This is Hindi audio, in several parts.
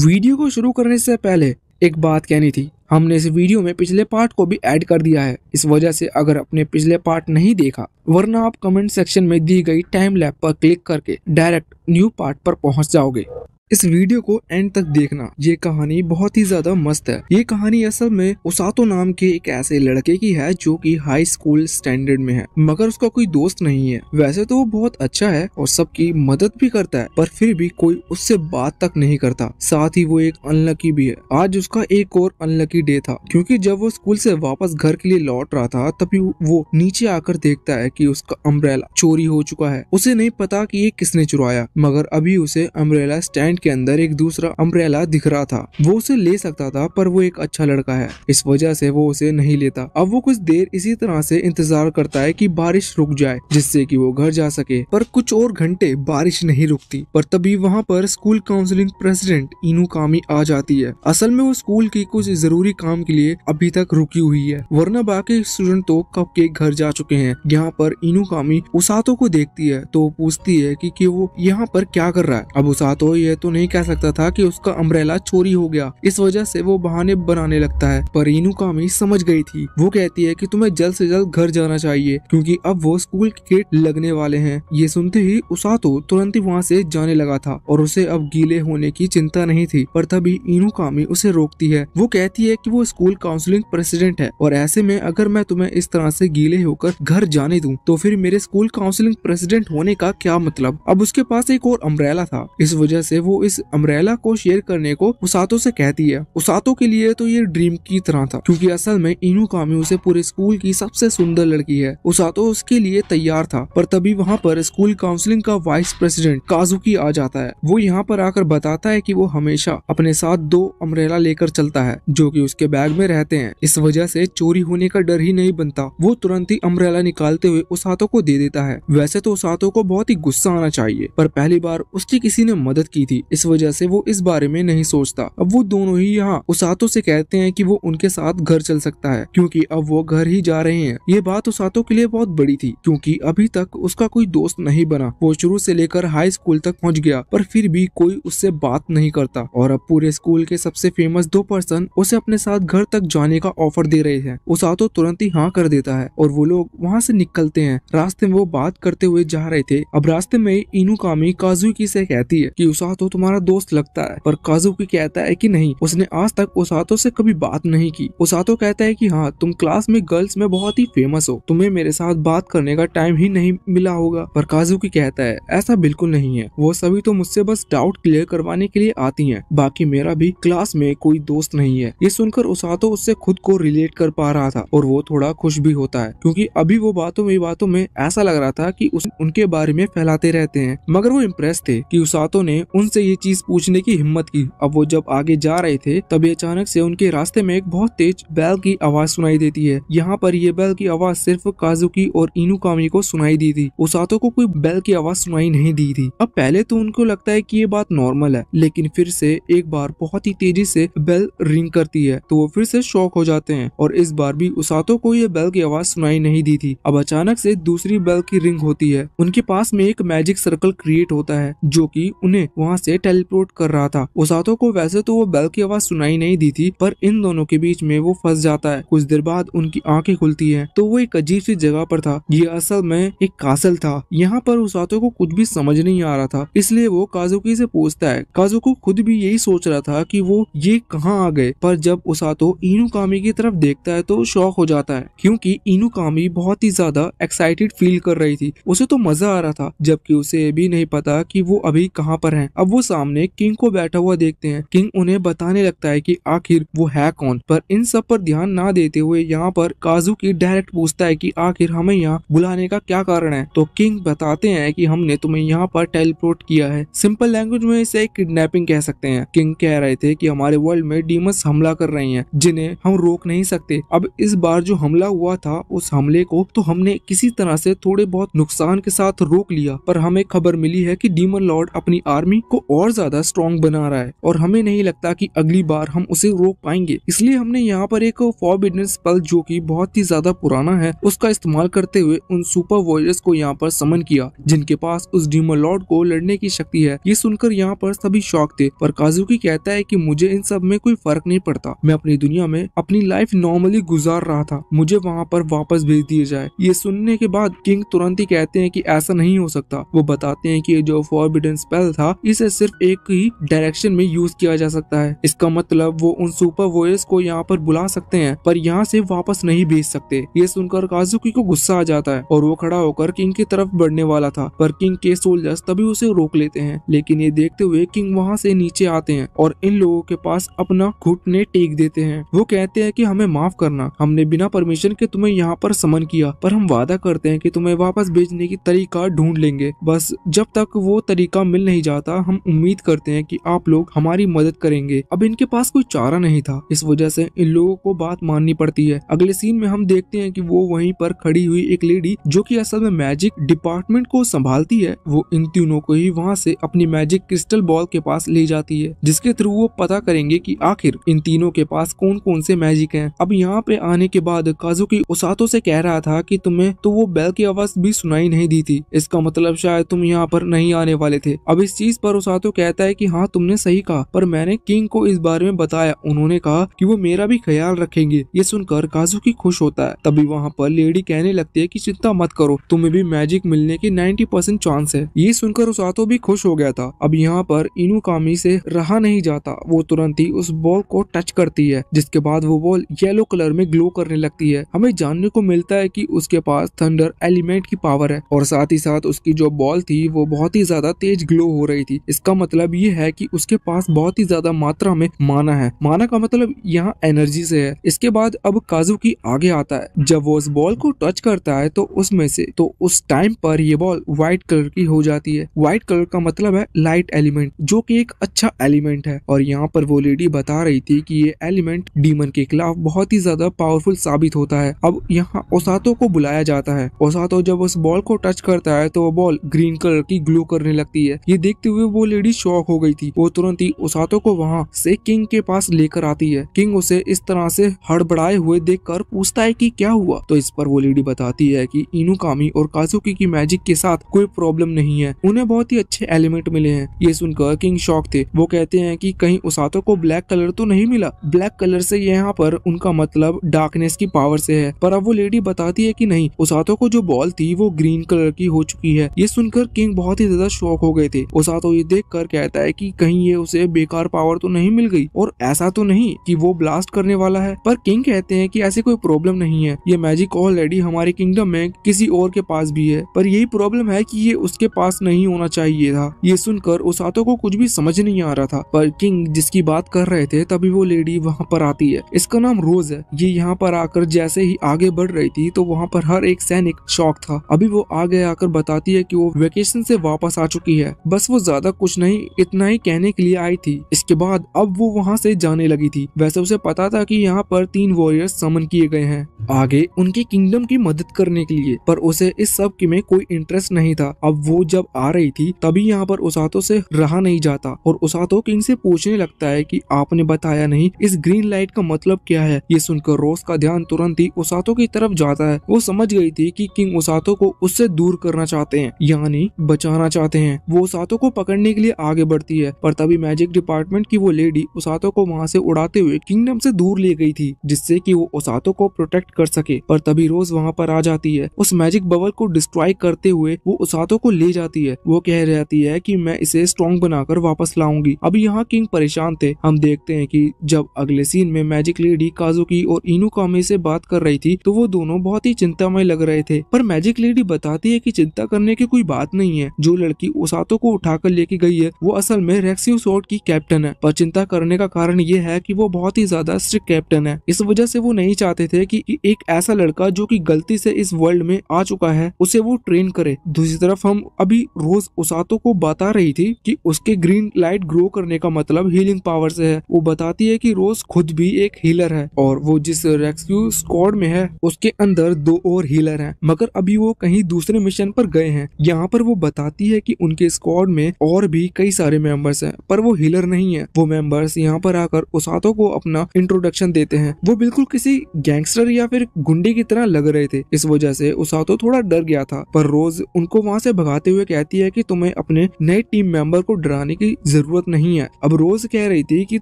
वीडियो को शुरू करने से पहले एक बात कहनी थी हमने इस वीडियो में पिछले पार्ट को भी ऐड कर दिया है इस वजह से अगर अपने पिछले पार्ट नहीं देखा वरना आप कमेंट सेक्शन में दी गई टाइम लैप पर क्लिक करके डायरेक्ट न्यू पार्ट पर पहुंच जाओगे इस वीडियो को एंड तक देखना ये कहानी बहुत ही ज्यादा मस्त है ये कहानी असल में उसातो नाम के एक ऐसे लड़के की है जो कि हाई स्कूल स्टैंडर्ड में है मगर उसका कोई दोस्त नहीं है वैसे तो वो बहुत अच्छा है और सबकी मदद भी करता है पर फिर भी कोई उससे बात तक नहीं करता साथ ही वो एक अनलकी भी है आज उसका एक और अनलकी डे था क्यूँकी जब वो स्कूल ऐसी वापस घर के लिए लौट रहा था तभी वो नीचे आकर देखता है की उसका अम्ब्रेला चोरी हो चुका है उसे नहीं पता की ये किसने चुराया मगर अभी उसे अम्ब्रेला स्टैंड के अंदर एक दूसरा अम्ब्रेला दिख रहा था वो उसे ले सकता था पर वो एक अच्छा लड़का है इस वजह से वो उसे नहीं लेता अब वो कुछ देर इसी तरह से इंतजार करता है कि बारिश रुक जाए जिससे कि वो घर जा सके पर कुछ और घंटे बारिश नहीं रुकती पर तभी वहाँ पर स्कूल काउंसिलिंग प्रेसिडेंट इनू कामी आ जाती है असल में वो स्कूल की कुछ जरूरी काम के लिए अभी तक रुकी हुई है वरना बाकी स्टूडेंट तो कब के घर जा चुके हैं यहाँ पर इनू कामी उसातो को देखती है तो पूछती है कि, कि वो यहाँ पर क्या कर रहा है अब उसातो ये तो नहीं कह सकता था कि उसका अम्ब्रेला चोरी हो गया इस वजह से वो बहाने बनाने लगता है पर इनुकामी कामी समझ गई थी वो कहती है कि तुम्हें जल्द से जल्द घर जाना चाहिए क्योंकि अब वो स्कूल के गेट लगने वाले हैं ये सुनते ही उषा तो तुरंत ही वहाँ से जाने लगा था और उसे अब गीले होने की चिंता नहीं थी पर तभी इनू कामी उसे रोकती है वो कहती है की वो स्कूल काउंसिलिंग प्रेसिडेंट है और ऐसे में अगर मैं तुम्हें इस तरह ऐसी गीले होकर घर जाने दूँ तो फिर मेरे स्कूल काउंसिलिंग प्रेसिडेंट होने का क्या मतलब अब उसके पास एक और अम्ब्रेला था इस वजह से वो वो इस अम्ब्रेला को शेयर करने को उसातो से कहती है उसातो के लिए तो ये ड्रीम की तरह था क्योंकि असल में इनू कामी उसे पूरे स्कूल की सबसे सुंदर लड़की है उसातो उसके लिए तैयार था पर तभी वहाँ पर स्कूल काउंसिलिंग का वाइस प्रेसिडेंट काजुकी आ जाता है वो यहाँ पर आकर बताता है की वो हमेशा अपने साथ दो अम्ब्रेला लेकर चलता है जो की उसके बैग में रहते हैं इस वजह से चोरी होने का डर ही नहीं बनता वो तुरंत ही अम्ब्रेला निकालते हुए उसातो को दे देता है वैसे तो उसातो को बहुत ही गुस्सा आना चाहिए पर पहली बार उसकी किसी ने मदद की थी थी इस वजह से वो इस बारे में नहीं सोचता अब वो दोनों ही यहाँ उसातो से कहते हैं कि वो उनके साथ घर चल सकता है क्योंकि अब वो घर ही जा रहे हैं ये बात उसातो के लिए बहुत बड़ी थी क्योंकि अभी तक उसका कोई दोस्त नहीं बना वो शुरू से लेकर हाई स्कूल तक पहुँच गया पर फिर भी कोई उससे बात नहीं करता और अब पूरे स्कूल के सबसे फेमस दो पर्सन उसे अपने साथ घर तक जाने का ऑफर दे रहे हैं उसातो तुरंत ही हाँ कर देता है और वो लोग वहाँ से निकलते हैं रास्ते में वो बात करते हुए जा रहे थे अब रास्ते में इनू कामी काजुकी से कहती है कि उसातो तुम्हारा दोस्त लगता है पर काजुकी कहता है कि नहीं उसने आज तक ओसातो से कभी बात नहीं की ओसातो कहता है कि हाँ तुम क्लास में गर्ल्स में बहुत ही फेमस हो तुम्हें मेरे साथ बात करने का टाइम ही नहीं मिला होगा पर काजुकी कहता है ऐसा बिल्कुल नहीं है वो सभी तो मुझसे बस डाउट क्लियर करवाने के लिए आती है बाकी मेरा भी क्लास में कोई दोस्त नहीं है ये सुनकर ओसातो उससे खुद को रिलेट कर पा रहा था और वो थोड़ा खुश भी होता है क्यूँकी अभी वो बातों में बातों में ऐसा लग रहा था की उनके बारे में फैलाते रहते हैं मगर वो इम्प्रेस थे कि उसातो ने उनसे ये चीज पूछने की हिम्मत की अब वो जब आगे जा रहे थे तभी अचानक से उनके रास्ते में एक बहुत तेज बैल की आवाज सुनाई देती है यहाँ पर ये बैल की आवाज सिर्फ काजुकी और इनुकामी को सुनाई दी थी उसातो को कोई बैल की आवाज सुनाई नहीं दी थी अब पहले तो उनको लगता है की ये बात नॉर्मल है लेकिन फिर से एक बार बहुत ही तेजी से बैल रिंग करती है तो वो फिर से शॉक हो जाते हैं और इस बार भी उसातो को ये बैल की आवाज सुनाई नहीं दी थी अब अचानक से दूसरी बैल की रिंग होती है उनके पास में एक मैजिक सर्कल क्रिएट होता है जो कि उन्हें वहां से से टेलीपोर्ट कर रहा था हाथों को वैसे तो वो बेल की आवाज सुनाई नहीं दी थी पर इन दोनों के बीच में वो फंस जाता है कुछ देर बाद उनकी आंखें खुलती है तो वो एक अजीब सी जगह पर था ये असल में एक कासल था यहाँ पर हाथों को कुछ भी समझ नहीं आ रहा था इसलिए वो काजुकी से पूछता है काजुको खुद भी यही सोच रहा था की वो ये कहाँ आ गए पर जब उसातो कामी की तरफ देखता है तो शौक हो जाता है क्योंकि कामी बहुत ही ज्यादा एक्साइटेड फील कर रही थी उसे तो मजा आ रहा था जबकि उसे भी नहीं पता कि वो अभी कहाँ पर हैं अब वो सामने किंग को बैठा हुआ देखते हैं किंग उन्हें बताने लगता है कि आखिर वो है कौन पर इन सब पर ध्यान ना देते हुए यहाँ पर काजू की डायरेक्ट पूछता है कि आखिर हमें यहाँ बुलाने का क्या कारण है तो किंग बताते हैं कि हमने तुम्हें यहाँ पर टेलीपोर्ट किया है सिंपल लैंग्वेज में इसे किडनेपिंग कह सकते हैं किंग कह रहे थे की हमारे वर्ल्ड में डीमस हमला कर रहे हैं जिन्हें हम रोक नहीं सकते अब इस बार जो हमला हुआ था उस हमले को तो हमने किसी तरह से थोड़े बहुत नुकसान के साथ रोक लिया पर हमें खबर मिली है कि डीमन लॉर्ड अपनी आर्मी को और ज्यादा स्ट्रॉन्ग बना रहा है और हमें नहीं लगता कि अगली बार हम उसे रोक पाएंगे इसलिए हमने यहाँ पर एक फॉर स्पेल जो कि बहुत ही ज्यादा पुराना है उसका इस्तेमाल करते हुए उन सुपर वॉरियर्स को यहाँ पर समन किया जिनके पास उस लॉर्ड को लड़ने की शक्ति है ये सुनकर यहाँ पर सभी शौक थे पर काजुकी कहता है की मुझे इन सब में कोई फर्क नहीं पड़ता मैं अपनी दुनिया में अपनी लाइफ नॉर्मली गुजार रहा था मुझे वहाँ पर वापस भेज दिया जाए ये सुनने के बाद किंग तुरंत ही कहते हैं की ऐसा नहीं हो सकता वो बताते हैं की जो फॉर स्पेल था इस सिर्फ एक ही डायरेक्शन में यूज किया जा सकता है इसका मतलब वो उन सुपर वॉयस को यहाँ पर बुला सकते हैं पर यहाँ से वापस नहीं भेज सकते ये सुनकर काजुकी को गुस्सा आ जाता है और वो खड़ा होकर किंग की तरफ बढ़ने वाला था पर किंग के सोल्जर्स तभी उसे रोक लेते हैं लेकिन ये देखते हुए किंग वहाँ से नीचे आते हैं और इन लोगों के पास अपना घुटने टेक देते हैं वो कहते हैं की हमें माफ करना हमने बिना परमिशन के तुम्हें यहाँ पर समन किया पर हम वादा करते हैं की तुम्हें वापस भेजने की तरीका ढूंढ लेंगे बस जब तक वो तरीका मिल नहीं जाता हम उम्मीद करते हैं कि आप लोग हमारी मदद करेंगे अब इनके पास कोई चारा नहीं था इस वजह से इन लोगों को बात माननी पड़ती है अगले सीन में हम देखते हैं कि वो वहीं पर खड़ी हुई एक लेडी जो कि असल में मैजिक डिपार्टमेंट को संभालती है वो इन तीनों को ही वहाँ से अपनी मैजिक क्रिस्टल बॉल के पास ले जाती है जिसके थ्रू वो पता करेंगे की आखिर इन तीनों के पास कौन कौन से मैजिक है अब यहाँ पे आने के बाद काजू की उसातों से कह रहा था की तुम्हें तो वो बैल की आवाज भी सुनाई नहीं दी थी इसका मतलब शायद तुम यहाँ पर नहीं आने वाले थे अब इस चीज पर उस गुस्सा तो कहता है कि हाँ तुमने सही कहा पर मैंने किंग को इस बारे में बताया उन्होंने कहा कि वो मेरा भी ख्याल रखेंगे ये सुनकर काजुकी खुश होता है तभी वहाँ पर लेडी कहने लगती है की चिंता मत करो तुम्हें भी मैजिक मिलने के नाइन्टी परसेंट चांस है ये सुनकर उसातो भी खुश हो गया था अब यहाँ पर कामी से रहा नहीं जाता वो तुरंत ही उस बॉल को टच करती है जिसके बाद वो बॉल येलो कलर में ग्लो करने लगती है हमें जानने को मिलता है की उसके पास थंडर एलिमेंट की पावर है और साथ ही साथ उसकी जो बॉल थी वो बहुत ही ज्यादा तेज ग्लो हो रही थी इस इसका मतलब ये है कि उसके पास बहुत ही ज्यादा मात्रा में माना है माना का मतलब यहाँ एनर्जी से है इसके बाद अब काजू की आगे आता है जब वो उस बॉल को टच करता है तो उसमें से तो उस टाइम पर ये बॉल व्हाइट कलर की हो जाती है व्हाइट कलर का मतलब है लाइट एलिमेंट जो की एक अच्छा एलिमेंट है और यहाँ पर वो लेडी बता रही थी की ये एलिमेंट डीमन के खिलाफ बहुत ही ज्यादा पावरफुल साबित होता है अब यहाँ ओसातो को बुलाया जाता है ओसातो जब उस बॉल को टच करता है तो वो बॉल ग्रीन कलर की ग्लो करने लगती है ये देखते हुए वो लेडी शौक हो गई थी वो तुरंत ही उसातो को वहाँ से किंग के पास लेकर आती है किंग उसे इस तरह से हड़बड़ाए हुए देख कर पूछता है की क्या हुआ तो इस पर वो लेडी बताती है की कामी और काजुकी की मैजिक के साथ कोई प्रॉब्लम नहीं है उन्हें बहुत ही अच्छे एलिमेंट मिले हैं ये सुनकर किंग शौक थे वो कहते हैं की कहीं उसातो को ब्लैक कलर तो नहीं मिला ब्लैक कलर से यहाँ पर उनका मतलब डार्कनेस की पावर से है पर अब वो लेडी बताती है कि नहीं उसातो को जो बॉल थी वो ग्रीन कलर की हो चुकी है ये सुनकर किंग बहुत ही ज्यादा शौक हो गए थे उसातो ये देख देखकर कहता है कि कहीं ये उसे बेकार पावर तो नहीं मिल गई और ऐसा तो नहीं कि वो ब्लास्ट करने वाला है पर किंग कहते हैं कि ऐसी कोई प्रॉब्लम नहीं है ये मैजिक ऑलरेडी हमारे किंगडम में किसी और के पास भी है पर यही प्रॉब्लम है कि ये उसके पास नहीं होना चाहिए था ये सुनकर उस आतो को कुछ भी समझ नहीं आ रहा था पर किंग जिसकी बात कर रहे थे तभी वो लेडी वहाँ पर आती है इसका नाम रोज है ये यहाँ पर आकर जैसे ही आगे बढ़ रही थी तो वहाँ पर हर एक सैनिक शौक था अभी वो आगे आकर बताती है की वो वेकेशन से वापस आ चुकी है बस वो ज्यादा कुछ कुछ नहीं इतना ही कहने के लिए आई थी इसके बाद अब वो वहाँ से जाने लगी थी वैसे उसे पता था कि यहाँ पर तीन वॉरियर्स समन किए गए हैं आगे उनकी किंगडम की मदद करने के लिए पर उसे इस सब में कोई इंटरेस्ट नहीं था अब वो जब आ रही थी तभी यहाँ पर उसातो से रहा नहीं जाता और उसातो किंग से पूछने लगता है कि आपने बताया नहीं इस ग्रीन लाइट का मतलब क्या है ये सुनकर रोज का ध्यान तुरंत ही उसातो की तरफ जाता है वो समझ गई थी कि किंग उसातो को उससे दूर करना चाहते है यानी बचाना चाहते है वो उसातो को पकड़ने के लिए आगे बढ़ती है पर तभी मैजिक डिपार्टमेंट की वो लेडी उसातो को वहाँ से उड़ाते हुए किंगडम से दूर ले गई थी जिससे कि वो उसातो को प्रोटेक्ट कर सके पर तभी रोज वहाँ पर आ जाती है उस मैजिक बबल को डिस्ट्रॉय करते हुए वो उसातो को ले जाती है वो कह रहती है की मैं इसे स्ट्रॉन्ग बनाकर वापस लाऊंगी अभी यहाँ किंग परेशान थे हम देखते है की जब अगले सीन में मैजिक लेडी काजुकी और इनू कामे से बात कर रही थी तो वो दोनों बहुत ही चिंतामय लग रहे थे पर मैजिक लेडी बताती है की चिंता करने की कोई बात नहीं है जो लड़की उसातो को उठाकर लेके गई रही है वो असल में रेक्सियो सोर्ट की कैप्टन है पर चिंता करने का कारण ये है कि वो बहुत ही ज्यादा स्ट्रिक्ट कैप्टन है इस वजह से वो नहीं चाहते थे कि एक ऐसा लड़का जो कि गलती से इस वर्ल्ड में आ चुका है उसे वो ट्रेन करे दूसरी तरफ हम अभी रोज उसातो को बता रही थी कि उसके ग्रीन लाइट ग्रो करने का मतलब हीलिंग पावर से है वो बताती है कि रोज खुद भी एक हीलर है और वो जिस रेस्क्यू स्क्वाड में है उसके अंदर दो और हीलर हैं मगर अभी वो कहीं दूसरे मिशन पर गए हैं यहाँ पर वो बताती है कि उनके स्क्वाड में और भी कई सारे मेंबर्स हैं पर वो हीलर नहीं है वो मेंबर्स यहाँ पर आकर उसातो को अपना इंट्रोडक्शन देते हैं वो बिल्कुल किसी गैंगस्टर या फिर गुंडे की तरह लग रहे थे इस वजह से उसातो थोड़ा डर गया था पर रोज उनको वहाँ से भगाते हुए कहती है की तुम्हें अपने नए टीम मेंबर को डराने की जरूरत नहीं है अब रोज कह रही थी की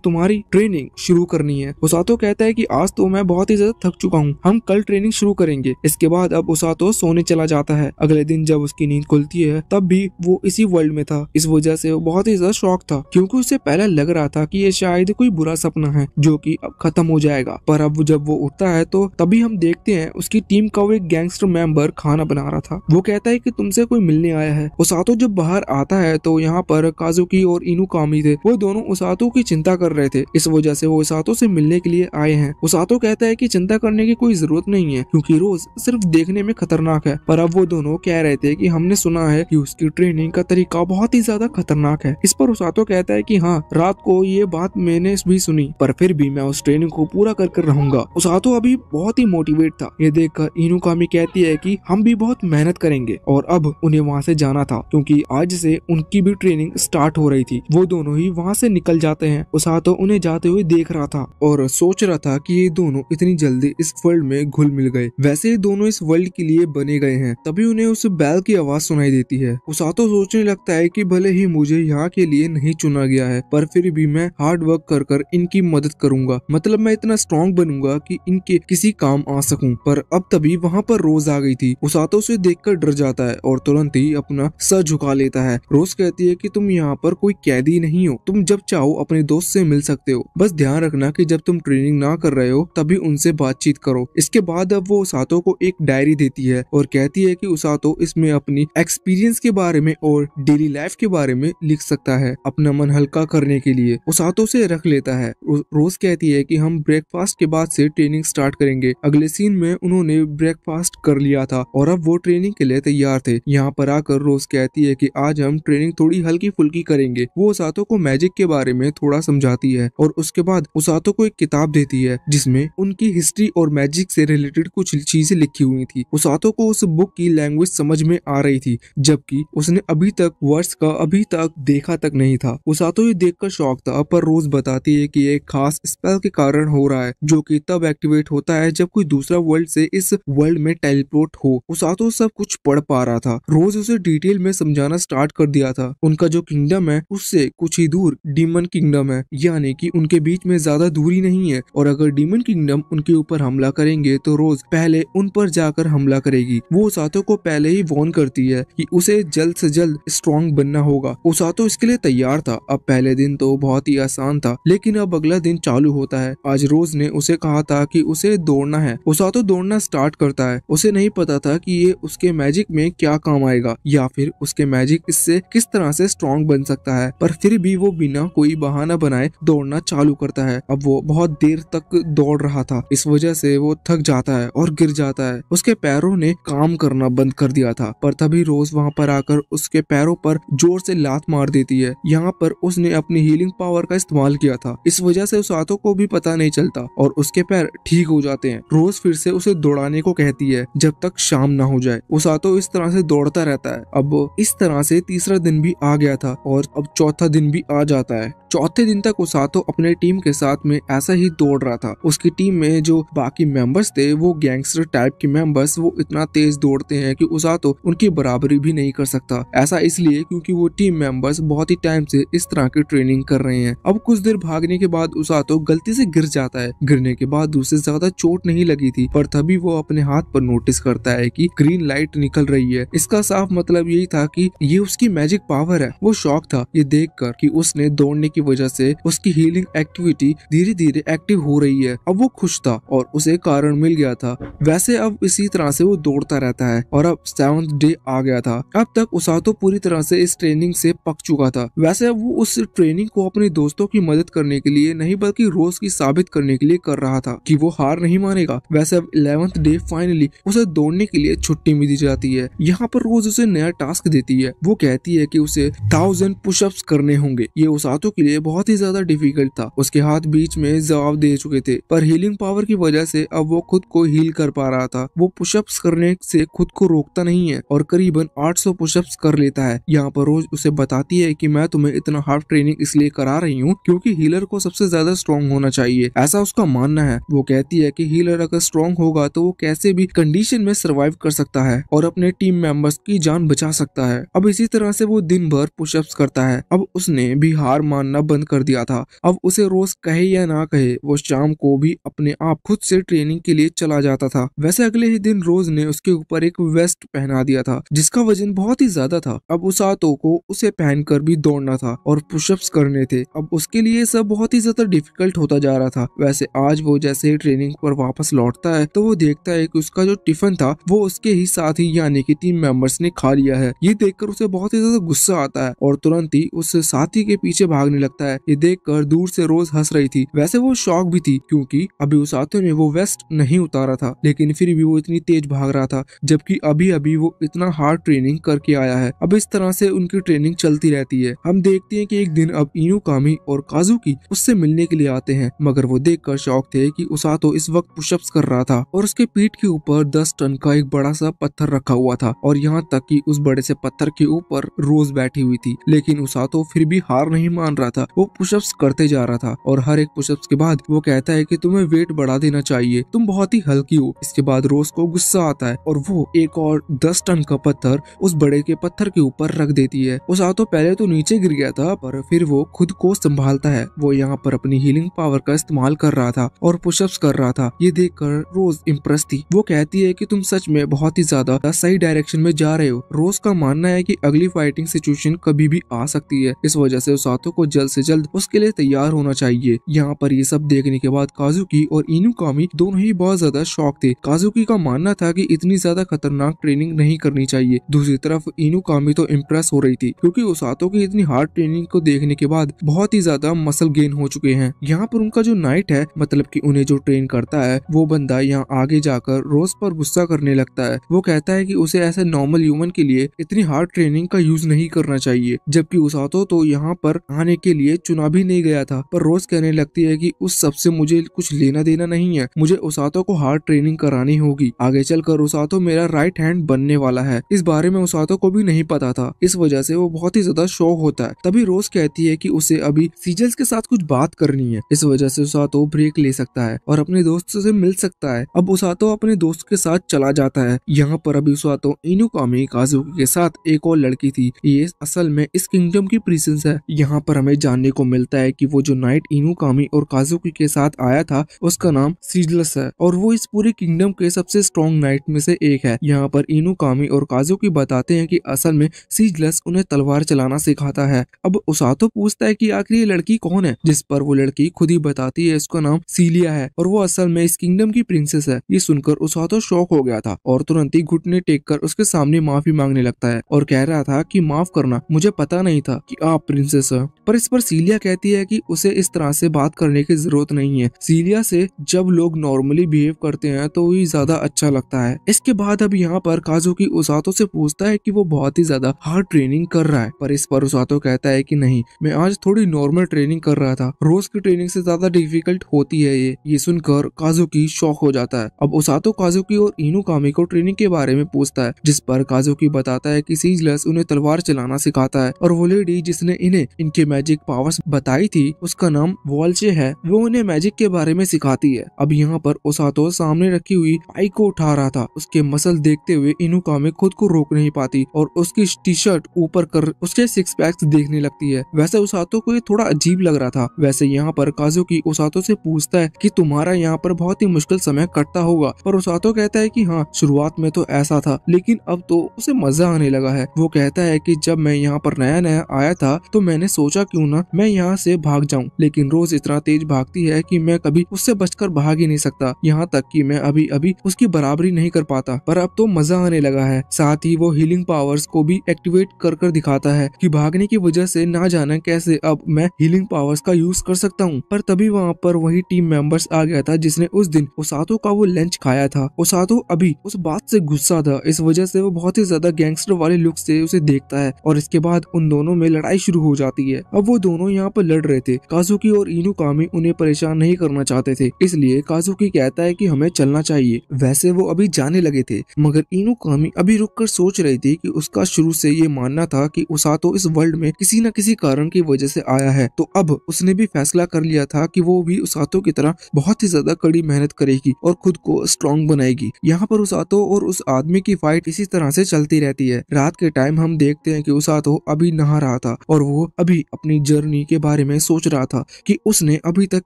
तुम्हारी ट्रेनिंग शुरू करनी है उसातो कहता है की आज तो मैं बहुत ही ज्यादा थक चुका हूँ हम कल ट्रेनिंग शुरू करेंगे इसके बाद अब उसातो सोने चला जाता है अगले दिन जब उसकी नींद खुलती है तब भी वो इसी वर्ल्ड में था इस वजह से बहुत ही ज्यादा शौक था क्योंकि उसे पहले लग रहा था कि ये शायद कोई बुरा सपना है जो कि अब खत्म हो जाएगा पर अब जब वो उठता है तो तभी हम देखते हैं उसकी टीम का वो एक गैंगस्टर मेंबर खाना बना रहा था वो कहता है कि तुमसे कोई मिलने आया है सातो जब बाहर आता है तो यहाँ पर काजुकी और इनू कामी थे वो दोनों ओसातो की चिंता कर रहे थे इस वजह से वो ओसातो से मिलने के लिए आए हैं उसातो कहता है की चिंता करने की कोई जरूरत नहीं है क्यूँकी रोज सिर्फ देखने में खतरनाक है पर अब वो दोनों कह रहे थे की हमने सुना है की उसकी ट्रेनिंग का तरीका बहुत ही ज्यादा खतरनाक खतरनाक है इस पर उसातो कहता है कि हाँ रात को ये बात मैंने भी सुनी पर फिर भी मैं उस ट्रेनिंग को पूरा कर कर रहूंगा उसातो अभी बहुत ही मोटिवेट था ये देख कर इनुकामी कहती है की हम भी बहुत मेहनत करेंगे और अब उन्हें वहाँ से जाना था क्योंकि आज से उनकी भी ट्रेनिंग स्टार्ट हो रही थी वो दोनों ही वहाँ से निकल जाते हैं उसातो उन्हें जाते हुए देख रहा था और सोच रहा था कि ये दोनों इतनी जल्दी इस वर्ल्ड में घुल मिल गए वैसे ये दोनों इस वर्ल्ड के लिए बने गए हैं तभी उन्हें उस बैल की आवाज सुनाई देती है उसातो सोचने लगता है की भले ही मुझे यहाँ के लिए नहीं चुना गया है पर फिर भी मैं हार्ड वर्क कर कर इनकी मदद करूंगा मतलब मैं इतना स्ट्रांग बनूंगा कि इनके किसी काम आ सकूं पर अब तभी वहाँ पर रोज आ गई थी उसातो उसे कर डर जाता है और तुरंत ही अपना सर झुका लेता है रोज कहती है की तुम यहाँ पर कोई कैदी नहीं हो तुम जब चाहो अपने दोस्त ऐसी मिल सकते हो बस ध्यान रखना की जब तुम ट्रेनिंग ना कर रहे हो तभी उनसे बातचीत करो इसके बाद अब वो उसातो को एक डायरी देती है और कहती है की उसातो इसमें अपनी एक्सपीरियंस के बारे में और डेली लाइफ के बारे में में लिख सकता है अपना मन हल्का करने के लिए उस हाथों से रख लेता है रोज कहती है कि हम ब्रेकफास्ट के बाद से ट्रेनिंग स्टार्ट करेंगे अगले सीन में उन्होंने ब्रेकफास्ट कर लिया था और अब वो ट्रेनिंग के लिए तैयार थे यहाँ पर आकर रोज कहती है की आज हम ट्रेनिंग थोड़ी हल्की फुल्की करेंगे वो सातों को मैजिक के बारे में थोड़ा समझाती है और उसके बाद उसातो को एक किताब देती है जिसमे उनकी हिस्ट्री और मैजिक से रिलेटेड कुछ चीजें लिखी हुई थी उसातो को उस बुक की लैंग्वेज समझ में आ रही थी जबकि उसने अभी तक वर्ड्स का अभी तक तक देखा तक नहीं था वो उसातो ये देखकर शौक था पर रोज बताती है कि एक खास स्पेल के कारण हो रहा है जो कि तब एक्टिवेट होता है जब कोई दूसरा वर्ल्ड से इस वर्ल्ड में टेलीपोर्ट हो उसातो सब कुछ पढ़ पा रहा था रोज उसे डिटेल में समझाना स्टार्ट कर दिया था उनका जो किंगडम है उससे कुछ ही दूर डीमन किंगडम है यानी कि उनके बीच में ज्यादा दूरी नहीं है और अगर डीमन किंगडम उनके ऊपर हमला करेंगे तो रोज पहले उन पर जाकर हमला करेगी वो उसातो को पहले ही वॉर्न करती है कि उसे जल्द से जल्द स्ट्रॉन्ग बनना होगा तो इसके लिए तैयार था अब पहले दिन तो बहुत ही आसान था लेकिन अब अगला दिन चालू होता है आज रोज ने उसे कहा था कि उसे दौड़ना है तो दौड़ना स्टार्ट करता है उसे नहीं पता था कि ये उसके मैजिक में क्या काम आएगा या फिर उसके मैजिक इससे किस तरह से स्ट्रॉन्ग बन सकता है पर फिर भी वो बिना कोई बहाना बनाए दौड़ना चालू करता है अब वो बहुत देर तक दौड़ रहा था इस वजह से वो थक जाता है और गिर जाता है उसके पैरों ने काम करना बंद कर दिया था पर तभी रोज वहाँ पर आकर उसके पैरों पर जोर से ला हाथ मार देती है यहाँ पर उसने अपनी हीलिंग पावर का इस्तेमाल किया था इस वजह से उस हाथों को भी पता नहीं चलता और उसके पैर ठीक हो जाते हैं रोज फिर से उसे दौड़ाने को कहती है जब तक शाम ना हो जाए उस हाथों इस तरह से दौड़ता रहता है अब इस तरह से तीसरा दिन भी आ गया था और अब चौथा दिन भी आ जाता है चौथे दिन तक उसातो अपने टीम के साथ में ऐसा ही दौड़ रहा था उसकी टीम में जो बाकी मेंबर्स थे वो गैंगस्टर टाइप के मेंबर्स वो इतना तेज दौड़ते हैं कि उसातो उनकी बराबरी भी नहीं कर सकता ऐसा इसलिए क्योंकि वो टीम मेंबर्स बहुत ही टाइम से इस तरह की ट्रेनिंग कर रहे हैं अब कुछ देर भागने के बाद उसातो गलती से गिर जाता है गिरने के बाद उसे ज्यादा चोट नहीं लगी थी पर तभी वो अपने हाथ पर नोटिस करता है की ग्रीन लाइट निकल रही है इसका साफ मतलब यही था की ये उसकी मैजिक पावर है वो शौक था ये देख कर की उसने दौड़ने की वजह से उसकी हीलिंग एक्टिविटी धीरे धीरे एक्टिव हो रही है अब वो खुश था और उसे कारण मिल गया था वैसे अब इसी तरह से वो दौड़ता रहता है और अब सेवंथ डे आ गया था अब तक उसातो पूरी तरह से इस ट्रेनिंग से से पक चुका था वैसे वो उस ट्रेनिंग को अपने दोस्तों की मदद करने के लिए नहीं बल्कि रोज की साबित करने के लिए कर रहा था कि वो हार नहीं मानेगा वैसे अब इलेवंथ डे फाइनली उसे दौड़ने के लिए छुट्टी दी जाती है यहाँ पर रोज उसे नया टास्क देती है वो कहती है की उसे थाउजेंड पुशअप्स करने होंगे ये हाथों के लिए बहुत ही ज्यादा डिफिकल्ट था उसके हाथ बीच में जवाब दे चुके थे पर हीलिंग पावर की वजह से अब वो खुद को हील कर पा रहा था वो पुशअप्स करने से खुद को रोकता नहीं है और करीबन 800 पुशअप्स कर लेता है यहाँ पर रोज उसे बताती है कि मैं तुम्हें इतना हार्ड ट्रेनिंग इसलिए करा रही हूँ क्योंकि हीलर को सबसे ज्यादा स्ट्रॉन्ग होना चाहिए ऐसा उसका मानना है वो कहती है कि हीलर अगर स्ट्रॉन्ग होगा तो वो कैसे भी कंडीशन में सर्वाइव कर सकता है और अपने टीम मेंबर्स की जान बचा सकता है अब इसी तरह से वो दिन भर पुशअप्स करता है अब उसने भी हार मानना बंद कर दिया था अब उसे रोज कहे या ना कहे वो शाम को भी अपने आप खुद से ट्रेनिंग के लिए चला जाता था वैसे अगले ही दिन रोज ने उसके ऊपर एक वेस्ट पहना दिया था जिसका वजन बहुत ही ज्यादा था अब आतो को उसे पहन पहनकर भी दौड़ना था और पुशअप्स करने थे अब उसके लिए सब बहुत ही ज्यादा डिफिकल्ट होता जा रहा था वैसे आज वो जैसे ही ट्रेनिंग पर वापस लौटता है तो वो देखता है कि उसका जो टिफिन था वो उसके ही साथ ही यानी कि टीम मेंबर्स ने खा लिया है ये देखकर उसे बहुत ही ज्यादा गुस्सा आता है और तुरंत ही उस साथी के पीछे भागने लगता है ये कर दूर से रोज हंस रही थी वैसे वो शौक भी थी क्योंकि अभी उस आते ने वो वेस्ट नहीं उतारा था लेकिन फिर भी वो इतनी तेज भाग रहा था जबकि अभी अभी वो इतना हार्ड ट्रेनिंग करके आया है अब इस तरह से उनकी ट्रेनिंग चलती रहती है हम देखते हैं कि एक दिन अब इनो कामी और काजू की उससे मिलने के लिए आते हैं मगर वो देखकर शौक थे कि उसातो इस वक्त पुशअप्स कर रहा था और उसके पीठ के ऊपर दस टन का एक बड़ा सा पत्थर रखा हुआ था और यहाँ तक कि उस बड़े से पत्थर के ऊपर रोज बैठी हुई थी लेकिन उसातो फिर भी हार नहीं मान रहा था वो पुशअप्स करते जा रहा था और हर एक पुशअप्स के बाद वो कहता है कि तुम्हें वेट बढ़ा देना चाहिए तुम बहुत ही हल्की हो इसके बाद रोज को गुस्सा आता है और वो एक और दस टन का पत्थर उस बड़े के पत्थर के ऊपर रख देती है उस बताऊं तो पहले तो नीचे गिर गया था पर फिर वो खुद को संभालता है वो यहाँ पर अपनी हीलिंग पावर का इस्तेमाल कर रहा था और पुशअप्स कर रहा था ये देखकर रोज इम्प्रेस थी वो कहती है कि तुम सच में बहुत ही ज्यादा सही डायरेक्शन में जा रहे हो रोज का मानना है कि अगली फाइटिंग सिचुएशन कभी भी आ सकती है इस वजह से सातो को जल्द से जल्द उसके लिए तैयार होना चाहिए यहाँ पर ये सब देखने के बाद काजुकी और कामी दोनों ही बहुत ज्यादा शौक थे काजुकी का मानना था कि इतनी ज्यादा खतरनाक ट्रेनिंग नहीं करनी चाहिए दूसरी तरफ कामी तो इम्प्रेस हो रही थी क्योंकि क्योंकि ओसातो की इतनी हार्ड ट्रेनिंग को देखने के बाद बहुत ही ज्यादा मसल गेन हो चुके हैं यहाँ पर उनका जो नाइट है मतलब की उन्हें जो ट्रेन करता है वो बंदा यहाँ आगे जाकर रोज पर गुस्सा करने लगता है वो कहता है की उसे ऐसे नॉर्मल ह्यूमन के लिए इतनी हार्ड ट्रेनिंग का यूज नहीं करना चाहिए जबकि उसातो तो यहाँ पर आने के लिए चुना भी नहीं गया था पर रोज कहने लगती है की उस सबसे मुझे कुछ लेना देना नहीं है मुझे उसातो को हार्ड ट्रेनिंग करानी होगी आगे चलकर उसातो मेरा राइट हैंड बनने वाला है इस बारे में उसातो को भी नहीं पता था इस वजह से वो बहुत बहुत ही ज्यादा शौक होता है तभी रोज कहती है की उसे अभी सीजल्स के साथ कुछ बात करनी है इस वजह से उसातो ब्रेक ले सकता है और अपने दोस्त से मिल सकता है अब उसातो अपने दोस्त के साथ चला जाता है यहाँ पर अभी उसातो इनु कामी काजुकी के साथ एक और लड़की थी ये असल में इस किंगडम की प्रिंसेस है यहाँ पर हमें जानने को मिलता है कि वो जो नाइट इनू कामी और काजुकी के साथ आया था उसका नाम सीजलस है और वो इस पूरे किंगडम के सबसे स्ट्रॉन्ग नाइट में से एक है यहाँ पर इनू कामी और काजुकी बताते हैं की असल में सीजलस उन्हें तलवार कार चलाना सिखाता है अब उसातो पूछता है कि आखिर ये लड़की कौन है जिस पर वो लड़की खुद ही बताती है इसका नाम सीलिया है और वो असल में इस किंगडम की प्रिंसेस है ये सुनकर उसातो शौक हो गया था और तुरंत ही घुटने टेक कर उसके सामने माफी मांगने लगता है और कह रहा था की माफ करना मुझे पता नहीं था की आप प्रिंसेस है पर इस पर सीलिया कहती है की उसे इस तरह से बात करने की जरूरत नहीं है सीलिया से जब लोग नॉर्मली बिहेव करते हैं तो ही ज्यादा अच्छा लगता है इसके बाद अब यहाँ पर काजू की उसातों से पूछता है की वो बहुत ही ज्यादा हार्ड ट्रेनिंग कर रहा है होता है पर इस पर उसातो कहता है कि नहीं मैं आज थोड़ी नॉर्मल ट्रेनिंग कर रहा था रोज की ट्रेनिंग से ज्यादा डिफिकल्ट होती है ये ये सुनकर काजुकी शौक हो जाता है अब उसातो काजुकी और इनू कामी को ट्रेनिंग के बारे में पूछता है जिस पर काजुकी बताता है की सीजलस उन्हें तलवार चलाना सिखाता है और वो लेडी जिसने इन्हें इनके मैजिक पावर्स बताई थी उसका नाम वॉल्चे है वो उन्हें मैजिक के बारे में सिखाती है अब यहाँ पर उसातो सामने रखी हुई आई को उठा रहा था उसके मसल देखते हुए इनू कामे खुद को रोक नहीं पाती और उसकी टी शर्ट ऊपर कर उसके सिक्स पैक्स देखने लगती है वैसे उसातो को ये थोड़ा अजीब लग रहा था वैसे यहाँ पर की उसातो से पूछता है कि तुम्हारा यहाँ पर बहुत ही मुश्किल समय कटता होगा पर उसातो कहता है कि हाँ शुरुआत में तो ऐसा था लेकिन अब तो उसे मजा आने लगा है वो कहता है की जब मैं यहाँ पर नया नया आया था तो मैंने सोचा क्यूँ ना मैं यहाँ से भाग जाऊँ लेकिन रोज इतना तेज भागती है कि मैं कभी उससे बचकर भाग ही नहीं सकता यहाँ तक कि मैं अभी अभी उसकी बराबरी नहीं कर पाता पर अब तो मजा आने लगा है साथ ही वो हीलिंग पावर्स को भी एक्टिवेट कर कर दिखाता बताता है कि भागने की वजह से ना जाना कैसे अब मैं हीलिंग पावर्स का यूज कर सकता हूँ पर तभी वहाँ पर वही टीम मेंबर्स आ गया था जिसने उस दिन ओसातो का वो लंच खाया था ओसातो अभी उस बात से गुस्सा था इस वजह से वो बहुत ही ज्यादा गैंगस्टर वाले लुक से उसे देखता है और इसके बाद उन दोनों में लड़ाई शुरू हो जाती है अब वो दोनों यहाँ पर लड़ रहे थे काजुकी और इनू कामी उन्हें परेशान नहीं करना चाहते थे इसलिए काजुकी कहता है की हमें चलना चाहिए वैसे वो अभी जाने लगे थे मगर इनू कामी अभी रुक कर सोच रही थी की उसका शुरू से ये मानना था की उसातो इस वर्ल्ड में किसी न किसी कारण की वजह से आया है तो अब उसने भी फैसला कर लिया था कि वो भी उसातो की तरह बहुत ही ज्यादा कड़ी मेहनत करेगी और खुद को स्ट्रॉन्ग बनाएगी यहाँ पर उसातो और उस आदमी की फाइट इसी तरह से चलती रहती है रात के टाइम हम देखते हैं की उसातो अभी नहा रहा था और वो अभी अपनी जर्नी के बारे में सोच रहा था कि उसने अभी तक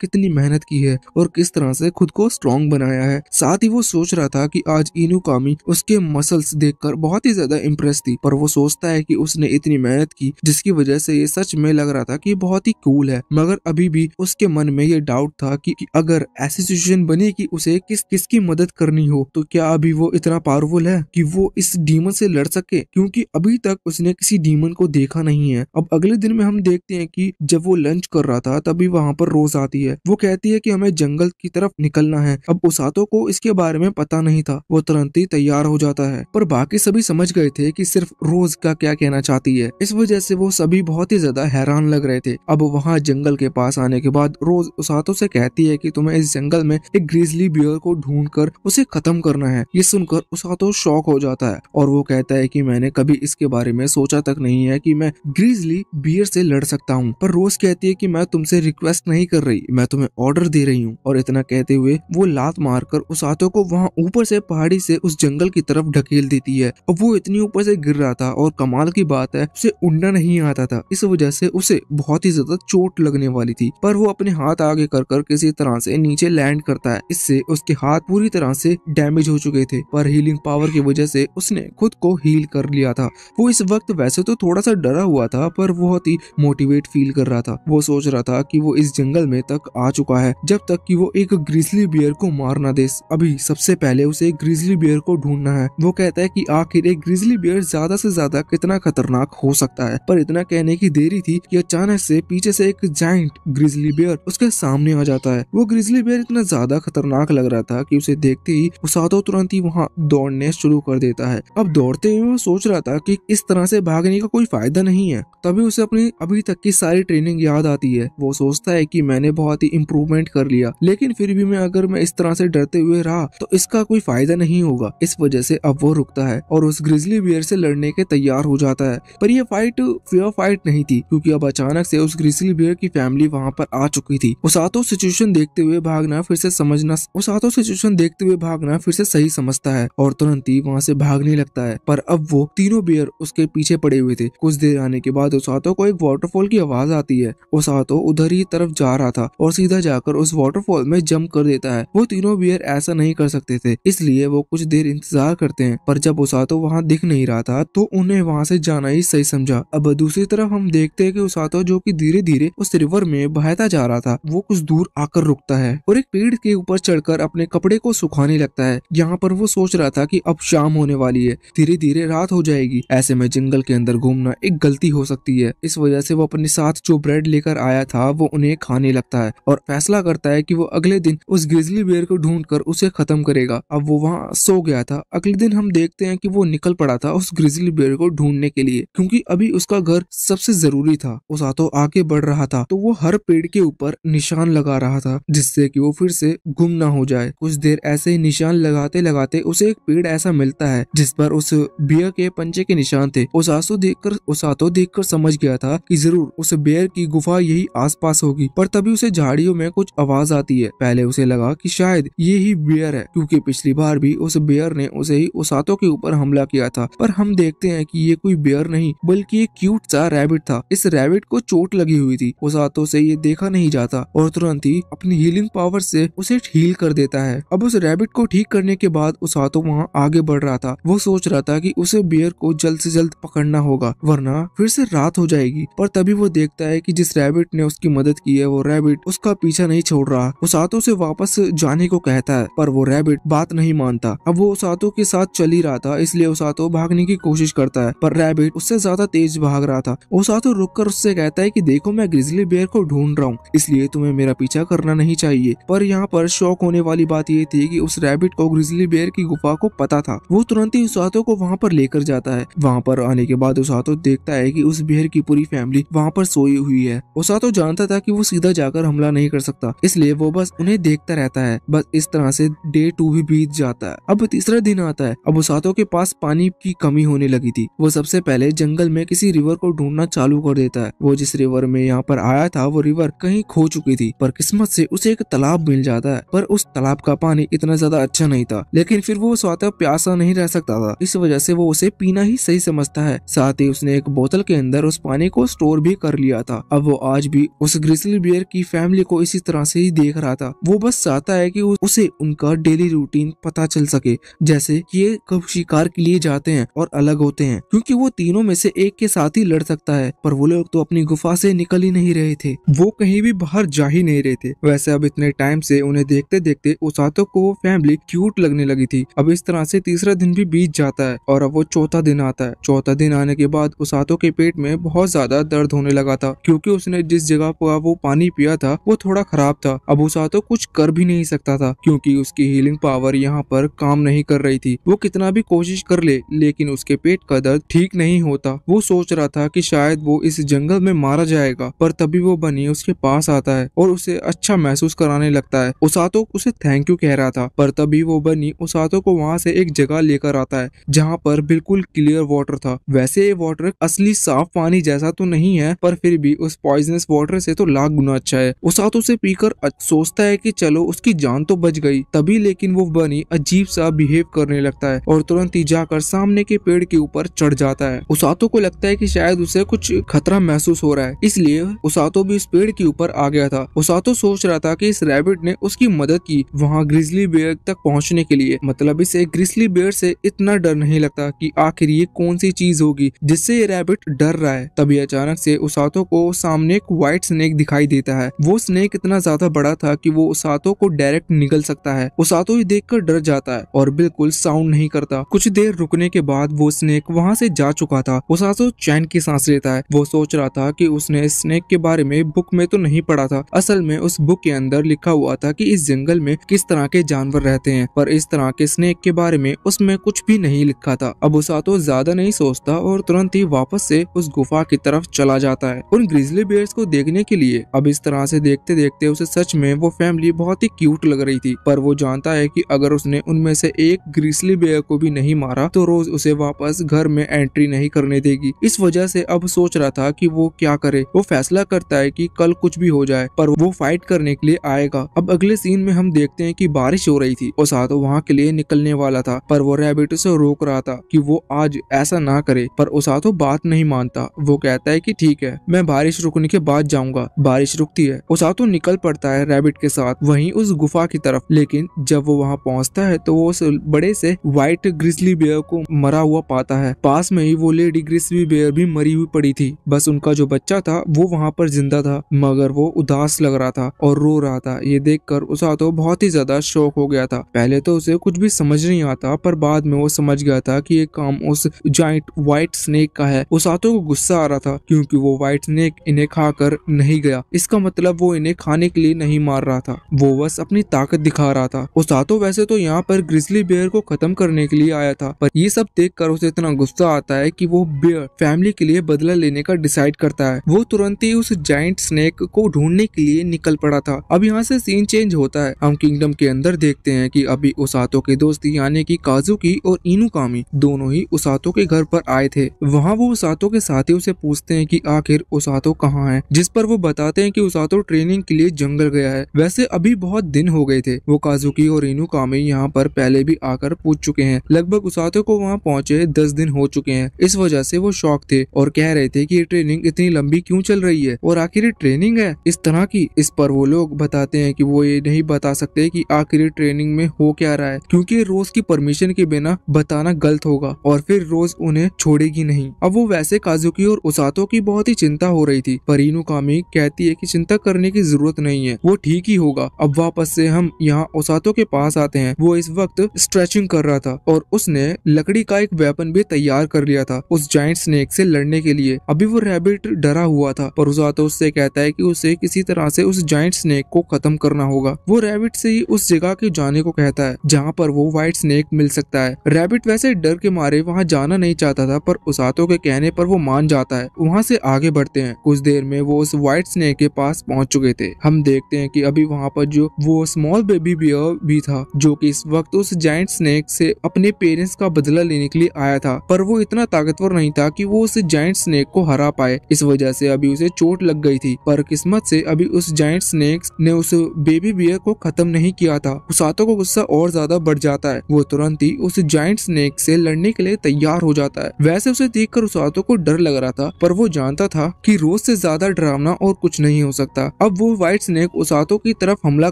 कितनी मेहनत की है और किस तरह से खुद को स्ट्रॉन्ग बनाया है साथ ही वो सोच रहा था कि आज इनू कामी उसके मसल्स देखकर बहुत ही ज्यादा इम्प्रेस थी पर वो सोचता है कि उसने इतनी इतनी मेहनत की जिसकी वजह से ये सच में लग रहा था कि बहुत ही कूल है मगर अभी भी उसके मन में ये डाउट था कि, कि अगर ऐसी सिचुएशन बनी कि उसे किस किसकी मदद करनी हो तो क्या अभी वो इतना पावरफुल है कि वो इस डीमन से लड़ सके क्योंकि अभी तक उसने किसी डीमन को देखा नहीं है अब अगले दिन में हम देखते हैं कि जब वो लंच कर रहा था तभी वहां पर रोज आती है वो कहती है कि हमें जंगल की तरफ निकलना है अब उसातो को इसके बारे में पता नहीं था वो तुरंत ही तैयार हो जाता है पर बाकी सभी समझ गए थे कि सिर्फ रोज का क्या कहना चाहती है है इस वजह से वो सभी बहुत ही ज्यादा हैरान लग रहे थे अब वहाँ जंगल के पास आने के बाद रोज उसातो से कहती है कि तुम्हें इस जंगल में एक ग्रीजली बियर को ढूंढ कर उसे खत्म करना है ये सुनकर उसातो शौक हो जाता है और वो कहता है की मैंने कभी इसके बारे में सोचा तक नहीं है की मैं ग्रीजली बियर से लड़ सकता हूँ पर रोज कहती है की मैं तुमसे रिक्वेस्ट नहीं कर रही मैं तुम्हें ऑर्डर दे रही हूँ और इतना कहते हुए वो लात मारकर उसातो को वहाँ ऊपर से पहाड़ी से उस जंगल की तरफ ढकेल देती है और वो इतनी ऊपर से गिर रहा था और कमाल की बात है से उड़ना नहीं आता था इस वजह से उसे बहुत ही ज्यादा चोट लगने वाली थी पर वो अपने हाथ आगे कर कर किसी तरह से नीचे लैंड करता है इससे उसके हाथ पूरी तरह से डैमेज हो चुके थे पर हीलिंग पावर की वजह से उसने खुद को हील कर लिया था वो इस वक्त वैसे तो थोड़ा सा डरा हुआ था पर बहुत ही मोटिवेट फील कर रहा था वो सोच रहा था की वो इस जंगल में तक आ चुका है जब तक की वो एक ग्रीजली बियर को मारना दे अभी सबसे पहले उसे ग्रिजली बियर को ढूंढना है वो कहता है की आखिर एक ग्रिजली बियर ज्यादा से ज्यादा कितना खतरनाक हो सकता है पर इतना कहने की देरी थी कि अचानक से पीछे से एक जाइंट ग्रिजली बेयर उसके सामने आ जाता है वो ग्रिजली बेयर इतना ज्यादा खतरनाक लग रहा था कि उसे देखते ही उसादो तुरंत ही वहाँ दौड़ने शुरू कर देता है अब दौड़ते हुए वो सोच रहा था कि इस तरह से भागने का कोई फायदा नहीं है तभी उसे अपनी अभी तक की सारी ट्रेनिंग याद आती है वो सोचता है की मैंने बहुत ही इम्प्रूवमेंट कर लिया लेकिन फिर भी मैं अगर मैं इस तरह से डरते हुए रहा तो इसका कोई फायदा नहीं होगा इस वजह से अब वो रुकता है और उस ग्रिजली बियर से लड़ने के तैयार हो जाता है पर यह फाइट फेयर फाइट नहीं थी क्योंकि अब अचानक से उस ग्रीसली बियर की फैमिली वहाँ पर आ चुकी थी उस सातों सिचुएशन देखते हुए भागना फिर से समझना उस सातों सिचुएशन देखते हुए भागना फिर से सही समझता है और तुरंत ही वहाँ से भागने लगता है पर अब वो तीनों बियर उसके पीछे पड़े हुए थे कुछ देर आने के बाद उस ओसातो को एक वाटरफॉल की आवाज आती है ओसातो उधर ही तरफ जा रहा था और सीधा जाकर उस वाटरफॉल में जम्प कर देता है वो तीनों बियर ऐसा नहीं कर सकते थे इसलिए वो कुछ देर इंतजार करते हैं पर जब उस आतो वहाँ दिख नहीं रहा था तो उन्हें वहाँ से जाना ही सही समझा अब दूसरी तरफ हम देखते हैं कि आता जो कि धीरे धीरे उस रिवर में बहता जा रहा था वो कुछ दूर आकर रुकता है और एक पेड़ के ऊपर चढ़कर अपने कपड़े को सुखाने लगता है यहाँ पर वो सोच रहा था कि अब शाम होने वाली है धीरे धीरे रात हो जाएगी ऐसे में जंगल के अंदर घूमना एक गलती हो सकती है इस वजह से वो अपने साथ जो ब्रेड लेकर आया था वो उन्हें खाने लगता है और फैसला करता है की वो अगले दिन उस ग्रिजली बेर को ढूंढ कर उसे खत्म करेगा अब वो वहाँ सो गया था अगले दिन हम देखते हैं कि वो निकल पड़ा था उस ग्रिजली बेर को ढूंढने के लिए क्योंकि अभी उसका घर सबसे जरूरी था वो सातों आगे बढ़ रहा था तो वो हर पेड़ के ऊपर निशान लगा रहा था जिससे कि वो फिर से गुम ना हो जाए कुछ देर ऐसे ही निशान लगाते लगाते उसे एक पेड़ ऐसा मिलता है जिस पर उस बियर के पंचे के निशान थे देख ओसासो देखकर देख कर समझ गया था की जरूर उस बेयर की गुफा यही पास होगी पर तभी उसे झाड़ियों में कुछ आवाज आती है पहले उसे लगा की शायद ये ही बियर है क्यूँकी पिछली बार भी उस बेयर ने उसे ही ओसातो के ऊपर हमला किया था पर हम देखते हैं कि ये कोई बेयर नहीं नहीं बल्कि एक क्यूट सा रैबिट था इस रैबिट को चोट लगी हुई थी उस हाथों से ये देखा नहीं जाता और तुरंत ही अपनी हीलिंग पावर से उसे हील कर देता है अब उस रैबिट को ठीक करने के बाद उस हाथों वहाँ आगे बढ़ रहा था वो सोच रहा था की उसे बियर को जल्द ऐसी जल्द पकड़ना होगा वरना फिर से रात हो जाएगी पर तभी वो देखता है की जिस रैबिट ने उसकी मदद की है वो रैबिट उसका पीछा नहीं छोड़ रहा उस हाथों से वापस जाने को कहता है पर वो रैबिट बात नहीं मानता अब वो उसातो के साथ चल ही रहा था इसलिए उसातो भागने की कोशिश करता है पर रैबिट उससे ज्यादा तेज भाग रहा था ओसातो रुक कर उससे कहता है की देखो मैं ग्रिजली बेयर को ढूंढ रहा हूँ इसलिए तुम्हें मेरा पीछा करना नहीं चाहिए पर यहाँ पर शौक होने वाली बात यह थी की उस रैबिट को ग्रिजली बेयर की गुफा को पता था वो तुरंत ही उसातो को वहाँ पर लेकर जाता है वहाँ पर आने के बाद उसातो देखता है की उस बेहर की पूरी फैमिली वहाँ पर सोई हुई है ओसातो जानता था की वो सीधा जाकर हमला नहीं कर सकता इसलिए वो बस उन्हें देखता रहता है बस इस तरह से डे टू भी बीत जाता है अब तीसरा दिन आता है अब उसातो के पास पानी की कमी होने लगी थी वो सबसे पहले जंगल जंगल में किसी रिवर को ढूंढना चालू कर देता है वो जिस रिवर में यहाँ पर आया था वो रिवर कहीं खो चुकी थी पर किस्मत से उसे एक तालाब मिल जाता है पर उस तालाब का पानी इतना ज्यादा अच्छा नहीं था लेकिन फिर वो स्वतः प्यासा नहीं रह सकता था इस वजह से वो उसे पीना ही सही समझता है साथ ही उसने एक बोतल के अंदर उस पानी को स्टोर भी कर लिया था अब वो आज भी उस ग्रिसल बियर की फैमिली को इसी तरह से ही देख रहा था वो बस चाहता है की उसे उनका डेली रूटीन पता चल सके जैसे ये कब शिकार के लिए जाते हैं और अलग होते हैं क्योंकि वो तीनों में से एक के साथ ही लड़ सकता है पर वो लोग तो अपनी गुफा से निकल ही नहीं रहे थे वो कहीं भी बाहर जा ही नहीं रहे थे वैसे अब इतने टाइम से उन्हें देखते देखते उसातो को वो फैमिली क्यूट लगने लगी थी अब इस तरह से तीसरा दिन भी बीत जाता है और अब वो चौथा दिन आता है चौथा दिन आने के बाद उसातो के पेट में बहुत ज्यादा दर्द होने लगा था क्योंकि उसने जिस जगह पर वो पानी पिया था वो थोड़ा खराब था अब उसातो कुछ कर भी नहीं सकता था क्योंकि उसकी हीलिंग पावर यहाँ पर काम नहीं कर रही थी वो कितना भी कोशिश कर ले, लेकिन उसके पेट का दर्द ठीक नहीं होता था वो सोच रहा था कि शायद वो इस जंगल में मारा जाएगा पर तभी वो बनी उसके पास आता है और उसे अच्छा महसूस कराने लगता है उसातो उसे थैंक यू कह रहा था पर तभी वो बनी उसातो को वहाँ से एक जगह लेकर आता है जहाँ पर बिल्कुल क्लियर वाटर था वैसे ये वाटर असली साफ पानी जैसा तो नहीं है पर फिर भी उस पॉइजनस वाटर से तो लाख गुना अच्छा है उसातो से पीकर सोचता है की चलो उसकी जान तो बच गई तभी लेकिन वो बनी अजीब सा बिहेव करने लगता है और तुरंत ही जाकर सामने के पेड़ के ऊपर चढ़ जाता है उसातो उसातो को लगता है कि शायद उसे कुछ खतरा महसूस हो रहा है इसलिए उसातो भी इस पेड़ के ऊपर आ गया था उसातो सोच रहा था कि इस रैबिट ने उसकी मदद की वहाँ ग्रिजली बेयर तक पहुँचने के लिए मतलब इसे ग्रिजली बेयर से इतना डर नहीं लगता कि आखिर ये कौन सी चीज होगी जिससे ये रैबिट डर रहा है तभी अचानक से उसातो को सामने एक व्हाइट स्नेक दिखाई देता है वो स्नेक इतना ज्यादा बड़ा था कि वो उसातो को डायरेक्ट निकल सकता है उसातो ये देखकर डर जाता है और बिल्कुल साउंड नहीं करता कुछ देर रुकने के बाद वो स्नेक वहाँ से जा चुका था ओसासो चैन की सांस लेता है वो सोच रहा था कि उसने स्नेक के बारे में बुक में तो नहीं पढ़ा था असल में उस बुक के अंदर लिखा हुआ था कि इस जंगल में किस तरह के जानवर रहते हैं पर इस तरह के स्नेक के बारे में उसमें कुछ भी नहीं लिखा था अब ओसातो ज्यादा नहीं सोचता और तुरंत ही वापस से उस गुफा की तरफ चला जाता है उन ग्रिजली बेयर्स को देखने के लिए अब इस तरह से देखते देखते उसे सच में वो फैमिली बहुत ही क्यूट लग रही थी पर वो जानता है की अगर उसने उनमें से एक ग्रिजली बेयर को भी नहीं मारा तो रोज उसे वापस घर में एंट्री नहीं करनी करने देगी इस वजह से अब सोच रहा था कि वो क्या करे वो फैसला करता है कि कल कुछ भी हो जाए पर वो फाइट करने के लिए आएगा अब अगले सीन में हम देखते हैं कि बारिश हो रही थी और साथ वहाँ के लिए निकलने वाला था पर वो रेबिट से रोक रहा था कि वो आज ऐसा ना करे पर ओसातो बात नहीं मानता वो कहता है कि ठीक है मैं बारिश रुकने के बाद जाऊंगा बारिश रुकती है ओसातो निकल पड़ता है रैबिट के साथ वहीं उस गुफा की तरफ लेकिन जब वो वहाँ पहुँचता है तो वो उस बड़े से व्हाइट ग्रिजली बेयर को मरा हुआ पाता है पास में ही वो लेडी हमारी ग्रिस्वी बेयर भी मरी हुई पड़ी थी बस उनका जो बच्चा था वो वहाँ पर जिंदा था मगर वो उदास लग रहा था और रो रहा था ये देख कर उसे तो बहुत ही ज्यादा शौक हो गया था पहले तो उसे कुछ भी समझ नहीं आता पर बाद में वो समझ गया था कि ये काम उस जॉइंट व्हाइट स्नेक का है उस आतो को गुस्सा आ रहा था क्योंकि वो व्हाइट स्नेक इन्हें खाकर नहीं गया इसका मतलब वो इन्हें खाने के लिए नहीं मार रहा था वो बस अपनी ताकत दिखा रहा था उस आतो वैसे तो यहाँ पर ग्रिजली बेयर को खत्म करने के लिए आया था पर ये सब देख कर उसे इतना गुस्सा आता है की वो बियर फैमिली के लिए बदला लेने का डिसाइड करता है वो तुरंत ही उस जाइंट स्नेक को ढूंढने के लिए निकल पड़ा था अब यहाँ से सीन चेंज होता है हम किंगडम के अंदर देखते हैं कि अभी उसातो के दोस्त यानी कि की और इनू कामी दोनों ही उसातो के घर पर आए थे वहाँ वो उसातो के साथियों से पूछते हैं कि आखिर उसातो कहाँ है जिस पर वो बताते हैं कि उसातो ट्रेनिंग के लिए जंगल गया है वैसे अभी बहुत दिन हो गए थे वो काजुकी और इनू कामी यहाँ पर पहले भी आकर पूछ चुके हैं लगभग उसातो को वहाँ पहुँचे दस दिन हो चुके हैं इस वजह वजह से वो शौक थे और कह रहे थे कि ये ट्रेनिंग इतनी लंबी क्यों चल रही है और आखिर ट्रेनिंग है इस तरह की इस पर वो लोग बताते हैं कि वो ये नहीं बता सकते कि आखिर ट्रेनिंग में हो क्या रहा है क्योंकि रोज की परमिशन के बिना बताना गलत होगा और फिर रोज उन्हें छोड़ेगी नहीं अब वो वैसे काजुकी और उसातो की बहुत ही चिंता हो रही थी पर इनू कामी कहती है की चिंता करने की जरूरत नहीं है वो ठीक ही होगा अब वापस से हम यहाँ उसातो के पास आते हैं वो इस वक्त स्ट्रेचिंग कर रहा था और उसने लकड़ी का एक वेपन भी तैयार कर लिया था उस जाइंट स्नेक से लड़ने के लिए अभी वो रैबिट डरा हुआ था पर परुजातो उससे कहता है कि उसे किसी तरह से उस जाइंट स्नेक को खत्म करना होगा वो रैबिट से ही उस जगह के जाने को कहता है जहाँ पर वो व्हाइट स्नेक मिल सकता है रैबिट वैसे डर के मारे वहाँ जाना नहीं चाहता था पर उसातो के कहने पर वो मान जाता है वहाँ से आगे बढ़ते हैं कुछ देर में वो उस व्हाइट स्नेक के पास पहुँच चुके थे हम देखते हैं की अभी वहाँ पर जो वो स्मॉल बेबी बियर भी था जो कि इस वक्त उस जाइंट स्नेक से अपने पेरेंट्स का बदला लेने के लिए आया था पर वो इतना ताकतवर नहीं नहीं था कि वो उस जाइंट स्नेक को हरा पाए इस वजह से अभी उसे चोट लग गई थी पर किस्मत से अभी उस जाइंट स्नेक ने उस बेबी बियर को खत्म नहीं किया था उसातो को गुस्सा और ज्यादा बढ़ जाता है वो तुरंत ही उस जाइंट स्नेक से लड़ने के लिए तैयार हो जाता है वैसे उसे देखकर उसातो को डर लग रहा था पर वो जानता था की रोज ऐसी ज्यादा डरावना और कुछ नहीं हो सकता अब वो व्हाइट स्नेक उसातो की तरफ हमला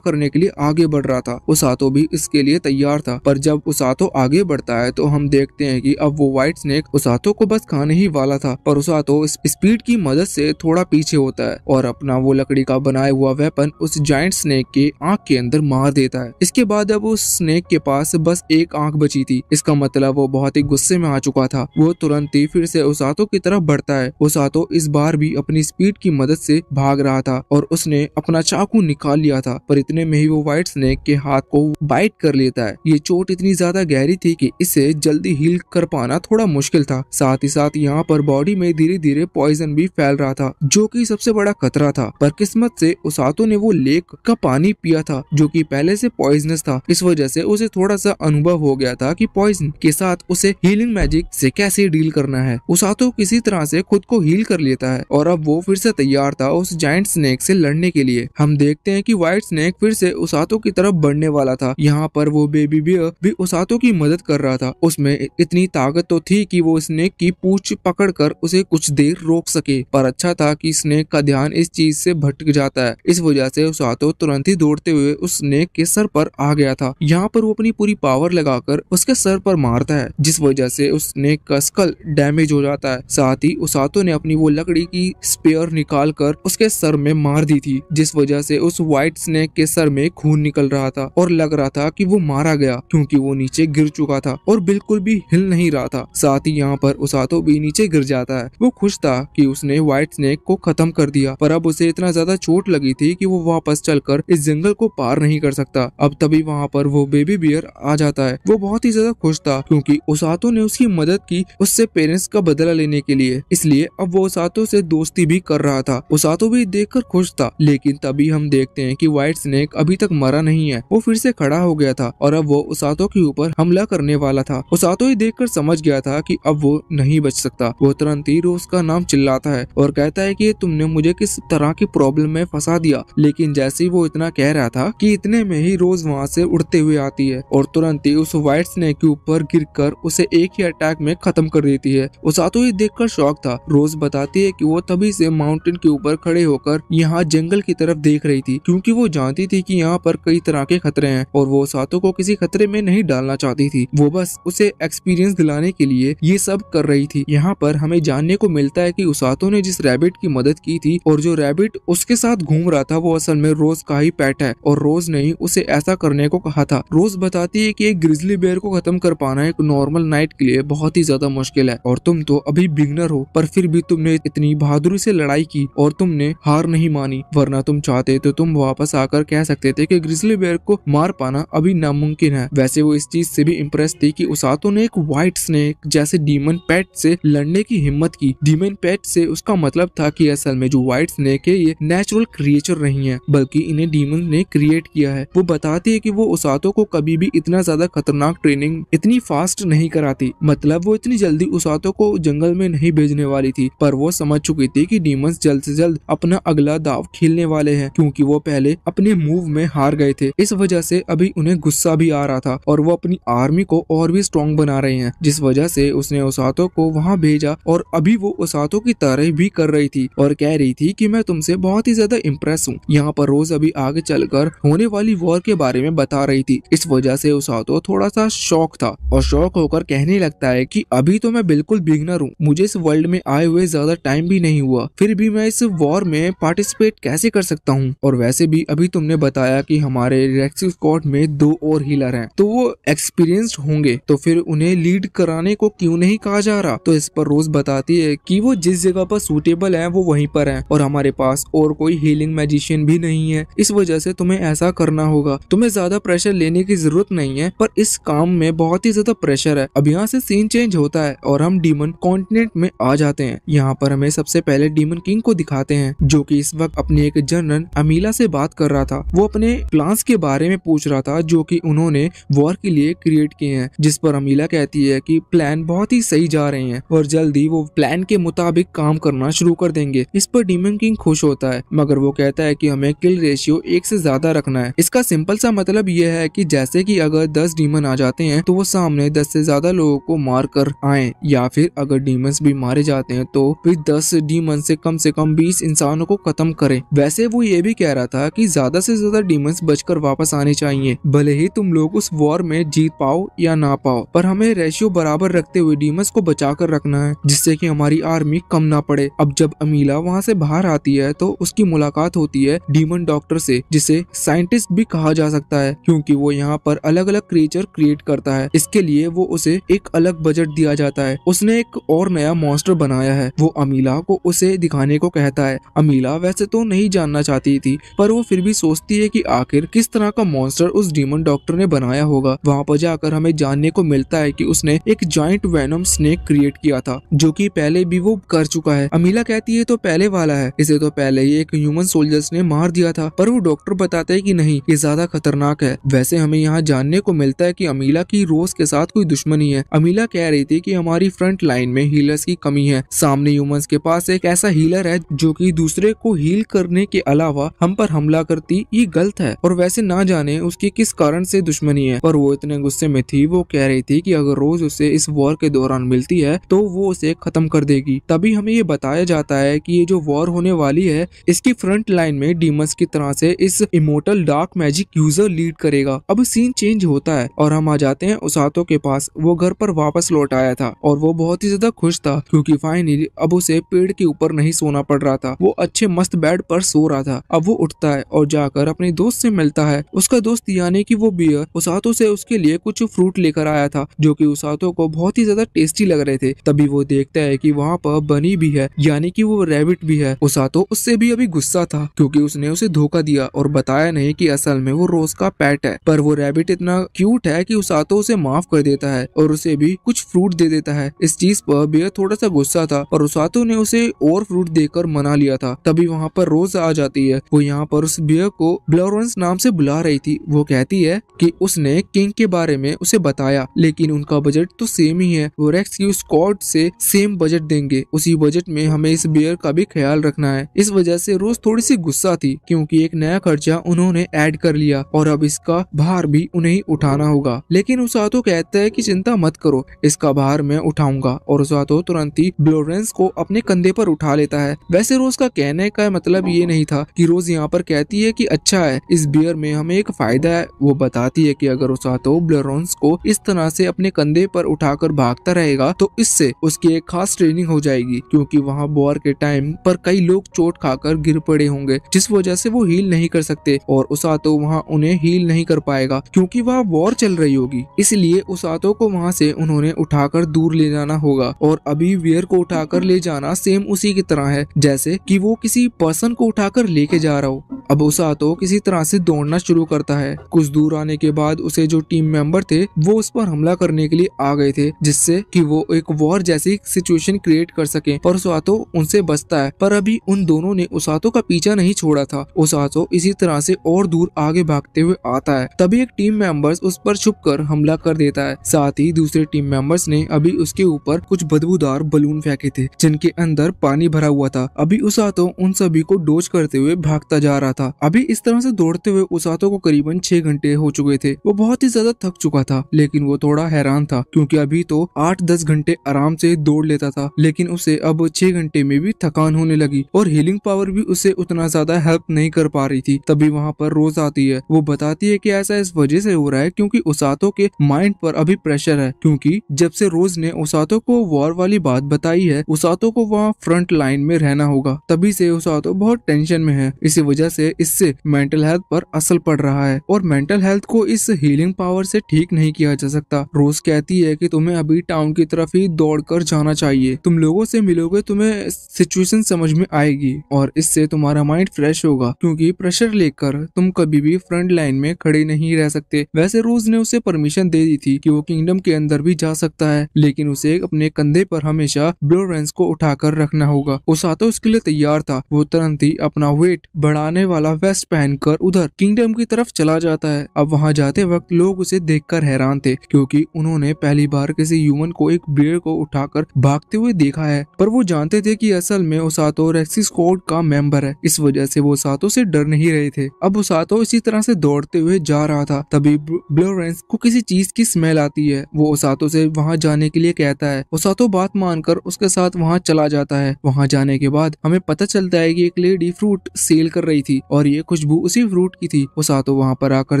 करने के लिए आगे बढ़ रहा था उसातो भी इसके लिए तैयार था पर जब उसातो आगे बढ़ता है तो हम देखते हैं कि अब वो व्हाइट स्नेक उसातो को बस वापस खाने ही वाला था उसा तो स्पीड की मदद से थोड़ा पीछे होता है और अपना वो लकड़ी का बनाया हुआ वेपन उस जाइंट स्नेक के आंख के अंदर मार देता है इसके बाद अब उस स्नेक के पास बस एक आंख बची थी इसका मतलब वो बहुत ही गुस्से में आ चुका था वो तुरंत ही फिर से आतो की तरफ बढ़ता है आतो इस बार भी अपनी स्पीड की मदद से भाग रहा था और उसने अपना चाकू निकाल लिया था पर इतने में ही वो व्हाइट स्नेक के हाथ को बाइट कर लेता है ये चोट इतनी ज्यादा गहरी थी कि इसे जल्दी हील कर पाना थोड़ा मुश्किल था साथ साथ ही साथ यहाँ पर बॉडी में धीरे धीरे पॉइजन भी फैल रहा था जो की सबसे बड़ा खतरा था पर किस्मत से उसातो ने वो लेक का पानी पिया था जो की पहले से पॉइजनस था इस वजह से उसे थोड़ा सा अनुभव हो गया था कि पॉइजन के साथ उसे हीलिंग मैजिक से कैसे डील करना है उसातो किसी तरह से खुद को हील कर लेता है और अब वो फिर से तैयार था उस जाइंट स्नेक से लड़ने के लिए हम देखते हैं कि व्हाइट स्नेक फिर से उसातो की तरफ बढ़ने वाला था यहाँ पर वो बेबी बियर भी उसातो की मदद कर रहा था उसमें इतनी ताकत तो थी कि वो स्नेक की की पूछ पकड़कर उसे कुछ देर रोक सके पर अच्छा था कि स्नेक का ध्यान इस चीज से भटक जाता है इस वजह से हाथों तुरंत ही दौड़ते हुए उस स्नेक के सर पर आ गया था यहाँ पर वो अपनी पूरी पावर लगाकर उसके सर पर मारता है जिस वजह से उस स्नेक का स्कल डैमेज हो जाता है साथ ही हाथों ने अपनी वो लकड़ी की स्पेयर निकाल कर उसके सर में मार दी थी जिस वजह से उस व्हाइट स्नेक के सर में खून निकल रहा था और लग रहा था की वो मारा गया क्यूँकी वो नीचे गिर चुका था और बिल्कुल भी हिल नहीं रहा था साथ ही यहाँ पर उस सातों भी नीचे गिर जाता है वो खुश था कि उसने व्हाइट स्नेक को खत्म कर दिया पर अब उसे इतना ज्यादा चोट लगी थी कि वो वापस चलकर इस जंगल को पार नहीं कर सकता अब तभी वहाँ पर वो बेबी बियर आ जाता है वो बहुत ही ज्यादा खुश था क्योंकि उसातो ने उसकी मदद की उससे पेरेंट्स का बदला लेने के लिए इसलिए अब वो उसातो से दोस्ती भी कर रहा था उसातो भी कर खुश था लेकिन तभी हम देखते है की व्हाइट स्नेक अभी तक मरा नहीं है वो फिर से खड़ा हो गया था और अब वो उसातो के ऊपर हमला करने वाला था उसातो ये कर समझ गया था की अब वो नहीं नहीं बच सकता वो तुरंत ही रोज का नाम चिल्लाता है और कहता है कि तुमने मुझे किस तरह की प्रॉब्लम में फंसा दिया लेकिन जैसे ही वो इतना कह रहा था कि इतने में ही रोज वहाँ से उड़ते हुए आती है और तुरंत ही उस व्हाइट स्नेक के ऊपर गिर कर उसे एक ही अटैक में खत्म कर देती है उसातो ये कर शौक था रोज बताती है की वो तभी से माउंटेन के ऊपर खड़े होकर यहाँ जंगल की तरफ देख रही थी क्यूँकी वो जानती थी की यहाँ पर कई तरह के खतरे है और वो सातो को किसी खतरे में नहीं डालना चाहती थी वो बस उसे एक्सपीरियंस दिलाने के लिए ये सब कर रही गई थी यहाँ पर हमें जानने को मिलता है कि उसातो ने जिस रैबिट की मदद की थी और जो रैबिट उसके साथ घूम रहा था वो असल में रोज का ही पैट है और रोज ने ही उसे ऐसा करने को कहा था रोज बताती है की एक ग्रिजली बेयर को खत्म कर पाना एक नॉर्मल नाइट के लिए बहुत ही ज्यादा मुश्किल है और तुम तो अभी बिगनर हो पर फिर भी तुमने इतनी बहादुरी से लड़ाई की और तुमने हार नहीं मानी वरना तुम चाहते तो तुम वापस आकर कह सकते थे कि ग्रिजली बेयर को मार पाना अभी नामुमकिन है वैसे वो इस चीज से भी इम्प्रेस थी कि उसातो ने एक व्हाइट स्नेक जैसे डीमन पेट पेट से लड़ने की हिम्मत की डीमन पेट से उसका मतलब था कि असल में जो व्हाइट स्नेक है ये नेचुरल क्रिएचर नहीं है बल्कि इन्हें डीमन ने क्रिएट किया है वो बताती है की वो उसातो को कभी भी इतना ज्यादा खतरनाक ट्रेनिंग इतनी फास्ट नहीं कराती मतलब वो इतनी जल्दी उसातो को जंगल में नहीं भेजने वाली थी पर वो समझ चुकी थी कि डीमंस जल्द से जल्द अपना अगला दाव खेलने वाले हैं क्योंकि वो पहले अपने मूव में हार गए थे इस वजह से अभी उन्हें गुस्सा भी आ रहा था और वो अपनी आर्मी को और भी स्ट्रॉन्ग बना रहे हैं जिस वजह से उसने उस को को वहाँ भेजा और अभी वो हाथों की तारीफ भी कर रही थी और कह रही थी कि मैं तुमसे बहुत ही ज्यादा इम्प्रेस हूँ यहाँ पर रोज अभी आगे चलकर होने वाली वॉर के बारे में बता रही थी इस वजह से हाथों थोड़ा सा शौक था और शौक होकर कहने लगता है की अभी तो मैं बिल्कुल बिगनर हूँ मुझे इस वर्ल्ड में आए हुए ज्यादा टाइम भी नहीं हुआ फिर भी मैं इस वॉर में पार्टिसिपेट कैसे कर सकता हूँ और वैसे भी अभी तुमने बताया की हमारे स्कॉट में दो और हीलर हैं तो वो एक्सपीरियंस्ड होंगे तो फिर उन्हें लीड कराने को क्यों नहीं कहा जा रहा वगैरह तो इस पर रोज बताती है कि वो जिस जगह पर सूटेबल है वो वहीं पर है और हमारे पास और कोई हीलिंग मैजिशियन भी नहीं है इस वजह से तुम्हें ऐसा करना होगा तुम्हें ज्यादा प्रेशर लेने की जरूरत नहीं है पर इस काम में बहुत ही ज्यादा प्रेशर है अब यहाँ से सीन चेंज होता है और हम डीमन कॉन्टिनेंट में आ जाते हैं यहाँ पर हमें सबसे पहले डीमन किंग को दिखाते हैं जो की इस वक्त अपने एक जनरल अमीला से बात कर रहा था वो अपने प्लांस के बारे में पूछ रहा था जो की उन्होंने वॉर के लिए क्रिएट किए हैं जिस पर अमीला कहती है की प्लान बहुत ही सही जा रहे हैं और जल्द ही वो प्लान के मुताबिक काम करना शुरू कर देंगे इस पर डीमन किंग खुश होता है मगर वो कहता है कि हमें किल रेशियो एक से ज्यादा रखना है इसका सिंपल सा मतलब यह है कि जैसे कि अगर दस डीमन आ जाते हैं तो वो सामने दस से ज्यादा लोगों को मार कर आए या फिर अगर डीमंस भी मारे जाते हैं तो फिर दस डीमन से कम से कम बीस इंसानों को खत्म करें वैसे वो ये भी कह रहा था कि ज्यादा से ज्यादा डीमंस बचकर वापस आने चाहिए भले ही तुम लोग उस वॉर में जीत पाओ या ना पाओ पर हमें रेशियो बराबर रखते हुए डीमंस को बच बचा कर रखना है जिससे की हमारी आर्मी कम ना पड़े अब जब अमीला वहाँ से बाहर आती है तो उसकी मुलाकात होती है डीमन डॉक्टर से जिसे साइंटिस्ट भी कहा जा सकता है क्योंकि वो यहाँ पर अलग अलग क्रिएचर क्रिएट करता है इसके लिए वो उसे एक अलग बजट दिया जाता है उसने एक और नया मॉन्स्टर बनाया है वो अमीला को उसे दिखाने को कहता है अमीला वैसे तो नहीं जानना चाहती थी पर वो फिर भी सोचती है कि आखिर किस तरह का मॉन्स्टर उस डीमन डॉक्टर ने बनाया होगा वहाँ पर जाकर हमें जानने को मिलता है की उसने एक जॉइंट वेनम स्नेक क्रिएट किया था जो कि पहले भी वो कर चुका है अमीला कहती है तो पहले वाला है इसे तो पहले ही एक ह्यूमन सोल्जर्स ने मार दिया था पर वो डॉक्टर बताते हैं कि नहीं ये ज्यादा खतरनाक है वैसे हमें यहाँ जानने को मिलता है कि अमीला की रोज के साथ कोई दुश्मनी है अमीला कह रही थी कि हमारी फ्रंट लाइन में हीलर्स की कमी है सामने ह्यूमन के पास एक ऐसा हीलर है जो की दूसरे को हील करने के अलावा हम पर हमला करती ये गलत है और वैसे ना जाने उसकी किस कारण से दुश्मनी है पर वो इतने गुस्से में थी वो कह रही थी कि अगर रोज उसे इस वॉर के दौरान मिलती होती है तो वो उसे खत्म कर देगी तभी हमें ये बताया जाता है कि ये जो वॉर होने वाली है इसकी फ्रंट लाइन में डीमस की तरह से इस immortal dark magic user lead करेगा अब सीन चेंज होता है और हम आ जाते हैं उसातो के पास वो घर पर वापस लौट आया था और वो बहुत ही ज्यादा खुश था क्योंकि फाइनली अब उसे पेड़ के ऊपर नहीं सोना पड़ रहा था वो अच्छे मस्त बेड पर सो रहा था अब वो उठता है और जाकर अपने दोस्त से मिलता है उसका दोस्त यानी कि वो बियर उसातो से उसके लिए कुछ फ्रूट लेकर आया था जो कि उसातो को बहुत ही ज्यादा टेस्टी लग रहे रहे थे तभी वो देखता है कि वहाँ पर बनी भी है यानी कि वो रेबिट भी है उसातो उससे भी अभी गुस्सा था क्योंकि उसने उसे धोखा दिया और बताया नहीं कि असल में वो रोज का पैट है पर वो रेबिट इतना क्यूट है कि उसातो उसे माफ कर देता है और उसे भी कुछ फ्रूट दे देता है इस चीज पर बेहद थोड़ा सा गुस्सा था और उसातो ने उसे और फ्रूट देकर मना लिया था तभी वहाँ पर रोज आ जाती है वो यहाँ पर उस बेयर को ब्लोरेंस नाम से बुला रही थी वो कहती है कि उसने किंग के बारे में उसे बताया लेकिन उनका बजट तो सेम ही है वो रेक्स की उस स्कॉट से सेम बजट देंगे उसी बजट में हमें इस बियर का भी ख्याल रखना है इस वजह से रोज थोड़ी सी गुस्सा थी क्योंकि एक नया खर्चा उन्होंने ऐड कर लिया और अब इसका भार भी उन्हें उठाना होगा लेकिन उसातो कहता है की चिंता मत करो इसका भार मैं उठाऊंगा और उसातो तुरंत ही ब्लोरेंस को अपने कंधे पर उठा लेता है वैसे रोज का कहने का मतलब ये नहीं था की रोज यहाँ पर कहती है की अच्छा है इस बियर में हमें एक फायदा है वो बताती है की अगर उसातो ब्लोरेंस को इस तरह से अपने कंधे पर उठाकर भागता रहेगा तो इससे उसकी एक खास ट्रेनिंग हो जाएगी क्योंकि वहाँ बोर के टाइम पर कई लोग चोट खाकर गिर पड़े होंगे जिस वजह से वो हील नहीं कर सकते और उसातो वहाँ उन्हें हील नहीं कर पाएगा क्योंकि वहाँ वॉर चल रही होगी इसलिए उसातो को वहाँ से उन्होंने उठाकर दूर ले जाना होगा और अभी वियर को उठाकर ले जाना सेम उसी की तरह है जैसे कि वो किसी पर्सन को उठाकर लेके जा रहा हो अब उसातो किसी तरह से दौड़ना शुरू करता है कुछ दूर आने के बाद उसे जो टीम मेंबर थे वो उस पर हमला करने के लिए आ गए थे जिससे कि वो एक वॉर जैसी सिचुएशन क्रिएट कर सके पर उसातो उनसे बचता है पर अभी उन दोनों ने उसातो का पीछा नहीं छोड़ा था उसातो इसी तरह से और दूर आगे भागते हुए आता है तभी एक टीम मेंबर्स उस पर छुप कर हमला कर देता है साथ ही दूसरे टीम मेंबर्स ने अभी उसके ऊपर कुछ बदबूदार बलून फेंके थे जिनके अंदर पानी भरा हुआ था अभी उसातो उन सभी को डोज करते हुए भागता जा रहा था अभी इस तरह से दौड़ते हुए उसातो को करीबन छह घंटे हो चुके थे वो बहुत ही ज्यादा थक चुका था लेकिन वो थोड़ा हैरान था क्योंकि अभी तो आठ दस घंटे घंटे आराम से दौड़ लेता था लेकिन उसे अब छह घंटे में भी थकान होने लगी और हीलिंग पावर भी उसे उतना ज्यादा हेल्प नहीं कर पा रही थी तभी वहाँ पर रोज आती है वो बताती है की ऐसा इस वजह से हो रहा है क्यूँकी उसातो के माइंड पर अभी प्रेशर है क्यूँकी जब से रोज ने उसातो को वॉर वाली बात बताई है उसातो को वहाँ फ्रंट लाइन में रहना होगा तभी से उसातो बहुत टेंशन में है इसी वजह से इससे मेंटल हेल्थ पर असर पड़ रहा है और मेंटल हेल्थ को इस हीलिंग पावर से ठीक नहीं किया जा सकता रोज कहती है कि तुम्हें अभी टाउन की तरफ काफी दौड़ कर जाना चाहिए तुम लोगों से मिलोगे तुम्हें सिचुएशन समझ में आएगी और इससे तुम्हारा माइंड फ्रेश होगा क्योंकि प्रेशर लेकर तुम कभी भी फ्रंट लाइन में खड़े नहीं रह सकते वैसे रोज ने उसे परमिशन दे दी थी कि वो किंगडम के अंदर भी जा सकता है लेकिन उसे अपने कंधे पर हमेशा रेंस को उठाकर रखना होगा सातो उसके लिए तैयार था वो तुरंत ही अपना वेट बढ़ाने वाला वेस्ट पहनकर उधर किंगडम की तरफ चला जाता है अब वहाँ जाते वक्त लोग उसे देखकर हैरान थे क्योंकि उन्होंने पहली बार किसी ह्यूमन को एक ब्लेयर को उठाकर भागते हुए देखा है पर वो जानते थे कि असल में उसातो रेक्सी स्कॉड का मेंबर है इस वजह से वो उसातो से डर नहीं रहे थे अब उसातो इसी तरह से दौड़ते हुए जा रहा था तभी ब्लोरेंस को किसी चीज की स्मेल आती है वो उसातो से वहाँ जाने के लिए कहता है उसातो बात मानकर उसके साथ वहाँ चला जाता है वहाँ जाने के बाद हमें पता चलता है की एक लेडी फ्रूट सेल कर रही थी और ये खुशबू उसी फ्रूट की थी सातो वहाँ पर आकर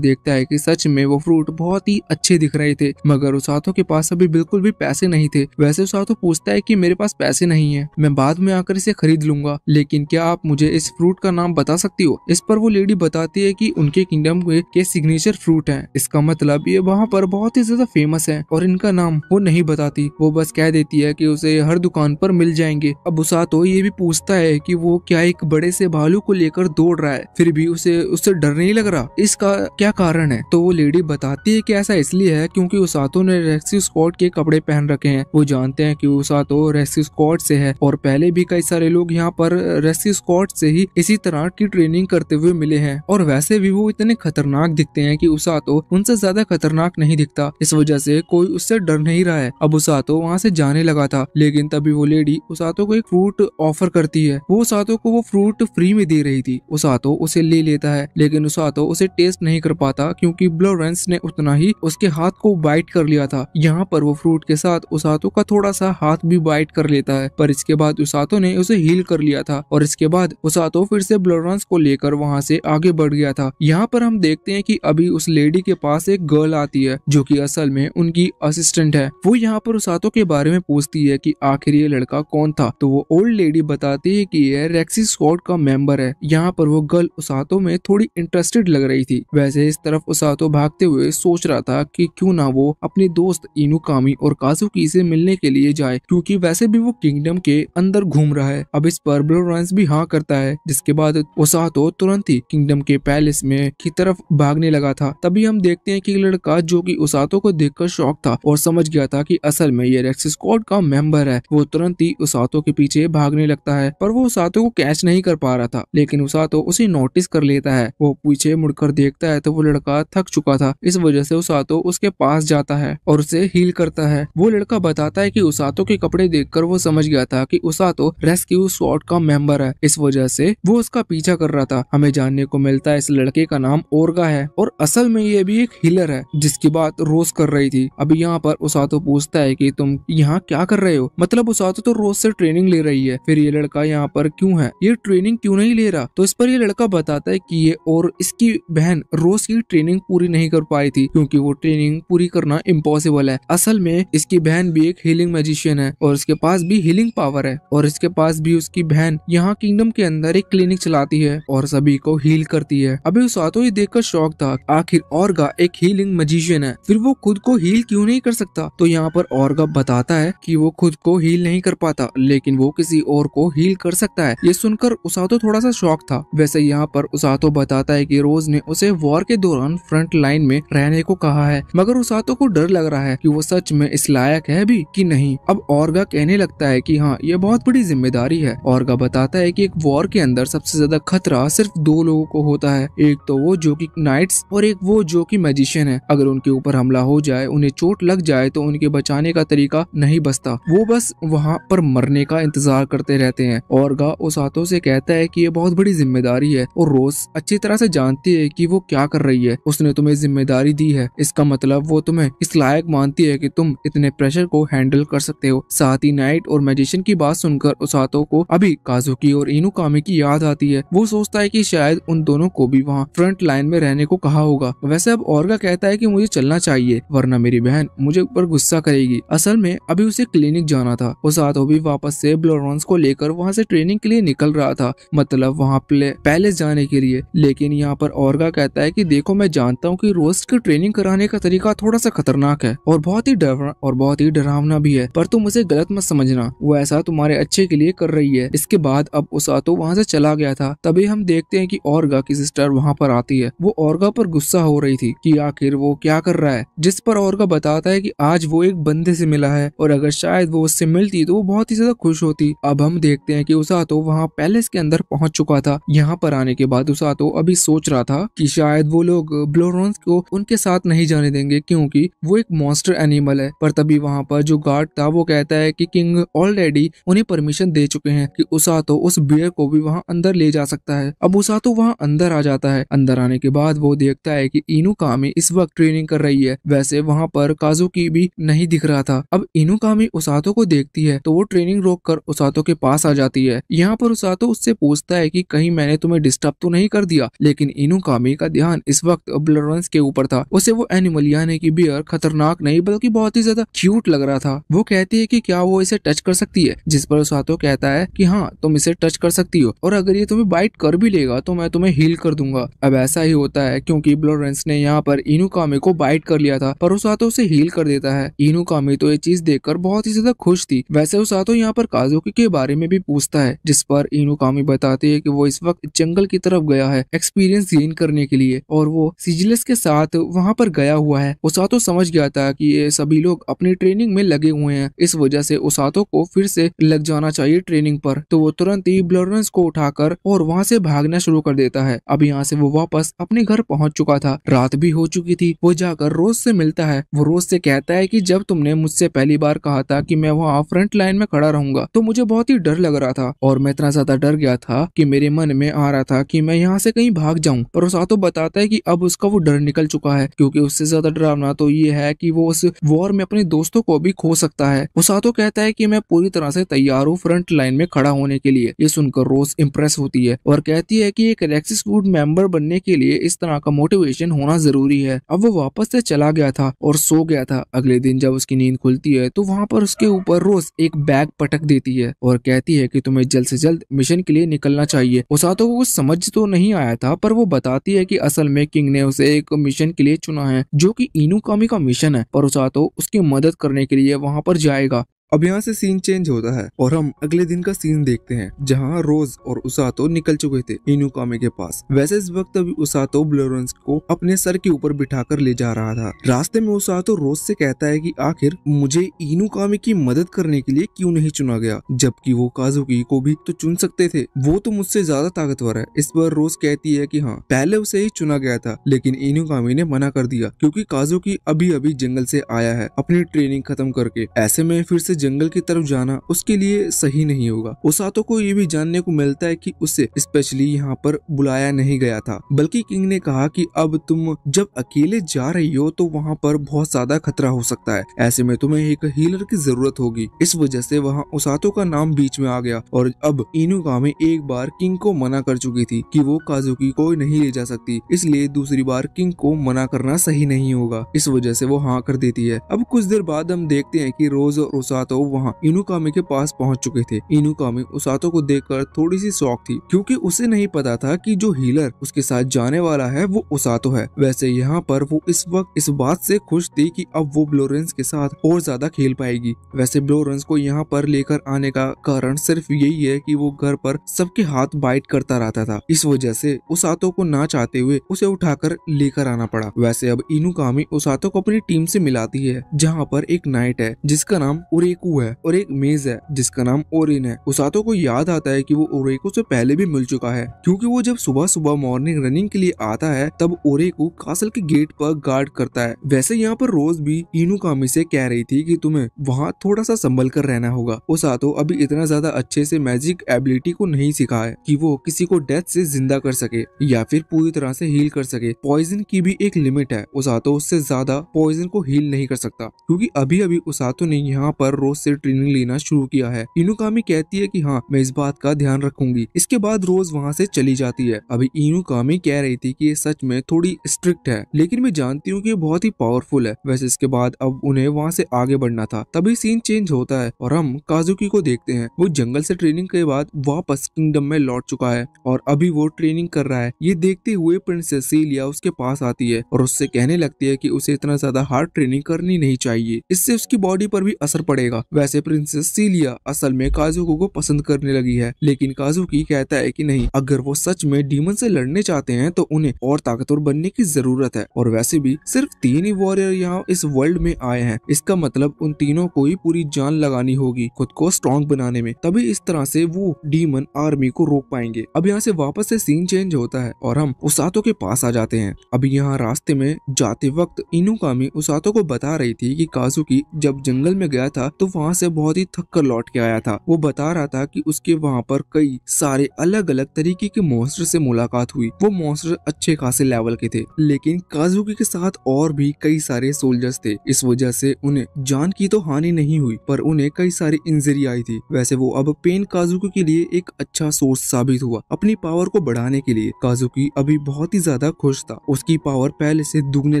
देखता है की सच में वो फ्रूट बहुत ही अच्छे दिख रहे थे मगर ओसातो के पास अभी बिल्कुल भी पैसे नहीं नहीं थे वैसे शाह तो पूछता है की मेरे पास पैसे नहीं है मैं बाद में आकर इसे खरीद लूंगा लेकिन क्या आप मुझे इस फ्रूट का नाम बता सकती हो इस पर वो लेडी बताती है की उनके किंगडम के सिग्नेचर फ्रूट है इसका मतलब ये वहाँ पर बहुत ही ज्यादा फेमस है और इनका नाम वो नहीं बताती वो बस कह देती है की उसे हर दुकान पर मिल जाएंगे अब बुसा तो ये भी पूछता है कि वो क्या एक बड़े से भालू को लेकर दौड़ रहा है फिर भी उसे उससे डर नहीं लग रहा इसका क्या कारण है तो वो लेडी बताती है कि ऐसा इसलिए है क्योंकि उसातो ने रेक्सी स्कॉट के कपड़े पहन रखे हैं हैं वो जानते हैं कि उषा तो रेस्क्यू स्कॉट से है और पहले भी कई सारे लोग यहाँ पर रेस्क्यू स्कॉट से ही इसी तरह की ट्रेनिंग करते हुए मिले हैं और वैसे भी वो इतने खतरनाक दिखते हैं कि उषा तो उनसे ज्यादा खतरनाक नहीं दिखता इस वजह से कोई उससे डर नहीं रहा है अब उषा तो वहाँ से जाने लगा था लेकिन तभी वो लेडी उसातो को एक फ्रूट ऑफर करती है वो उसातो को वो फ्रूट फ्री में दे रही थी उसातो उसे ले लेता है लेकिन उसातो उसे टेस्ट नहीं कर पाता क्यूँकी ब्लोरेंस ने उतना ही उसके हाथ को बाइट कर लिया था यहाँ पर वो फ्रूट के साथ उस उसातो का थोड़ा सा हाथ भी बाइट कर लेता है पर इसके बाद उसातो ने उसे हील कर लिया था और इसके बाद उसातो फिर से ब्लोरेंस को लेकर वहाँ से आगे बढ़ गया था यहाँ पर हम देखते हैं कि अभी उस लेडी के पास एक गर्ल आती है जो की असल में उनकी असिस्टेंट है वो यहाँ पर उसातो के बारे में पूछती है की आखिर ये लड़का कौन था तो वो ओल्ड लेडी बताती है की यह रेक्सी स्कॉट का मेंबर है यहाँ पर वो गर्ल उसातो में थोड़ी इंटरेस्टेड लग रही थी वैसे इस तरफ उसातो भागते हुए सोच रहा था कि क्यों ना वो अपने दोस्त इनुकामी और काजुकी से से मिलने के लिए जाए क्योंकि वैसे भी वो किंगडम के अंदर घूम रहा है अब इस पर ब्लोरेंस भी हाँ करता है जिसके बाद ओसातो तुरंत ही किंगडम के पैलेस में की तरफ भागने लगा था तभी हम देखते हैं कि लड़का जो कि उसातो को देखकर शौक था और समझ गया था कि असल में ये रेक्स स्क्वाड का मेंबर है वो तुरंत ही उसातो के पीछे भागने लगता है पर वो उसातो को कैच नहीं कर पा रहा था लेकिन उसातो उसे नोटिस कर लेता है वो पीछे मुड़कर देखता है तो वो लड़का थक चुका था इस वजह से उसातो उसके पास जाता है और उसे हील करता है वो लड़का बताता है कि उसातो के कपड़े देखकर वो समझ गया था कि उसातो रेस्क्यू स्वाट का मेंबर है इस वजह से वो उसका पीछा कर रहा था हमें जानने को मिलता है इस लड़के का नाम ओरगा है और असल में ये भी एक हिलर है जिसकी बात रोज कर रही थी अभी यहाँ पर उसातो पूछता है की तुम यहाँ क्या कर रहे हो मतलब उसातो तो रोज से ट्रेनिंग ले रही है फिर ये लड़का यहाँ पर क्यूँ है ये ट्रेनिंग क्यूँ नहीं ले रहा तो इस पर ये लड़का बताता है की ये और इसकी बहन रोज की ट्रेनिंग पूरी नहीं कर पाई थी क्यूँकी वो ट्रेनिंग पूरी करना इम्पोसिबल है असल में इसकी बहन भी एक हीलिंग मैजिशियन है और इसके पास भी हीलिंग पावर है और इसके पास भी उसकी बहन यहाँ किंगडम के अंदर एक क्लिनिक चलाती है और सभी को हील करती है अभी आतो ये देखकर शौक था आखिर औरगा एक हीलिंग मजिशियन है फिर वो खुद को हील क्यों नहीं कर सकता तो यहाँ पर औरगा बताता है कि वो खुद को हील नहीं कर पाता लेकिन वो किसी और को हील कर सकता है ये सुनकर उसातो थोड़ा सा शौक था वैसे यहाँ पर उसातो बताता है कि रोज ने उसे वॉर के दौरान फ्रंट लाइन में रहने को कहा है मगर उसातो को डर लग रहा है कि वो सच में इस लायक है है भी कि नहीं अब औरगा कहने लगता है कि हाँ ये बहुत बड़ी जिम्मेदारी है औरगा बताता है कि एक वॉर के अंदर सबसे ज्यादा खतरा सिर्फ दो लोगों को होता है एक तो वो जो कि नाइट्स और एक वो जो कि मैजिशियन है अगर उनके ऊपर हमला हो जाए उन्हें चोट लग जाए तो उनके बचाने का तरीका नहीं बचता वो बस वहाँ पर मरने का इंतजार करते रहते हैं औरगा हाथों से कहता है की ये बहुत बड़ी जिम्मेदारी है और रोज अच्छी तरह से जानती है की वो क्या कर रही है उसने तुम्हें जिम्मेदारी दी है इसका मतलब वो तुम्हें इस लायक मानती है कि तुम इतने प्रेशर को हैंडल कर सकते हो साथ ही नाइट और मैजिशियन की बात सुनकर उसातो को अभी काजुकी और कामी की याद आती है वो सोचता है की शायद उन दोनों को भी वहाँ फ्रंट लाइन में रहने को कहा होगा वैसे अब और कहता है कि मुझे चलना चाहिए वरना मेरी बहन मुझे ऊपर गुस्सा करेगी असल में अभी उसे क्लिनिक जाना था उसातो भी वापस से ब्लोरॉन्स को लेकर वहाँ से ट्रेनिंग के लिए निकल रहा था मतलब वहाँ पैलेस जाने के लिए लेकिन यहाँ पर औरगा कहता है की देखो मैं जानता हूँ की रोस्ट की ट्रेनिंग कराने का तरीका थोड़ा सा खतरनाक है और बहुत ही डर और बहुत ही डरावना भी है पर तुम उसे गलत मत समझना वो ऐसा तुम्हारे अच्छे के लिए कर रही है इसके बाद अब उसातो वहाँ से चला गया था तभी हम देखते हैं कि औरगा की सिस्टर वहाँ पर आती है वो औरगा पर गुस्सा हो रही थी कि आखिर वो क्या कर रहा है जिस पर औरगा बताता है कि आज वो एक बंदे से मिला है और अगर शायद वो उससे मिलती तो वो बहुत ही ज्यादा खुश होती अब हम देखते हैं कि उसातो वहाँ पैलेस के अंदर पहुँच चुका था यहाँ पर आने के बाद उसातो अभी सोच रहा था कि शायद वो लोग ब्लोरोन्स को उनके साथ नहीं जाने देंगे क्योंकि वो एक मॉन्स्टर एनिमल है पर तभी वहाँ पर जो गार्ड था वो कहता है कि किंग ऑलरेडी उन्हें परमिशन दे चुके हैं कि तो उस बियर को भी वहाँ अंदर ले जा सकता है अब तो वहाँ अंदर आ जाता है अंदर आने के बाद वो देखता है कि इनू कामी इस वक्त ट्रेनिंग कर रही है वैसे वहाँ पर काजू की भी नहीं दिख रहा था अब इनू कामी उसातो को देखती है तो वो ट्रेनिंग रोक कर उसातो के पास आ जाती है यहाँ पर उसातो उससे पूछता है की कहीं मैंने तुम्हें डिस्टर्ब तो नहीं कर दिया लेकिन इनू कामी का ध्यान इस वक्त ब्लरेंस के ऊपर था उसे वो एनिमल यानी की बियर खतरनाक नहीं बल्कि बहुत ही ज्यादा क्यूट लगा लग रहा था वो कहती है कि क्या वो इसे टच कर सकती है जिस पर सातो कहता है कि हाँ तुम इसे टच कर सकती हो और अगर ये तुम्हें बाइट कर भी लेगा तो मैं तुम्हें हील कर दूंगा अब ऐसा ही होता है क्योंकि ब्लोरेंस ने यहाँ पर इनू कामे को बाइट कर लिया था पर उसातो उसे हील कर देता है इनू कामे तो ये चीज देख बहुत ही ज्यादा खुश थी वैसे उसातो यहाँ पर काजुकी के बारे में भी पूछता है जिस पर इनू कामी बताती है की वो इस वक्त जंगल की तरफ गया है एक्सपीरियंस गेन करने के लिए और वो सिजिलस के साथ वहाँ पर गया हुआ है उसातो समझ गया था की ये सभी लोग अपनी ट्रेनिंग ट्रेनिंग में लगे हुए हैं इस वजह से हाथों को फिर से लग जाना चाहिए ट्रेनिंग पर तो वो तुरंत ही ब्लोरेंस को उठाकर और वहाँ से भागना शुरू कर देता है अब यहाँ से वो वापस अपने घर पहुँच चुका था रात भी हो चुकी थी वो जाकर रोज से मिलता है वो रोज से कहता है की जब तुमने मुझसे पहली बार कहा था की मैं वहाँ फ्रंट लाइन में खड़ा रहूंगा तो मुझे बहुत ही डर लग रहा था और मैं इतना ज्यादा डर गया था की मेरे मन में आ रहा था की मैं यहाँ से कहीं भाग जाऊँ पर उसातो बताता है की अब उसका वो डर निकल चुका है क्यूँकी उससे ज्यादा डरावना तो ये है की वो उस वॉर में अपने दोस्तों को भी खो सकता है मुसातो कहता है की मैं पूरी तरह से तैयार हूँ फ्रंट लाइन में खड़ा होने के लिए ये सुनकर रोज इम्प्रेस होती है और कहती है की एक रेक्सिस गुड मेंबर बनने के लिए इस तरह का मोटिवेशन होना जरूरी है अब वो वापस से चला गया था और सो गया था अगले दिन जब उसकी नींद खुलती है तो वहाँ पर उसके ऊपर रोज एक बैग पटक देती है और कहती है कि तुम्हें जल्द से जल्द मिशन के लिए निकलना चाहिए उसातो को कुछ समझ तो नहीं आया था पर वो बताती है कि असल में किंग ने उसे एक मिशन के लिए चुना है जो कि इनूकामी का मिशन है पर उसातो उसकी मदद करने के लिए वहां पर जाएगा अब यहाँ से सीन चेंज होता है और हम अगले दिन का सीन देखते हैं जहाँ रोज और उसातो निकल चुके थे इनुकामे के पास वैसे इस वक्त अभी उसातो ब्लोरेंस को अपने सर के ऊपर बिठाकर ले जा रहा था रास्ते में उसातो रोज से कहता है कि आखिर मुझे इनुकामे की मदद करने के लिए क्यों नहीं चुना गया जबकि वो काजुकी को भी तो चुन सकते थे वो तो मुझसे ज्यादा ताकतवर है इस पर रोज कहती है की हाँ पहले उसे ही चुना गया था लेकिन इनुकामी ने मना कर दिया क्यूँकी काजुकी अभी अभी जंगल से आया है अपनी ट्रेनिंग खत्म करके ऐसे में फिर से जंगल की तरफ जाना उसके लिए सही नहीं होगा ओसातो को ये भी जानने को मिलता है कि उसे स्पेशली यहाँ पर बुलाया नहीं गया था बल्कि किंग ने कहा कि अब तुम जब अकेले जा रही हो तो वहाँ पर बहुत ज्यादा खतरा हो सकता है ऐसे में तुम्हें एक हीलर की जरूरत होगी इस वजह से वहाँ उसातो का नाम बीच में आ गया और अब इनुकामे एक बार किंग को मना कर चुकी थी कि वो काजुकी को नहीं ले जा सकती इसलिए दूसरी बार किंग को मना करना सही नहीं होगा इस वजह से वो हाँ कर देती है अब कुछ देर बाद हम देखते हैं कि रोज और उसातो वहाँ इनुकामी के पास पहुँच चुके थे कामी उसातो को कर थोड़ी सी शौक थी क्यूँकी उसे नहीं पता था की जो हीलर उसके साथ जाने वाला है वो उसातो है वैसे यहाँ पर वो इस वक्त इस बात से खुश थी कि अब वो ब्लोरेंस के साथ और ज्यादा खेल पाएगी वैसे ब्लोरेंस को यहाँ पर लेकर आने का कारण सिर्फ यही है कि वो घर पर सबके हाथ बाइट करता रहता था इस वजह से आतो को ना चाहते हुए उसे उठाकर लेकर आना पड़ा वैसे अब इनुकामी आतो को अपनी टीम से मिलाती है जहाँ पर एक नाइट है जिसका नाम उरे ओरेकू है और एक मेज है जिसका नाम ओरिन है उसातो को याद आता है कि वो ओरेको से पहले भी मिल चुका है क्योंकि वो जब सुबह सुबह मॉर्निंग रनिंग के लिए आता है तब को कासल के गेट पर गार्ड करता है वैसे यहाँ पर रोज भी इनू कामी से कह रही थी कि तुम्हें वहाँ थोड़ा सा संभल कर रहना होगा सातो अभी इतना ज्यादा अच्छे से मैजिक एबिलिटी को नहीं सीखा है कि वो किसी को डेथ से जिंदा कर सके या फिर पूरी तरह से हील कर सके पॉइजन की भी एक लिमिट है उसातो उससे ज्यादा पॉइजन को हील नहीं कर सकता क्योंकि अभी अभी उसातो ने यहाँ पर रोज से ट्रेनिंग लेना शुरू किया है इनुकामी कहती है कि हाँ मैं इस बात का ध्यान रखूंगी इसके बाद रोज वहाँ से चली जाती है अभी इनुकामी कह रही थी कि ये सच में थोड़ी स्ट्रिक्ट है लेकिन मैं जानती हूँ कि ये बहुत ही पावरफुल है वैसे इसके बाद अब उन्हें वहाँ से आगे बढ़ना था तभी सीन चेंज होता है और हम काजुकी को देखते हैं वो जंगल से ट्रेनिंग के बाद वापस किंगडम में लौट चुका है और अभी वो ट्रेनिंग कर रहा है ये देखते हुए प्रिंसेस सीलिया उसके पास आती है और उससे कहने लगती है कि उसे इतना ज्यादा हार्ड ट्रेनिंग करनी नहीं चाहिए इससे उसकी बॉडी पर भी असर पड़ेगा जाएगा वैसे प्रिंसेस सीलिया असल में काजुको को पसंद करने लगी है लेकिन काजुकी कहता है कि नहीं अगर वो सच में डीमन से लड़ने चाहते हैं तो उन्हें और ताकतवर बनने की जरूरत है और वैसे भी सिर्फ तीन ही वॉरियर यहाँ इस वर्ल्ड में आए हैं इसका मतलब उन तीनों को ही पूरी जान लगानी होगी खुद को स्ट्रॉन्ग बनाने में तभी इस तरह से वो डीमन आर्मी को रोक पाएंगे अब यहाँ से वापस से सीन चेंज होता है और हम उसातो के पास आ जाते हैं अभी यहाँ रास्ते में जाते वक्त इनू कामी उसातो को बता रही थी कि काजुकी जब जंगल में गया था तो वहाँ से बहुत ही थक कर लौट के आया था वो बता रहा था कि उसके वहाँ पर कई सारे अलग अलग तरीके के मॉन्स्टर से मुलाकात हुई वो मॉन्स्टर अच्छे खासे लेवल के थे लेकिन काजुकी के साथ और भी कई सारे सोल्जर्स थे इस वजह से उन्हें जान की तो हानि नहीं हुई पर उन्हें कई सारी इंजरी आई थी वैसे वो अब पेन काजुकी के लिए एक अच्छा सोर्स साबित हुआ अपनी पावर को बढ़ाने के लिए काजुकी अभी बहुत ही ज्यादा खुश था उसकी पावर पहले से दुगने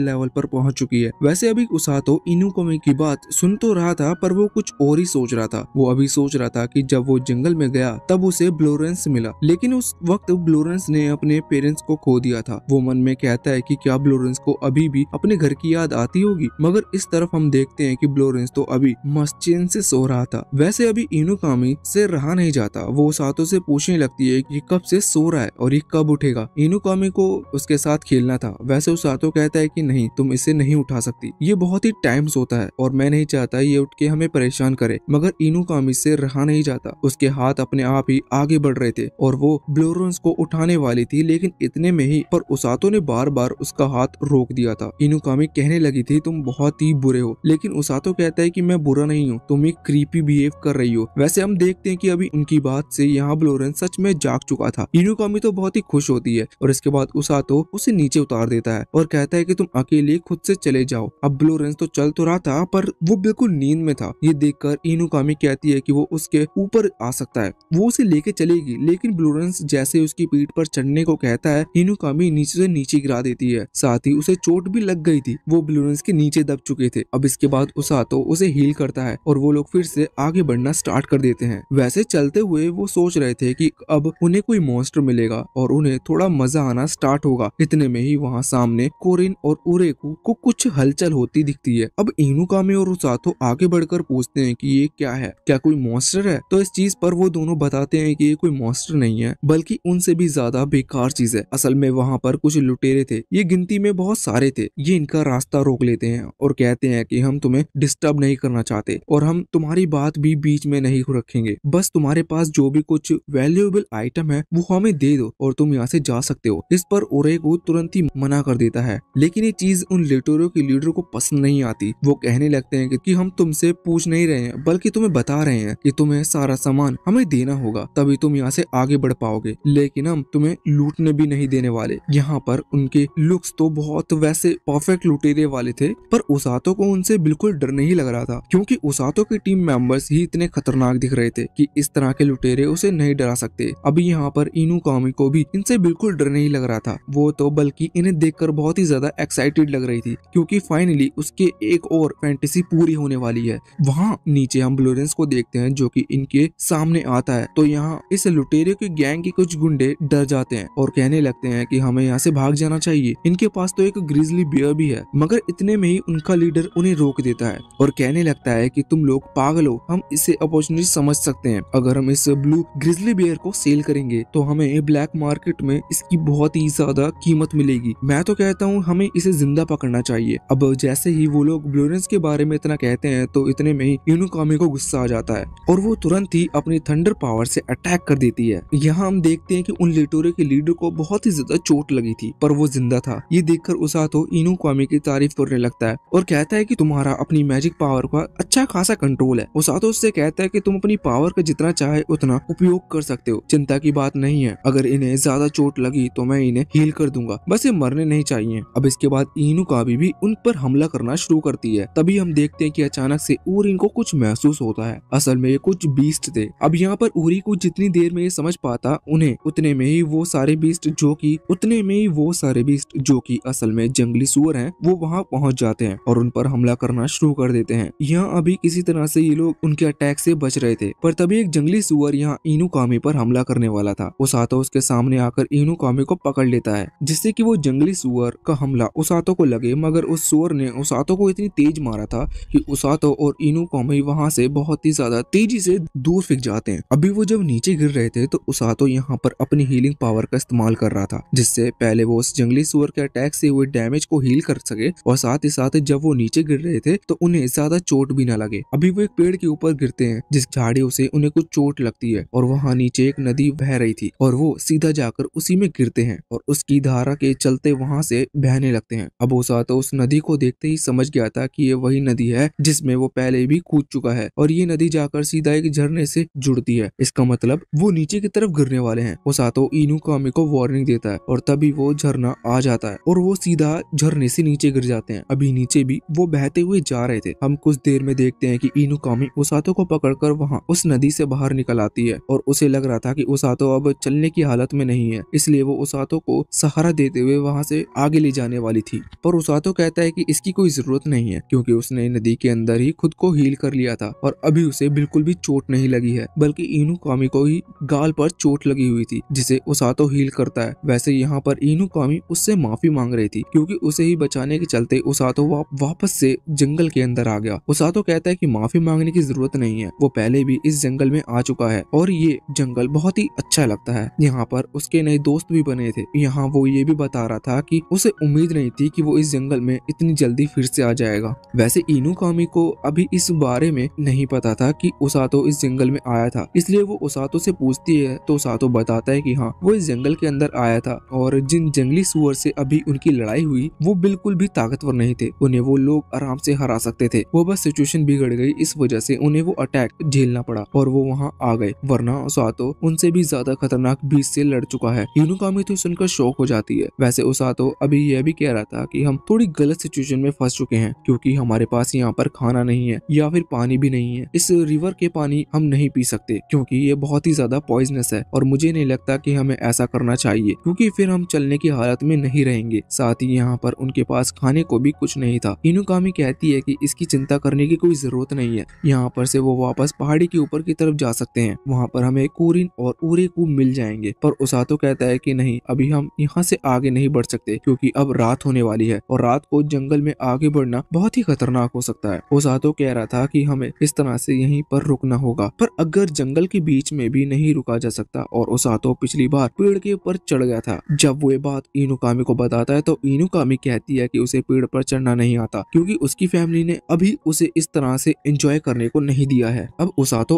लेवल पर पहुंच चुकी है वैसे अभी उसातो इनुकोमे की बात सुन तो रहा था पर वो कुछ और ही सोच रहा था वो अभी सोच रहा था कि जब वो जंगल में गया तब उसे ब्लोरेंस मिला लेकिन उस वक्त ब्लोरेंस ने अपने पेरेंट्स को खो दिया था वो मन में कहता है कि क्या ब्लोरेंस को अभी भी अपने घर की याद आती होगी मगर इस तरफ हम देखते हैं कि ब्लोरेंस तो अभी मस्चिन से सो रहा था वैसे अभी इनुकामी से रहा नहीं जाता वो सातों से पूछने लगती है की कब से सो रहा है और ये कब उठेगा इनुकामी को उसके साथ खेलना था वैसे उस सातों कहता है की नहीं तुम इसे नहीं उठा सकती ये बहुत ही टाइम सोता है और मैं नहीं चाहता ये उठ के हमें परेशान करे मगर इनू काम इससे से रहा नहीं जाता उसके हाथ अपने आप ही आगे बढ़ रहे थे और वो ब्लोरेंस को उठाने वाली थी लेकिन इतने में ही पर उसातो ने बार बार उसका हाथ रोक दिया था कामी कहने लगी थी तुम बहुत ही बुरे हो लेकिन उसातो कहता है कि मैं बुरा नहीं हूँ तुम एक क्रीपी बिहेव कर रही हो वैसे हम देखते हैं कि अभी उनकी बात से यहाँ ब्लोरेंस सच में जाग चुका था इनू कामी तो बहुत ही खुश होती है और इसके बाद उसातो उसे नीचे उतार देता है और कहता है की तुम अकेले खुद ऐसी चले जाओ अब ब्लोरेंस तो चल तो रहा था पर वो बिल्कुल नींद में था ये देखकर इनुकामी कहती है कि वो उसके ऊपर आ सकता है वो उसे लेके चलेगी लेकिन ब्लोरेंस जैसे उसकी पीठ पर चढ़ने को कहता है इनुकामी नीचे से नीचे गिरा देती है साथ ही उसे चोट भी लग गई थी वो ब्लोरेंस के नीचे दब चुके थे अब इसके बाद तो उसे हील करता है और वो लोग फिर से आगे बढ़ना स्टार्ट कर देते हैं वैसे चलते हुए वो सोच रहे थे की अब उन्हें कोई मॉन्स्टर मिलेगा और उन्हें थोड़ा मजा आना स्टार्ट होगा इतने में ही वहाँ सामने कोरिन और उरेकू को कुछ हलचल होती दिखती है अब इनुकामी और उसातो आगे बढ़कर पूछते हैं कि ये क्या है क्या कोई मॉन्स्टर है तो इस चीज पर वो दोनों बताते हैं कि ये कोई मॉन्स्टर नहीं है बल्कि उनसे भी ज्यादा बेकार चीज है असल में वहाँ पर कुछ लुटेरे थे ये गिनती में बहुत सारे थे ये इनका रास्ता रोक लेते हैं और कहते हैं की हम तुम्हें डिस्टर्ब नहीं करना चाहते और हम तुम्हारी बात भी बीच में नहीं रखेंगे बस तुम्हारे पास जो भी कुछ वैल्यूएबल आइटम है वो हमें दे दो और तुम यहाँ से जा सकते हो इस पर ओरे को तुरंत ही मना कर देता है लेकिन ये चीज उन लिटोरियो के लीडरों को पसंद नहीं आती वो कहने लगते हैं कि हम तुमसे पूछ नहीं रहे हैं बल्कि तुम्हें बता रहे हैं कि तुम्हें सारा सामान हमें देना होगा तभी तुम यहाँ से आगे बढ़ पाओगे लेकिन हम तुम्हें लूटने भी नहीं देने वाले यहाँ पर उनके लुक्स तो बहुत वैसे परफेक्ट लुटेरे वाले थे पर उसातों को उनसे बिल्कुल डर नहीं लग रहा था क्योंकि उसातों के टीम मेंबर्स ही इतने खतरनाक दिख रहे थे कि इस तरह के लुटेरे उसे नहीं डरा सकते अभी यहाँ पर इनू कामी को भी इनसे बिल्कुल डर नहीं लग रहा था वो तो बल्कि इन्हें देखकर बहुत ही ज्यादा एक्साइटेड लग रही थी क्योंकि फाइनली उसके एक और फैंटेसी पूरी होने वाली है वहाँ यहाँ नीचे हम ब्लोरेंस को देखते हैं जो कि इनके सामने आता है तो यहाँ इस लुटेरे के गैंग के कुछ गुंडे डर जाते हैं और कहने लगते हैं कि हमें यहाँ से भाग जाना चाहिए इनके पास तो एक ग्रिजली बियर भी है मगर इतने में ही उनका लीडर उन्हें रोक देता है और कहने लगता है की तुम लोग पागल हो हम इसे अपॉर्चुनिटी समझ सकते हैं अगर हम इस ब्लू ग्रिजली बियर को सेल करेंगे तो हमें ब्लैक मार्केट में इसकी बहुत ही ज्यादा कीमत मिलेगी मैं तो कहता हूँ हमें इसे जिंदा पकड़ना चाहिए अब जैसे ही वो लोग ब्लोरेंस के बारे में इतना कहते हैं तो इतने में ही यूनिकॉमी को गुस्सा आ जाता है और वो तुरंत ही अपने थंडर पावर से अटैक कर देती है यहाँ हम देखते हैं कि उन लिटोरे के लीडर को बहुत ही ज्यादा चोट लगी थी पर वो जिंदा था ये देखकर उसातो इनू क्वामी की तारीफ करने लगता है और कहता है कि तुम्हारा अपनी मैजिक पावर का अच्छा खासा कंट्रोल है उसातो उससे कहता है कि तुम अपनी पावर का जितना चाहे उतना उपयोग कर सकते हो चिंता की बात नहीं है अगर इन्हें ज्यादा चोट लगी तो मैं इन्हें हील कर दूंगा बस ये मरने नहीं चाहिए अब इसके बाद इनू काबी भी उन पर हमला करना शुरू करती है तभी हम देखते हैं कि अचानक से और को कुछ महसूस होता है असल में ये कुछ बीस्ट थे अब यहाँ पर उरी को जितनी देर में ये समझ पाता उन्हें उतने में ही वो सारे बीस्ट जो की उतने में ही वो सारे बीस्ट जो की असल में जंगली सुअर है वो वहाँ पहुँच जाते हैं और उन पर हमला करना शुरू कर देते हैं यहाँ अभी किसी तरह से ये लोग उनके अटैक से बच रहे थे पर तभी एक जंगली सुअर यहाँ इनू कामी पर हमला करने वाला था आतो उसके सामने आकर इनू कामी को पकड़ लेता है जिससे कि वो जंगली सुअर का हमला आतो को लगे मगर उस सुअर ने आतो को इतनी तेज मारा था कि आतो और इनू तीनों कॉमई वहाँ से बहुत ही ज्यादा तेजी से दूर फेंक जाते हैं अभी वो जब नीचे गिर रहे थे तो उसातो यहाँ पर अपनी हीलिंग पावर का इस्तेमाल कर रहा था जिससे पहले वो उस जंगली सुअर के अटैक से हुए डैमेज को हील कर सके और साथ ही साथ जब वो नीचे गिर रहे थे तो उन्हें ज्यादा चोट भी ना लगे अभी वो एक पेड़ के ऊपर गिरते हैं जिस झाड़ियों से उन्हें कुछ चोट लगती है और वहाँ नीचे एक नदी बह रही थी और वो सीधा जाकर उसी में गिरते हैं और उसकी धारा के चलते वहाँ से बहने लगते हैं अब तो उस नदी को देखते ही समझ गया था की ये वही नदी है जिसमे वो पहले भी कूद चुका है और ये नदी जाकर सीधा एक झरने से जुड़ती है इसका मतलब वो नीचे की तरफ गिरने वाले हैं वो सातो इनू कामी को वार्निंग देता है और तभी वो झरना आ जाता है और वो सीधा झरने से नीचे गिर जाते हैं अभी नीचे भी वो बहते हुए जा रहे थे हम कुछ देर में देखते हैं की इनू कामी उसातो को पकड़ कर वहाँ उस नदी से बाहर निकल आती है और उसे लग रहा था की उसातो अब चलने की हालत में नहीं है इसलिए वो उसातो को सहारा देते हुए वहाँ से आगे ले जाने वाली थी पर उसातो कहता है की इसकी कोई जरूरत नहीं है क्यूँकी उसने नदी के अंदर ही खुद को हील कर लिया था और अभी उसे बिल्कुल भी चोट नहीं लगी है बल्कि इनू कामी को ही गाल पर चोट लगी हुई थी जिसे उसातो हील करता है वैसे यहाँ पर इनू कामी उससे माफी मांग रही थी क्योंकि उसे ही बचाने के चलते उसातो वा, वापस से जंगल के अंदर आ गया उसातो कहता है कि माफी मांगने की जरूरत नहीं है वो पहले भी इस जंगल में आ चुका है और ये जंगल बहुत ही अच्छा लगता है यहाँ पर उसके नए दोस्त भी बने थे यहाँ वो ये भी बता रहा था की उसे उम्मीद नहीं थी की वो इस जंगल में इतनी जल्दी फिर से आ जाएगा वैसे इनू कामी को अभी इस बारे में नहीं पता था कि उसातो इस जंगल में आया था इसलिए वो उसातो से पूछती है तो उसातो बताता है कि हाँ वो इस जंगल के अंदर आया था और जिन जंगली सुअर से अभी उनकी लड़ाई हुई वो बिल्कुल भी ताकतवर नहीं थे उन्हें वो लोग आराम से हरा सकते थे वो बस सिचुएशन बिगड़ गई इस वजह से उन्हें वो अटैक झेलना पड़ा और वो वहाँ आ गए वरना उसातो उनसे भी ज्यादा खतरनाक बीच से लड़ चुका है यूनुकामी तो सुनकर शौक हो जाती है वैसे उसातो अभी यह भी कह रहा था की हम थोड़ी गलत सिचुएशन में फंस चुके हैं क्यूँकी हमारे पास यहाँ पर खाना नहीं है या फिर पानी भी नहीं है इस रिवर के पानी हम नहीं पी सकते क्योंकि ये बहुत ही ज्यादा पॉइजनस है और मुझे नहीं लगता कि हमें ऐसा करना चाहिए क्योंकि फिर हम चलने की हालत में नहीं रहेंगे साथ ही यहाँ पर उनके पास खाने को भी कुछ नहीं था इनुकामी कहती है कि इसकी चिंता करने की कोई जरूरत नहीं है यहाँ पर से वो वापस पहाड़ी के ऊपर की तरफ जा सकते हैं वहाँ पर हमें कुरिन और को मिल जाएंगे पर उसातो कहता है की नहीं अभी हम यहाँ से आगे नहीं बढ़ सकते क्यूँकी अब रात होने वाली है और रात को जंगल में आगे बढ़ना बहुत ही खतरनाक हो सकता है उसातो कह रहा था कि हमें इस तरह से यहीं पर रुकना होगा पर अगर जंगल के बीच में भी नहीं रुका जा सकता और ओसातो पिछली बार पेड़ के ऊपर चढ़ गया था जब वो बात बात इनुकामी को बताता है तो इनुकामी कहती है की उसे पेड़ पर चढ़ना नहीं आता क्यूँकी उसकी फैमिली ने अभी उसे इस तरह से इंजॉय करने को नहीं दिया है अब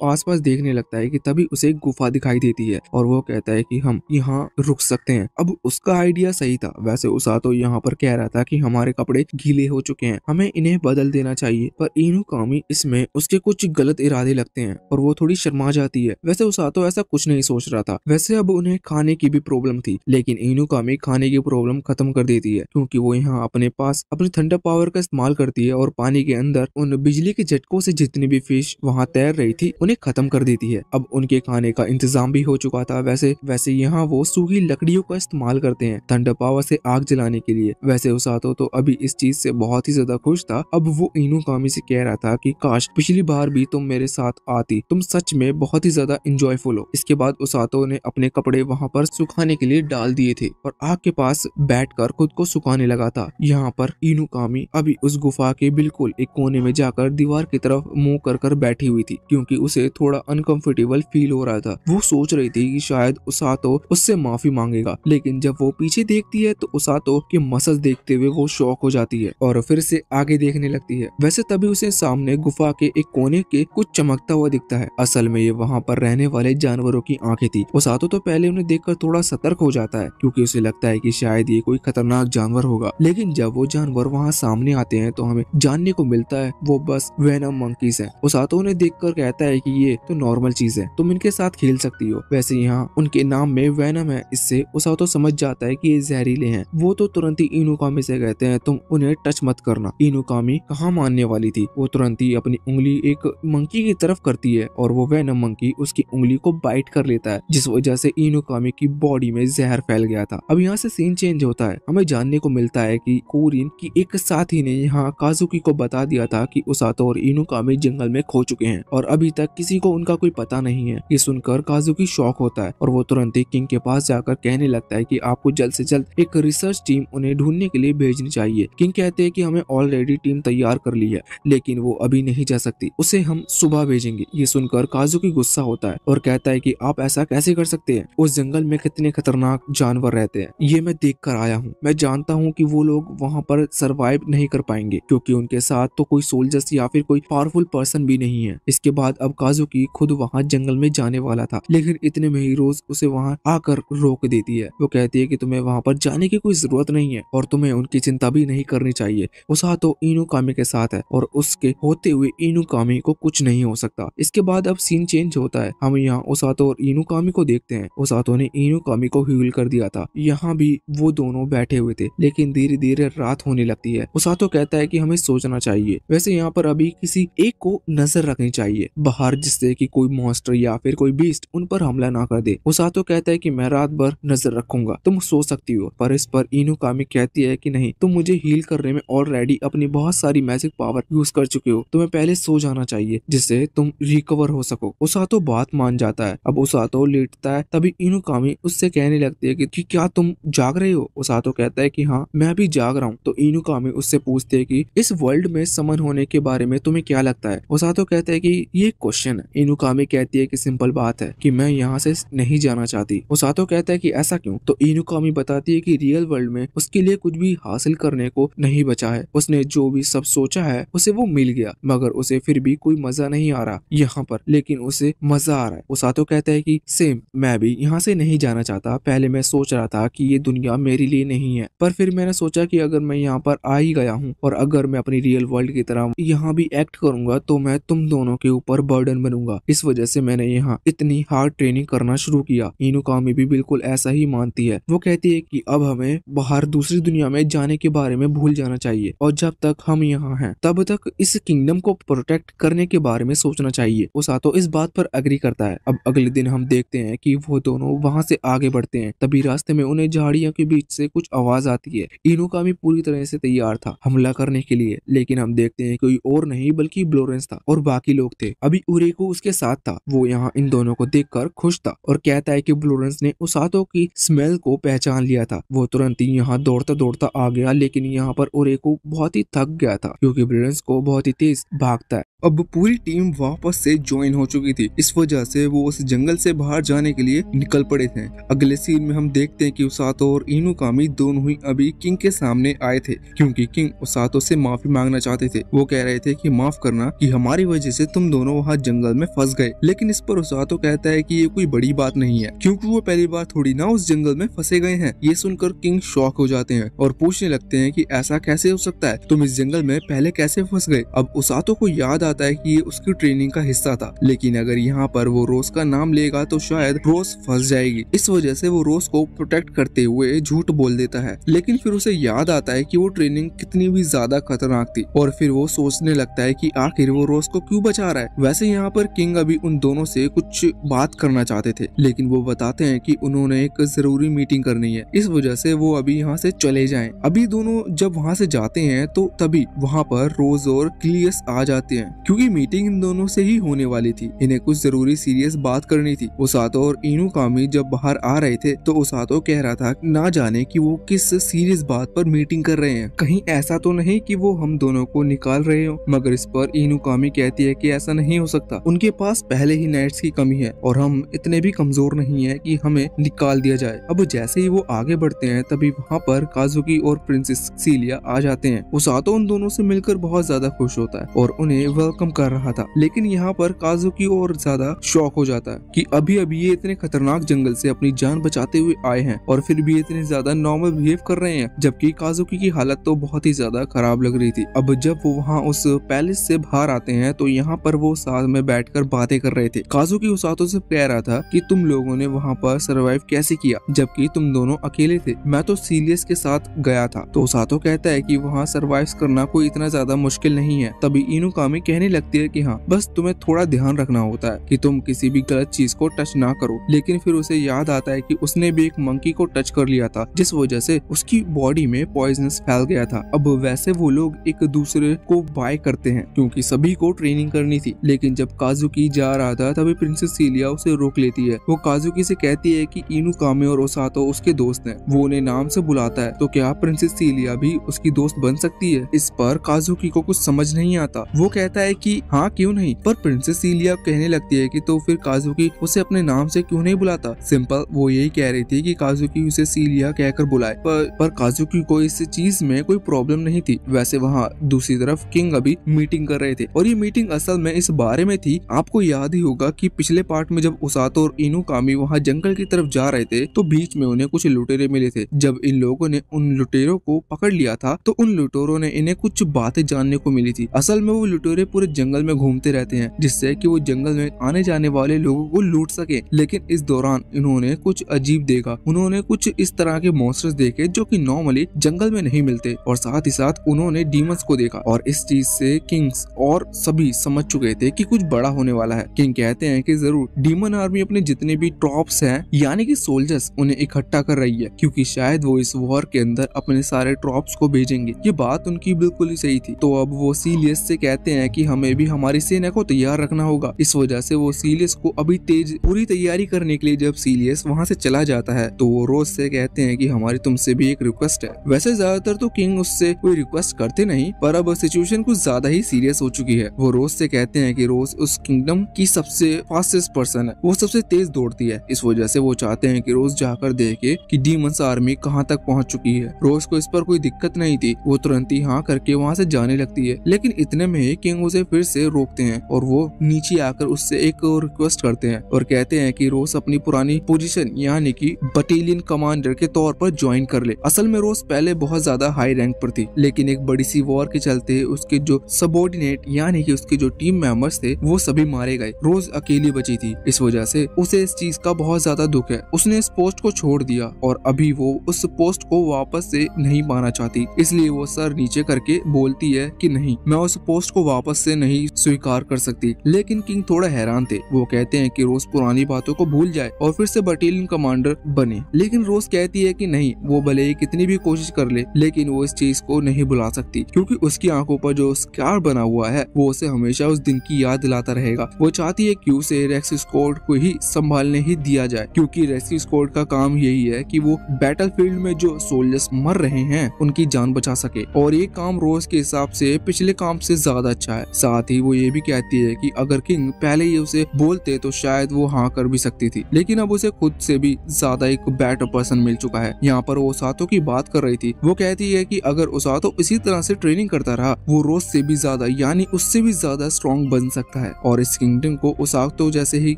आस पास देखने लगता है की तभी उसे गुफा दिखाई देती है और वो कहता है की हम यहाँ रुक सकते हैं अब उसका आइडिया सही था वैसे ओसातो यहाँ पर कह रहा था कि हमारे कपड़े गीले हो चुके हैं हमें इन्हें बदल देना चाहिए पर इनुकामी आदमी इसमें उसके कुछ गलत इरादे लगते हैं और वो थोड़ी शर्मा जाती है वैसे उसातो ऐसा कुछ नहीं सोच रहा था वैसे अब उन्हें खाने की भी प्रॉब्लम थी लेकिन इनुकामी खाने की प्रॉब्लम खत्म कर देती है क्योंकि वो यहाँ अपने पास अपने थंडा पावर का इस्तेमाल करती है और पानी के अंदर उन बिजली के झटकों से जितनी भी फिश वहाँ तैर रही थी उन्हें खत्म कर देती है अब उनके खाने का इंतजाम भी हो चुका था वैसे वैसे यहाँ वो सूखी लकड़ियों का इस्तेमाल करते हैं थंडर पावर से आग जलाने के लिए वैसे उसातो तो अभी इस चीज से बहुत ही ज्यादा खुश था अब वो इनू कामी से कह रहा था कि काश पिछली बार भी तुम मेरे साथ आती तुम सच में बहुत ही ज्यादा इंजॉयफुल हो इसके बाद उसातो ने अपने कपड़े वहाँ पर सुखाने के लिए डाल दिए थे और आग के पास बैठ खुद को सुखाने लगा था यहाँ पर इनुकामी अभी उस गुफा के बिल्कुल एक कोने में जाकर दीवार की तरफ मुंह कर कर बैठी हुई थी क्योंकि उसे थोड़ा अनकंफर्टेबल फील हो रहा था वो सोच रही थी कि शायद उसातो उससे माफी मांगेगा लेकिन जब वो पीछे देखती है तो उसातो के मसल देखते हुए वो शौक हो जाती है और फिर से आगे देखने लगती है वैसे तभी उसे सामने गुफा के एक कोने के कुछ चमकता हुआ दिखता है असल में ये वहाँ पर रहने वाले जानवरों की आंखें थी सातों तो पहले उन्हें देखकर थोड़ा सतर्क हो जाता है क्योंकि उसे लगता है कि शायद ये कोई खतरनाक जानवर होगा लेकिन जब वो जानवर वहाँ सामने आते हैं तो हमें जानने को मिलता है वो बस वेनम मंकीज है सातों उन्हें देख कर कहता है की ये तो नॉर्मल चीज है तुम इनके साथ खेल सकती हो वैसे यहाँ उनके नाम में वेनम है इससे वसातो समझ जाता है की ये जहरीले है वो तो तुरंत ही इनुकामी से कहते हैं तुम उन्हें टच मत करना इनुकामी कहाँ मानने वाली थी वो तुरंत शांति अपनी उंगली एक मंकी की तरफ करती है और वो वह मंकी उसकी उंगली को बाइट कर लेता है जिस वजह से इनोकामी की बॉडी में जहर फैल गया था अब यहाँ से सीन चेंज होता है हमें जानने को मिलता है की कोरिन की एक साथी ने यहाँ काजुकी को बता दिया था कि उसातो और इनोकामी जंगल में खो चुके हैं और अभी तक किसी को उनका कोई पता नहीं है ये सुनकर काजुकी शौक होता है और वो तुरंत ही किंग के पास जाकर कहने लगता है की आपको जल्द से जल्द एक रिसर्च टीम उन्हें ढूंढने के लिए भेजनी चाहिए किंग कहते हैं कि हमें ऑलरेडी टीम तैयार कर ली है लेकिन वो अभी नहीं जा सकती उसे हम सुबह भेजेंगे ये सुनकर काजू की गुस्सा होता है और कहता है की आप ऐसा कैसे कर सकते हैं उस जंगल में कितने खतरनाक जानवर रहते हैं ये मैं देख कर आया हूँ मैं जानता हूँ की वो लोग वहाँ पर सरवाइव नहीं कर पाएंगे क्योंकि उनके साथ तो कोई सोल्जर्स या फिर कोई पावरफुल पर्सन भी नहीं है इसके बाद अब की खुद वहाँ जंगल में जाने वाला था लेकिन इतने में ही रोज उसे वहाँ आकर रोक देती है वो कहती है कि तुम्हें वहाँ पर जाने की कोई जरूरत नहीं है और तुम्हें उनकी चिंता भी नहीं करनी चाहिए उषा तो इनो कामे के साथ है और उसके हो होते हुए इनुकामी को कुछ नहीं हो सकता इसके बाद अब सीन चेंज होता है हम यहाँ ओसातो और इनुकामी को देखते हैं ओसातो ने इनुकामी को हील कर दिया था यहाँ भी वो दोनों बैठे हुए थे लेकिन धीरे धीरे रात होने लगती है ओसातो कहता है की हमें सोचना चाहिए वैसे यहाँ पर अभी किसी एक को नजर रखनी चाहिए बाहर जिससे की कोई मॉन्स्टर या फिर कोई बीस्ट उन पर हमला ना कर दे ओसातो कहता है की मैं रात भर नजर रखूंगा तुम सो सकती हो पर इस पर इनुकामी कहती है की नहीं तुम मुझे हील करने में ऑलरेडी अपनी बहुत सारी मैजिक पावर यूज कर चुके हो तुम्हें पहले सो जाना चाहिए जिससे तुम रिकवर हो सको उसातो बात मान जाता है अब उसातो लेटता है तभी कामी उससे कहने लगती है की क्या तुम जाग रहे हो उसातो कहता है की हाँ मैं भी जाग रहा हूँ तो कामी उससे पूछते है की इस वर्ल्ड में समन होने के बारे में तुम्हें क्या लगता है उसातो कहते हैं की ये क्वेश्चन है कामी कहती है की सिंपल बात है की मैं यहाँ से नहीं जाना चाहती उसातो कहता है की ऐसा क्यों तो कामी बताती है की रियल वर्ल्ड में उसके लिए कुछ भी हासिल करने को नहीं बचा है उसने जो भी सब सोचा है उसे वो मिल गया मगर उसे फिर भी कोई मजा नहीं आ रहा यहाँ पर लेकिन उसे मजा आ रहा है उसातो कहता है कि सेम मैं भी यहाँ से नहीं जाना चाहता पहले मैं सोच रहा था कि ये दुनिया मेरे लिए नहीं है पर फिर मैंने सोचा कि अगर मैं यहाँ पर आ ही गया हूँ और अगर मैं अपनी रियल वर्ल्ड की तरह यहाँ भी एक्ट करूंगा तो मैं तुम दोनों के ऊपर बर्डन बनूंगा इस वजह से मैंने यहाँ इतनी हार्ड ट्रेनिंग करना शुरू किया कामी भी बिल्कुल ऐसा ही मानती है वो कहती है की अब हमें बाहर दूसरी दुनिया में जाने के बारे में भूल जाना चाहिए और जब तक हम यहाँ है तब तक इस किंग किंगडम को प्रोटेक्ट करने के बारे में सोचना चाहिए सातो इस बात पर अग्री करता है अब अगले दिन हम देखते हैं कि वो दोनों वहाँ से आगे बढ़ते हैं तभी रास्ते में उन्हें झाड़ियों के बीच से कुछ आवाज आती है इनोकामी पूरी तरह से तैयार था हमला करने के लिए लेकिन हम देखते हैं कोई और नहीं बल्कि ब्लोरेंस था और बाकी लोग थे अभी उरेको उसके साथ था वो यहाँ इन दोनों को देख खुश था और कहता है की ब्लोरेंस ने उसातो की स्मेल को पहचान लिया था वो तुरंत ही यहाँ दौड़ता दौड़ता आ गया लेकिन यहाँ पर उरेको बहुत ही थक गया था क्यूँकी ब्लोरेंस को बहुत ही तेज भागता है अब पूरी टीम वापस से ज्वाइन हो चुकी थी इस वजह से वो उस जंगल से बाहर जाने के लिए निकल पड़े थे अगले सीन में हम देखते हैं कि उसातो और इनुकामी दोनों ही अभी किंग के सामने आए थे क्योंकि किंग उसातो से माफी मांगना चाहते थे वो कह रहे थे कि माफ करना कि हमारी वजह से तुम दोनों वहाँ जंगल में फंस गए लेकिन इस पर उसातो कहता है की ये कोई बड़ी बात नहीं है क्यूँकी वो पहली बार थोड़ी ना उस जंगल में फंसे गए हैं ये सुनकर किंग शौक हो जाते हैं और पूछने लगते है की ऐसा कैसे हो सकता है तुम इस जंगल में पहले कैसे फंस गए अब उसातो को याद आता जाता है कि ये उसकी ट्रेनिंग का हिस्सा था लेकिन अगर यहाँ पर वो रोज का नाम लेगा तो शायद रोज फंस जाएगी इस वजह से वो रोज को प्रोटेक्ट करते हुए झूठ बोल देता है लेकिन फिर उसे याद आता है की वो ट्रेनिंग कितनी भी ज्यादा खतरनाक थी और फिर वो सोचने लगता है की आखिर वो रोज को क्यूँ बचा रहा है वैसे यहाँ पर किंग अभी उन दोनों से कुछ बात करना चाहते थे लेकिन वो बताते हैं कि उन्होंने एक जरूरी मीटिंग करनी है इस वजह से वो अभी यहाँ से चले जाएं अभी दोनों जब वहाँ से जाते हैं तो तभी वहाँ पर रोज और क्लियस आ जाते हैं क्योंकि मीटिंग इन दोनों से ही होने वाली थी इन्हें कुछ जरूरी सीरियस बात करनी थी उसातो और इनू कामी जब बाहर आ रहे थे तो उसातो कह रहा था ना जाने कि वो किस सीरियस बात पर मीटिंग कर रहे हैं कहीं ऐसा तो नहीं कि वो हम दोनों को निकाल रहे हो मगर इस पर इनू कामी कहती है की ऐसा नहीं हो सकता उनके पास पहले ही नाइट्स की कमी है और हम इतने भी कमजोर नहीं है कि हमें निकाल दिया जाए अब जैसे ही वो आगे बढ़ते हैं तभी वहाँ पर काजुकी और प्रिंसेस सीलिया आ जाते हैं उसातो उन दोनों से मिलकर बहुत ज्यादा खुश होता है और उन्हें वह कम कर रहा था लेकिन यहाँ पर काजू की और ज्यादा शौक हो जाता है कि अभी अभी ये इतने खतरनाक जंगल से अपनी जान बचाते हुए आए हैं और फिर भी इतने ज्यादा नॉर्मल बिहेव कर रहे हैं जबकि काजुकी की हालत तो बहुत ही ज्यादा खराब लग रही थी अब जब वो वहाँ उस पैलेस से बाहर आते हैं तो यहाँ पर वो साथ में बैठ बातें कर रहे थे काजू की उसातों से कह रहा था की तुम लोगो ने वहाँ पर सरवाइव कैसे किया जबकि तुम दोनों अकेले थे मैं तो सीरियस के साथ गया था तो उसातो कहता है की वहाँ सरवाइव करना कोई इतना ज्यादा मुश्किल नहीं है तभी इनू कामी कह कहने लगती है कि हाँ बस तुम्हें थोड़ा ध्यान रखना होता है कि तुम किसी भी गलत चीज को टच ना करो लेकिन फिर उसे याद आता है कि उसने भी एक मंकी को टच कर लिया था जिस वजह से उसकी बॉडी में पॉइजनस फैल गया था अब वैसे वो लोग एक दूसरे को बाय करते हैं क्योंकि सभी को ट्रेनिंग करनी थी लेकिन जब काजुकी जा रहा था तभी प्रिंसेस सीलिया उसे रोक लेती है वो काजुकी से कहती है कि इनू कामे और ओसातो उसके दोस्त हैं वो उन्हें नाम से बुलाता है तो क्या प्रिंसेस सीलिया भी उसकी दोस्त बन सकती है इस पर काजुकी को कुछ समझ नहीं आता वो कहता है है कि हाँ क्यों नहीं पर प्रिंसेस सीलिया कहने लगती है कि तो फिर काजुकी उसे अपने नाम से क्यों नहीं बुलाता सिंपल वो यही कह रही थी कि काजुकी उसे सीलिया कहकर बुलाए पर, पर काजुकी को इस चीज में कोई प्रॉब्लम नहीं थी वैसे वहाँ दूसरी तरफ किंग अभी मीटिंग कर रहे थे और ये मीटिंग असल में इस बारे में थी आपको याद ही होगा की पिछले पार्ट में जब उसातो और इनू कामी वहाँ जंगल की तरफ जा रहे थे तो बीच में उन्हें कुछ लुटेरे मिले थे जब इन लोगों ने उन लुटेरों को पकड़ लिया था तो उन लुटेरों ने इन्हें कुछ बातें जानने को मिली थी असल में वो लुटेरे पूरे जंगल में घूमते रहते हैं जिससे कि वो जंगल में आने जाने वाले लोगों को लूट सके लेकिन इस दौरान इन्होंने कुछ अजीब देखा उन्होंने कुछ इस तरह के मॉन्स्टर्स देखे जो कि नॉर्मली जंगल में नहीं मिलते और साथ ही साथ उन्होंने डीमंस को देखा और इस चीज से किंग्स और सभी समझ चुके थे कि कुछ बड़ा होने वाला है किंग कहते हैं कि जरूर डीमन आर्मी अपने जितने भी ट्रॉप्स हैं यानी कि सोल्जर्स उन्हें इकट्ठा कर रही है क्योंकि शायद वो इस वॉर के अंदर अपने सारे ट्रॉप्स को भेजेंगे ये बात उनकी बिल्कुल ही सही थी तो अब वो सीलियस से कहते हैं कि हमें भी हमारी सेना को तैयार रखना होगा इस वजह से वो सीलियस को अभी तेज पूरी तैयारी करने के लिए जब सीलियस वहाँ से चला जाता है तो वो रोज से कहते हैं की हमारी तुमसे भी एक रिक्वेस्ट है वैसे ज्यादातर तो किंग उससे कोई रिक्वेस्ट करते नहीं पर अब सिचुएशन कुछ ज्यादा ही सीरियस हो चुकी है वो रोज से कहते हैं की रोज उस किंगडम की सबसे फास्टेस्ट पर्सन है वो सबसे तेज दौड़ती है इस वजह से वो चाहते हैं कि रोज जाकर देखे कि डीमंस आर्मी कहाँ तक पहुँच चुकी है रोज को इस पर कोई दिक्कत नहीं थी वो तुरंत ही हाँ करके वहाँ से जाने लगती है लेकिन इतने में ही किंग उसे उसे फिर से रोकते हैं और वो नीचे आकर उससे एक रिक्वेस्ट करते हैं और कहते हैं कि रोस अपनी पुरानी पोजीशन यानी कि बटालियन कमांडर के तौर पर ज्वाइन कर ले असल में रोस पहले बहुत ज्यादा हाई रैंक पर थी लेकिन एक बड़ी सी वॉर के चलते उसके जो सबोर्डिनेट यानी कि उसके जो टीम मेंबर्स थे वो सभी मारे गए रोज अकेली बची थी इस वजह से उसे इस चीज का बहुत ज्यादा दुख है उसने इस पोस्ट को छोड़ दिया और अभी वो उस पोस्ट को वापस से नहीं पाना चाहती इसलिए वो सर नीचे करके बोलती है कि नहीं मैं उस पोस्ट को वापस से नहीं स्वीकार कर सकती लेकिन किंग थोड़ा हैरान थे वो कहते हैं कि रोज पुरानी बातों को भूल जाए और फिर से बटालियन कमांडर बने लेकिन रोज कहती है की नहीं वो भले ही कितनी भी कोशिश कर ले, लेकिन वो इस चीज को नहीं भुला सकती क्यूँकी उसकी आंखों पर जो स्कार बना हुआ है वो उसे हमेशा उस दिन की याद दिलाता रहेगा वो चाहती है की उसे रेक्स स्कॉट को ही संभालने ही दिया जाए क्यूँकी रेक्स स्कॉट का काम यही है की वो बैटल में जो सोल्जर्स मर रहे हैं उनकी जान बचा सके और ये काम रोज के हिसाब से पिछले काम से ज्यादा अच्छा है साथ ही वो ये भी कहती है कि अगर किंग पहले ही उसे बोलते तो शायद वो हाँ कर भी सकती थी लेकिन अब उसे खुद से भी ज्यादा एक बेटर पर्सन मिल चुका है यहाँ पर वो सातो की बात कर रही थी वो कहती है कि अगर उसातो इसी तरह से ट्रेनिंग करता रहा वो रोज से भी ज्यादा यानी उससे भी ज्यादा स्ट्रॉन्ग बन सकता है और इस किंगडम को उसातो जैसे ही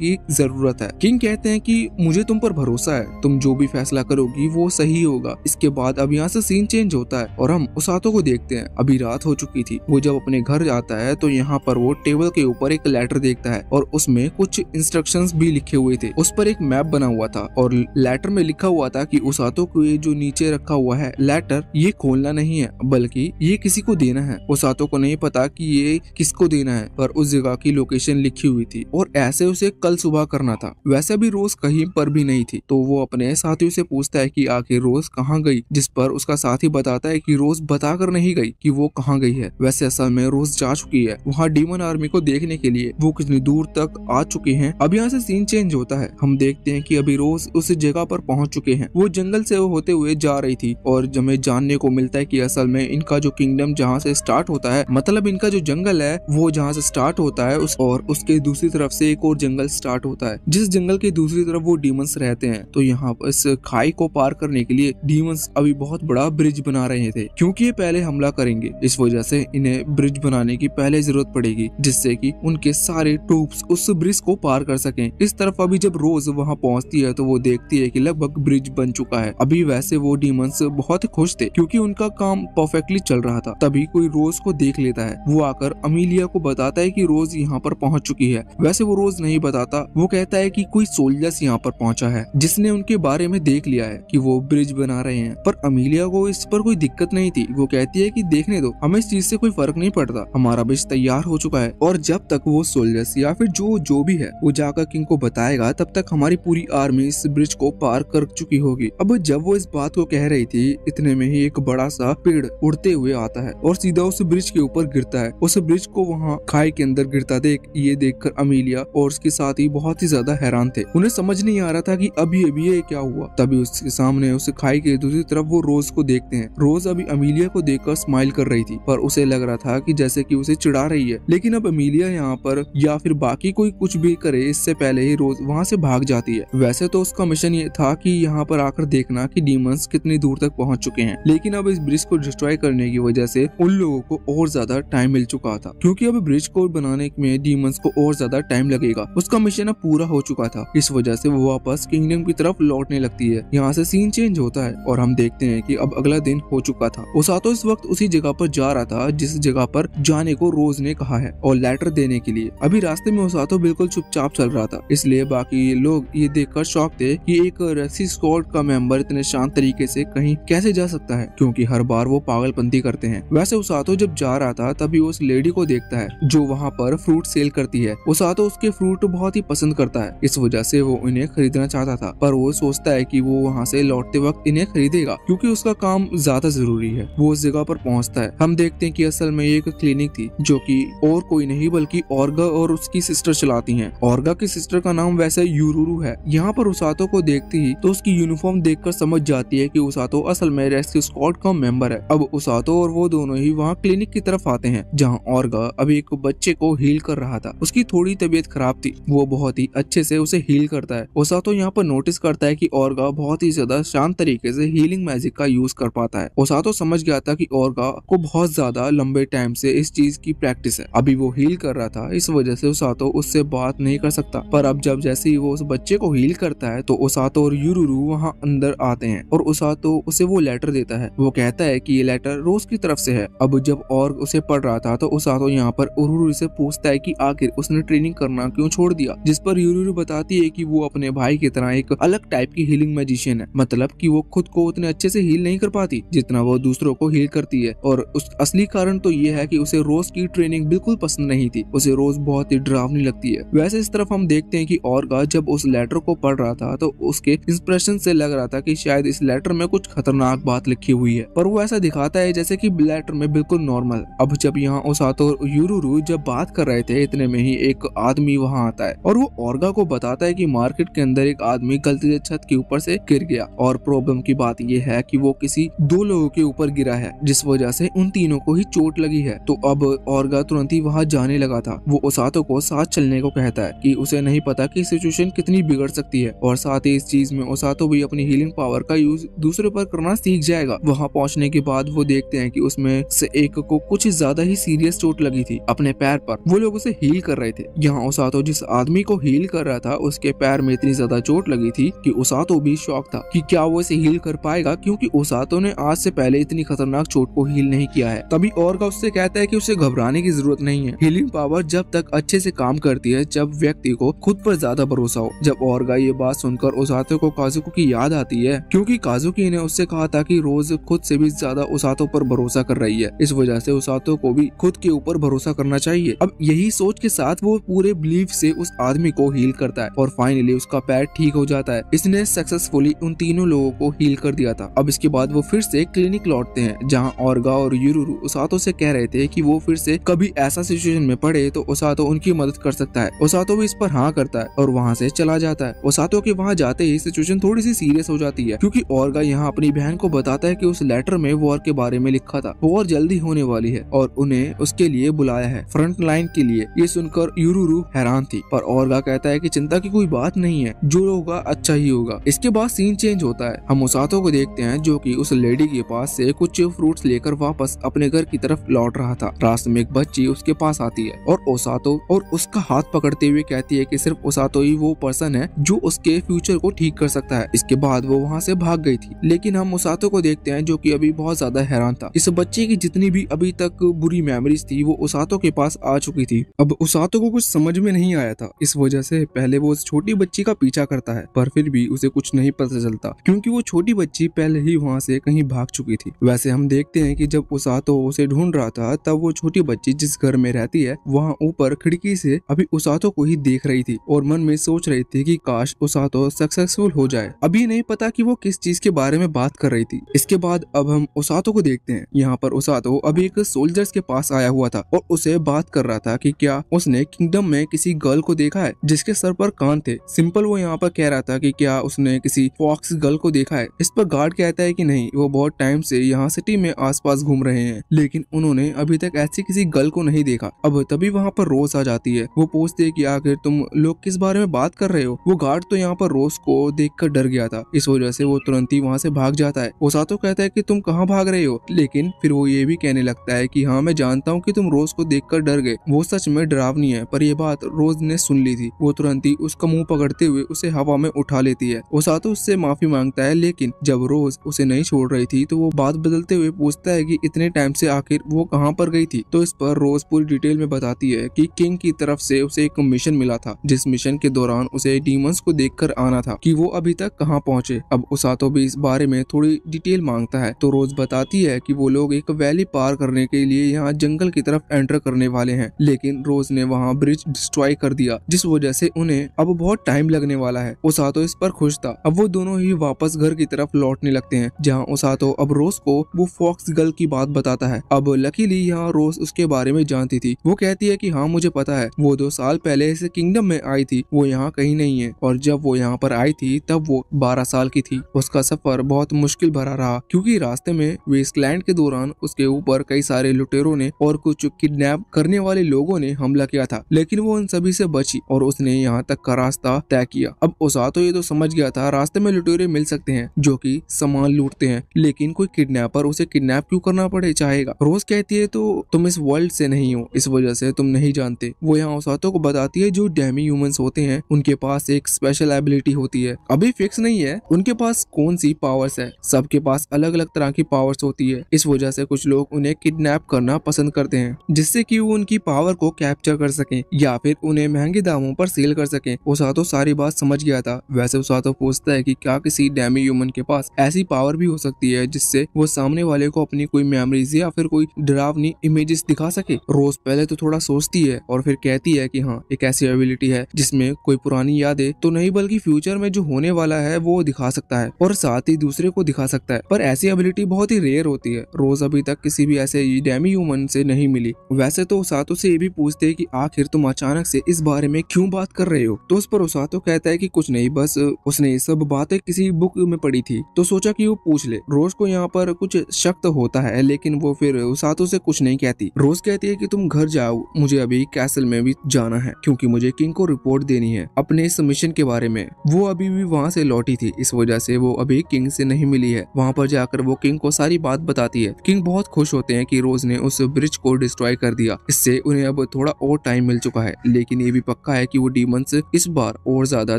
की जरूरत है किंग कहते हैं की मुझे तुम पर भरोसा है तुम जो भी फैसला करोगी वो सही होगा इसके बाद अब यहाँ से सीन चेंज होता है और हम उसातो को देखते हैं अभी रात हो चुकी थी वो जब अपने घर जाता है तो तो यहाँ पर वो टेबल के ऊपर एक लेटर देखता है और उसमें कुछ इंस्ट्रक्शन भी लिखे हुए थे उस पर एक मैप बना हुआ था और लेटर में लिखा हुआ था की उसातो को ये जो नीचे रखा हुआ है लेटर ये खोलना नहीं है बल्कि ये किसी को देना है उसातो को नहीं पता की ये किसको देना है पर उस जगह की लोकेशन लिखी हुई थी और ऐसे उसे कल सुबह करना था वैसे भी रोज कहीं पर भी नहीं थी तो वो अपने साथियों से पूछता है कि आखिर रोज कहाँ गई जिस पर उसका साथी बताता है कि रोज बताकर नहीं गई कि वो कहाँ गई है वैसे असल में रोज जा चुकी है वहाँ डीमन आर्मी को देखने के लिए वो कितनी दूर तक आ चुके हैं अब यहाँ से सीन चेंज होता है हम देखते हैं कि अभी रोज उस जगह पर पहुँच चुके हैं वो जंगल से होते हुए जा रही थी और हमें जानने को मिलता है कि असल में इनका जो किंगडम जहाँ से स्टार्ट होता है मतलब इनका जो जंगल है वो जहाँ से स्टार्ट होता है उस और उसके दूसरी तरफ से एक और जंगल स्टार्ट होता है जिस जंगल के दूसरी तरफ वो डीमंस रहते हैं तो यहाँ इस खाई को पार करने के लिए डीमंस अभी बहुत बड़ा ब्रिज बना रहे थे क्योंकि ये पहले हमला करेंगे इस वजह से इन्हें ब्रिज बनाने की पहले उन्हें जरूरत पड़ेगी जिससे कि उनके सारे ट्रूप्स उस ब्रिज को पार कर सकें इस तरफ अभी जब रोज वहां पहुंचती है तो वो देखती है कि लगभग ब्रिज बन चुका है अभी वैसे वो डीमंस बहुत खुश थे क्योंकि उनका काम परफेक्टली चल रहा था तभी कोई रोज को देख लेता है वो आकर अमीलिया को बताता है की रोज यहाँ पर पहुँच चुकी है वैसे वो रोज नहीं बताता वो कहता है की कोई सोल्जर्स यहाँ पर पहुँचा है जिसने उनके बारे में देख लिया है की वो ब्रिज बना रहे हैं पर अमीलिया को इस पर कोई दिक्कत नहीं थी वो कहती है कि देखने दो हमें इस चीज से कोई फर्क नहीं पड़ता हमारा ब्रिज तैयार हो चुका है और जब तक वो सोल्जर्स या फिर जो जो भी है वो जाकर किंग को बताएगा तब तक हमारी पूरी आर्मी इस ब्रिज को पार कर चुकी होगी अब जब वो इस बात को कह रही थी इतने में ही एक बड़ा सा पेड़ उड़ते हुए आता है और सीधा उस ब्रिज के ऊपर गिरता है उस ब्रिज को वहाँ खाई के अंदर गिरता देख ये कर अमीलिया और उसके साथ ही बहुत ही ज्यादा हैरान थे उन्हें समझ नहीं आ रहा था की अभी अभी ये क्या हुआ तभी उसके सामने उसे खाई के दूसरी तरफ वो रोज को देखते है रोज अभी अमीलिया को कर स्माइल कर रही थी पर उसे लग रहा था की जैसे की उसे चिड़ा लड़ा रही है लेकिन अब अमीलिया यहाँ पर या फिर बाकी कोई कुछ भी करे इससे पहले ही रोज वहाँ से भाग जाती है वैसे तो उसका मिशन ये था कि यहाँ पर आकर देखना कि डीमंस कितनी दूर तक पहुँच चुके हैं लेकिन अब इस ब्रिज को डिस्ट्रॉय करने की वजह से उन लोगों को और ज्यादा टाइम मिल चुका था क्योंकि अब ब्रिज को बनाने में डीमंस को और ज्यादा टाइम लगेगा उसका मिशन अब पूरा हो चुका था इस वजह से वो वापस किंगडम की तरफ लौटने लगती है यहाँ से सीन चेंज होता है और हम देखते हैं कि अब अगला दिन हो चुका था ओसातो इस वक्त उसी जगह पर जा रहा था जिस जगह पर जाने को रोज उसने ने कहा है और लेटर देने के लिए अभी रास्ते में ओसातो बिल्कुल चुपचाप चल रहा था इसलिए बाकी लोग ये देखकर शौक थे कि एक रेसी स्कॉट का मेंबर इतने शांत तरीके से कहीं कैसे जा सकता है क्योंकि हर बार वो पागलपंती करते हैं वैसे उसातो जब जा रहा था तभी उस लेडी को देखता है जो वहाँ पर फ्रूट सेल करती है उसातो उसके फ्रूट बहुत ही पसंद करता है इस वजह से वो इन्हें खरीदना चाहता था पर वो सोचता है कि वो वहाँ से लौटते वक्त इन्हें खरीदेगा क्योंकि उसका काम ज्यादा जरूरी है वो उस जगह पर पहुँचता है हम देखते हैं कि असल में ये एक क्लिनिक थी जो कि और कोई नहीं बल्कि ओर्गा और उसकी सिस्टर चलाती हैं ओर्गा की सिस्टर का नाम वैसे यूरूरु है यहाँ पर उसातो को देखती ही तो उसकी यूनिफॉर्म देखकर समझ जाती है कि उसातो असल में रेस्क्यू स्क्वाड का मेंबर है अब उसातो और वो दोनों ही वहाँ क्लिनिक की तरफ आते हैं जहाँ ओर्गा अभी एक बच्चे को हील कर रहा था उसकी थोड़ी तबीयत खराब थी वो बहुत ही अच्छे से उसे हील करता है उसातो यहाँ पर नोटिस करता है की ओर्गा बहुत ही ज्यादा शांत तरीके से हीलिंग मैजिक का यूज कर पाता है उसातो समझ गया था की ओरगा को बहुत ज्यादा लंबे टाइम से इस चीज की प्रैक्टिस है अभी वो हील कर रहा था इस वजह से ओसातो उससे बात नहीं कर सकता पर अब जब जैसे ही वो उस बच्चे को हील करता है तो ओसातो और यूरू वहाँ अंदर आते हैं और ओसातो उसे वो लेटर देता है वो कहता है की ये लेटर रोज की तरफ से है अब जब और उसे पढ़ रहा था तो ओसातो यहाँ पर उरुरु से पूछता है की आखिर उसने ट्रेनिंग करना क्यों छोड़ दिया जिस पर यूरू बताती है की वो अपने भाई की तरह एक अलग टाइप की हीलिंग मैजिशियन है मतलब की वो खुद को उतने अच्छे से हील नहीं कर पाती जितना वो दूसरों को हील करती है और उस असली कारण तो ये है की उसे रोज की ट्रेनिंग बिल्कुल पसंद नहीं थी उसे रोज बहुत ही डरावनी लगती है वैसे इस तरफ हम देखते हैं कि औरगा जब उस लेटर को पढ़ रहा था तो उसके इंस्प्रेशन से लग रहा था कि शायद इस लेटर में कुछ खतरनाक बात लिखी हुई है पर वो ऐसा दिखाता है जैसे कि लेटर में बिल्कुल नॉर्मल अब जब यहाँ ओसातो और यूरू जब बात कर रहे थे इतने में ही एक आदमी वहाँ आता है और वो औरगा को बताता है की मार्केट के अंदर एक आदमी गलती से छत के ऊपर से गिर गया और प्रॉब्लम की बात यह है की वो किसी दो लोगों के ऊपर गिरा है जिस वजह से उन तीनों को ही चोट लगी है तो अब और मार्गा तुरंत ही वहाँ जाने लगा था वो ओसातो को साथ चलने को कहता है कि उसे नहीं पता कि सिचुएशन कितनी बिगड़ सकती है और साथ ही इस चीज में उसातो भी अपनी हीलिंग पावर का यूज दूसरे पर करना सीख जाएगा वहाँ पहुँचने के बाद वो देखते हैं कि उसमें से एक को कुछ ज्यादा ही सीरियस चोट लगी थी अपने पैर पर वो लोग उसे हील कर रहे थे यहाँ ओसातो जिस आदमी को हील कर रहा था उसके पैर में इतनी ज्यादा चोट लगी थी की उसातो भी शौक था की क्या वो इसे हील कर पाएगा क्यूँकी उसातो ने आज से पहले इतनी खतरनाक चोट को हील नहीं किया है तभी और का उससे कहता है कि उसे घबरा घबराने की जरूरत नहीं है हीलिंग पावर जब तक अच्छे से काम करती है जब व्यक्ति को खुद पर ज्यादा भरोसा हो जब और ये बात सुनकर उसातो को काजुको की याद आती है क्योंकि काजुकी ने उससे कहा था कि रोज खुद से भी ज्यादा उसातो पर भरोसा कर रही है इस वजह से उसातो को भी खुद के ऊपर भरोसा करना चाहिए अब यही सोच के साथ वो पूरे बिलीफ से उस आदमी को हील करता है और फाइनली उसका पैर ठीक हो जाता है इसने सक्सेसफुली उन तीनों लोगों को हील कर दिया था अब इसके बाद वो फिर से क्लिनिक लौटते हैं जहाँ और और यूरू उसातो से कह रहे थे कि वो फिर से कभी ऐसा सिचुएशन में पड़े तो ओसातो उनकी मदद कर सकता है ओसातो भी इस पर हाँ करता है और वहाँ से चला जाता है ओसातो के वहाँ जाते ही सिचुएशन थोड़ी सी सीरियस हो जाती है क्योंकि ओरगा यहाँ अपनी बहन को बताता है कि उस लेटर में वॉर के बारे में लिखा था वॉर जल्दी होने वाली है और उन्हें उसके लिए बुलाया है फ्रंट लाइन के लिए ये सुनकर यूरू हैरान थी पर ओरगा कहता है की चिंता की कोई बात नहीं है जो होगा अच्छा ही होगा इसके बाद सीन चेंज होता है हम ओसातो को देखते हैं जो की उस लेडी के पास से कुछ फ्रूट्स लेकर वापस अपने घर की तरफ लौट रहा था रास्ते में एक बच्ची उसके पास आती है और ओसातो और उसका हाथ पकड़ते हुए कहती है कि सिर्फ ओसातो ही वो पर्सन है जो उसके फ्यूचर को ठीक कर सकता है इसके बाद वो वहाँ से भाग गई थी लेकिन हम ओसातो को देखते हैं जो की अभी बहुत ज्यादा हैरान था इस बच्चे की जितनी भी अभी तक बुरी मेमोरीज थी वो ओसातो के पास आ चुकी थी अब ओसातो को कुछ समझ में नहीं आया था इस वजह से पहले वो उस छोटी बच्ची का पीछा करता है पर फिर भी उसे कुछ नहीं पता चलता क्योंकि वो छोटी बच्ची पहले ही वहाँ से कहीं भाग चुकी थी वैसे हम देखते हैं कि जब ओसातो उसे ढूंढ रहा था तब वो छोटी बच्ची बच्ची जिस घर में रहती है वहाँ ऊपर खिड़की से अभी उसातो को ही देख रही थी और मन में सोच रही थी कि काश उसातो सक्सेसफुल हो जाए अभी नहीं पता कि वो किस चीज के बारे में बात कर रही थी इसके बाद अब हम उसातो को देखते हैं यहाँ पर उसातो अभी एक सोल्जर्स के पास आया हुआ था और उसे बात कर रहा था की क्या उसने किंगडम में किसी गर्ल को देखा है जिसके सर पर कान थे सिंपल वो यहाँ पर कह रहा था की क्या उसने किसी फॉक्स गर्ल को देखा है इस पर गार्ड कहता है की नहीं वो बहुत टाइम से यहाँ सिटी में आस घूम रहे हैं लेकिन उन्होंने अभी तक ऐसी किसी गर्ल को नहीं देखा अब तभी वहाँ पर रोज आ जाती है वो पूछते है की आखिर तुम लोग किस बारे में बात कर रहे हो वो गार्ड तो यहाँ पर रोज को देख डर गया था इस वजह से वो तुरंत ही वहाँ से भाग जाता है वो सातो कहता है की तुम कहाँ भाग रहे हो लेकिन फिर वो ये भी कहने लगता है की हाँ मैं जानता हूँ की तुम रोज को देख डर गए वो सच में डरावनी है पर यह बात रोज ने सुन ली थी वो तुरंत ही उसका मुंह पकड़ते हुए उसे हवा में उठा लेती है वो सातो उससे माफी मांगता है लेकिन जब रोज उसे नहीं छोड़ रही थी तो वो बात बदलते हुए पूछता है कि इतने टाइम से आखिर वो कहाँ पर गई थी तो इस पर रोज पूरी डिटेल में बताती है कि किंग की तरफ से उसे एक मिशन मिला था जिस मिशन के दौरान उसे डीमंस को देखकर आना था कि वो अभी तक कहाँ पहुंचे अब उसातो भी इस बारे में थोड़ी डिटेल मांगता है तो रोज बताती है कि वो लोग एक वैली पार करने के लिए यहाँ जंगल की तरफ एंटर करने वाले है लेकिन रोज ने वहाँ ब्रिज डिस्ट्रॉय कर दिया जिस वजह से उन्हें अब बहुत टाइम लगने वाला है उसातो इस पर खुश था अब वो दोनों ही वापस घर की तरफ लौटने लगते हैं जहाँ उसातो अब रोज को वो फॉक्स गर्ल की बात बताता है अब लकीली यहाँ रोज उसके बारे में जानती थी वो कहती है की हाँ मुझे पता है वो दो साल पहले इस किंगडम में आई थी वो यहाँ कहीं नहीं है और जब वो यहाँ पर आई थी तब वो बारह साल की थी उसका सफर बहुत मुश्किल भरा रहा क्योंकि रास्ते में वेस्टलैंड के दौरान उसके ऊपर कई सारे लुटेरों ने और कुछ किडनैप करने वाले लोगों ने हमला किया था लेकिन वो उन सभी से बची और उसने यहाँ तक का रास्ता तय किया अब उसा तो ये तो समझ गया था रास्ते में लुटेरे मिल सकते हैं जो की सामान लूटते हैं लेकिन कोई किडनेपर उसे किडनेप क्यों करना पड़े चाहेगा रोज कहती है तो तुम इस वर्ल्ड वर्ल्ड से नहीं हो इस वजह से तुम नहीं जानते वो यहाँ ओसातो को बताती है जो डेमी ह्यूमंस होते हैं उनके पास एक स्पेशल एबिलिटी होती है अभी फिक्स नहीं है उनके पास कौन सी पावर्स है सबके पास अलग अलग तरह की पावर्स होती है इस वजह से कुछ लोग उन्हें किडनेप करना पसंद करते हैं जिससे की वो उनकी पावर को कैप्चर कर सके या फिर उन्हें महंगे दामों पर सेल कर सकें ओसातो सारी बात समझ गया था वैसे ओसातो पूछता है की क्या किसी डैमी ह्यूमन के पास ऐसी पावर भी हो सकती है जिससे वो सामने वाले को अपनी कोई मेमोरीज या फिर कोई डरावनी इमेजेस दिखा दिखा सके रोज पहले तो थोड़ा सोचती है और फिर कहती है कि हाँ एक ऐसी एबिलिटी है जिसमें कोई पुरानी यादें तो नहीं बल्कि फ्यूचर में जो होने वाला है वो दिखा सकता है और साथ ही दूसरे को दिखा सकता है पर ऐसी एबिलिटी बहुत ही रेयर होती है रोज अभी तक किसी भी ऐसे डेमी ह्यूमन से नहीं मिली वैसे तो ओसातो से ये भी पूछते है की आखिर तुम अचानक से इस बारे में क्यूँ बात कर रहे हो तो उस पर उसातो कहता है की कुछ नहीं बस उसने ये सब बातें किसी बुक में पड़ी थी तो सोचा की वो पूछ ले रोज को यहाँ पर कुछ शक्त तो होता है लेकिन वो फिर उसातो से कुछ नहीं कहती रोज कहती है कि तुम घर जाओ मुझे अभी कैसल में भी जाना है क्योंकि मुझे किंग को रिपोर्ट देनी है अपने सबमिशन के बारे में वो अभी भी वहाँ से लौटी थी इस वजह से वो अभी किंग से नहीं मिली है वहाँ पर जाकर वो किंग को सारी बात बताती है किंग बहुत खुश होते हैं कि रोज ने उस ब्रिज को डिस्ट्रॉय कर दिया इससे उन्हें अब थोड़ा और टाइम मिल चुका है लेकिन ये भी पक्का है की वो डीमंस इस बार और ज्यादा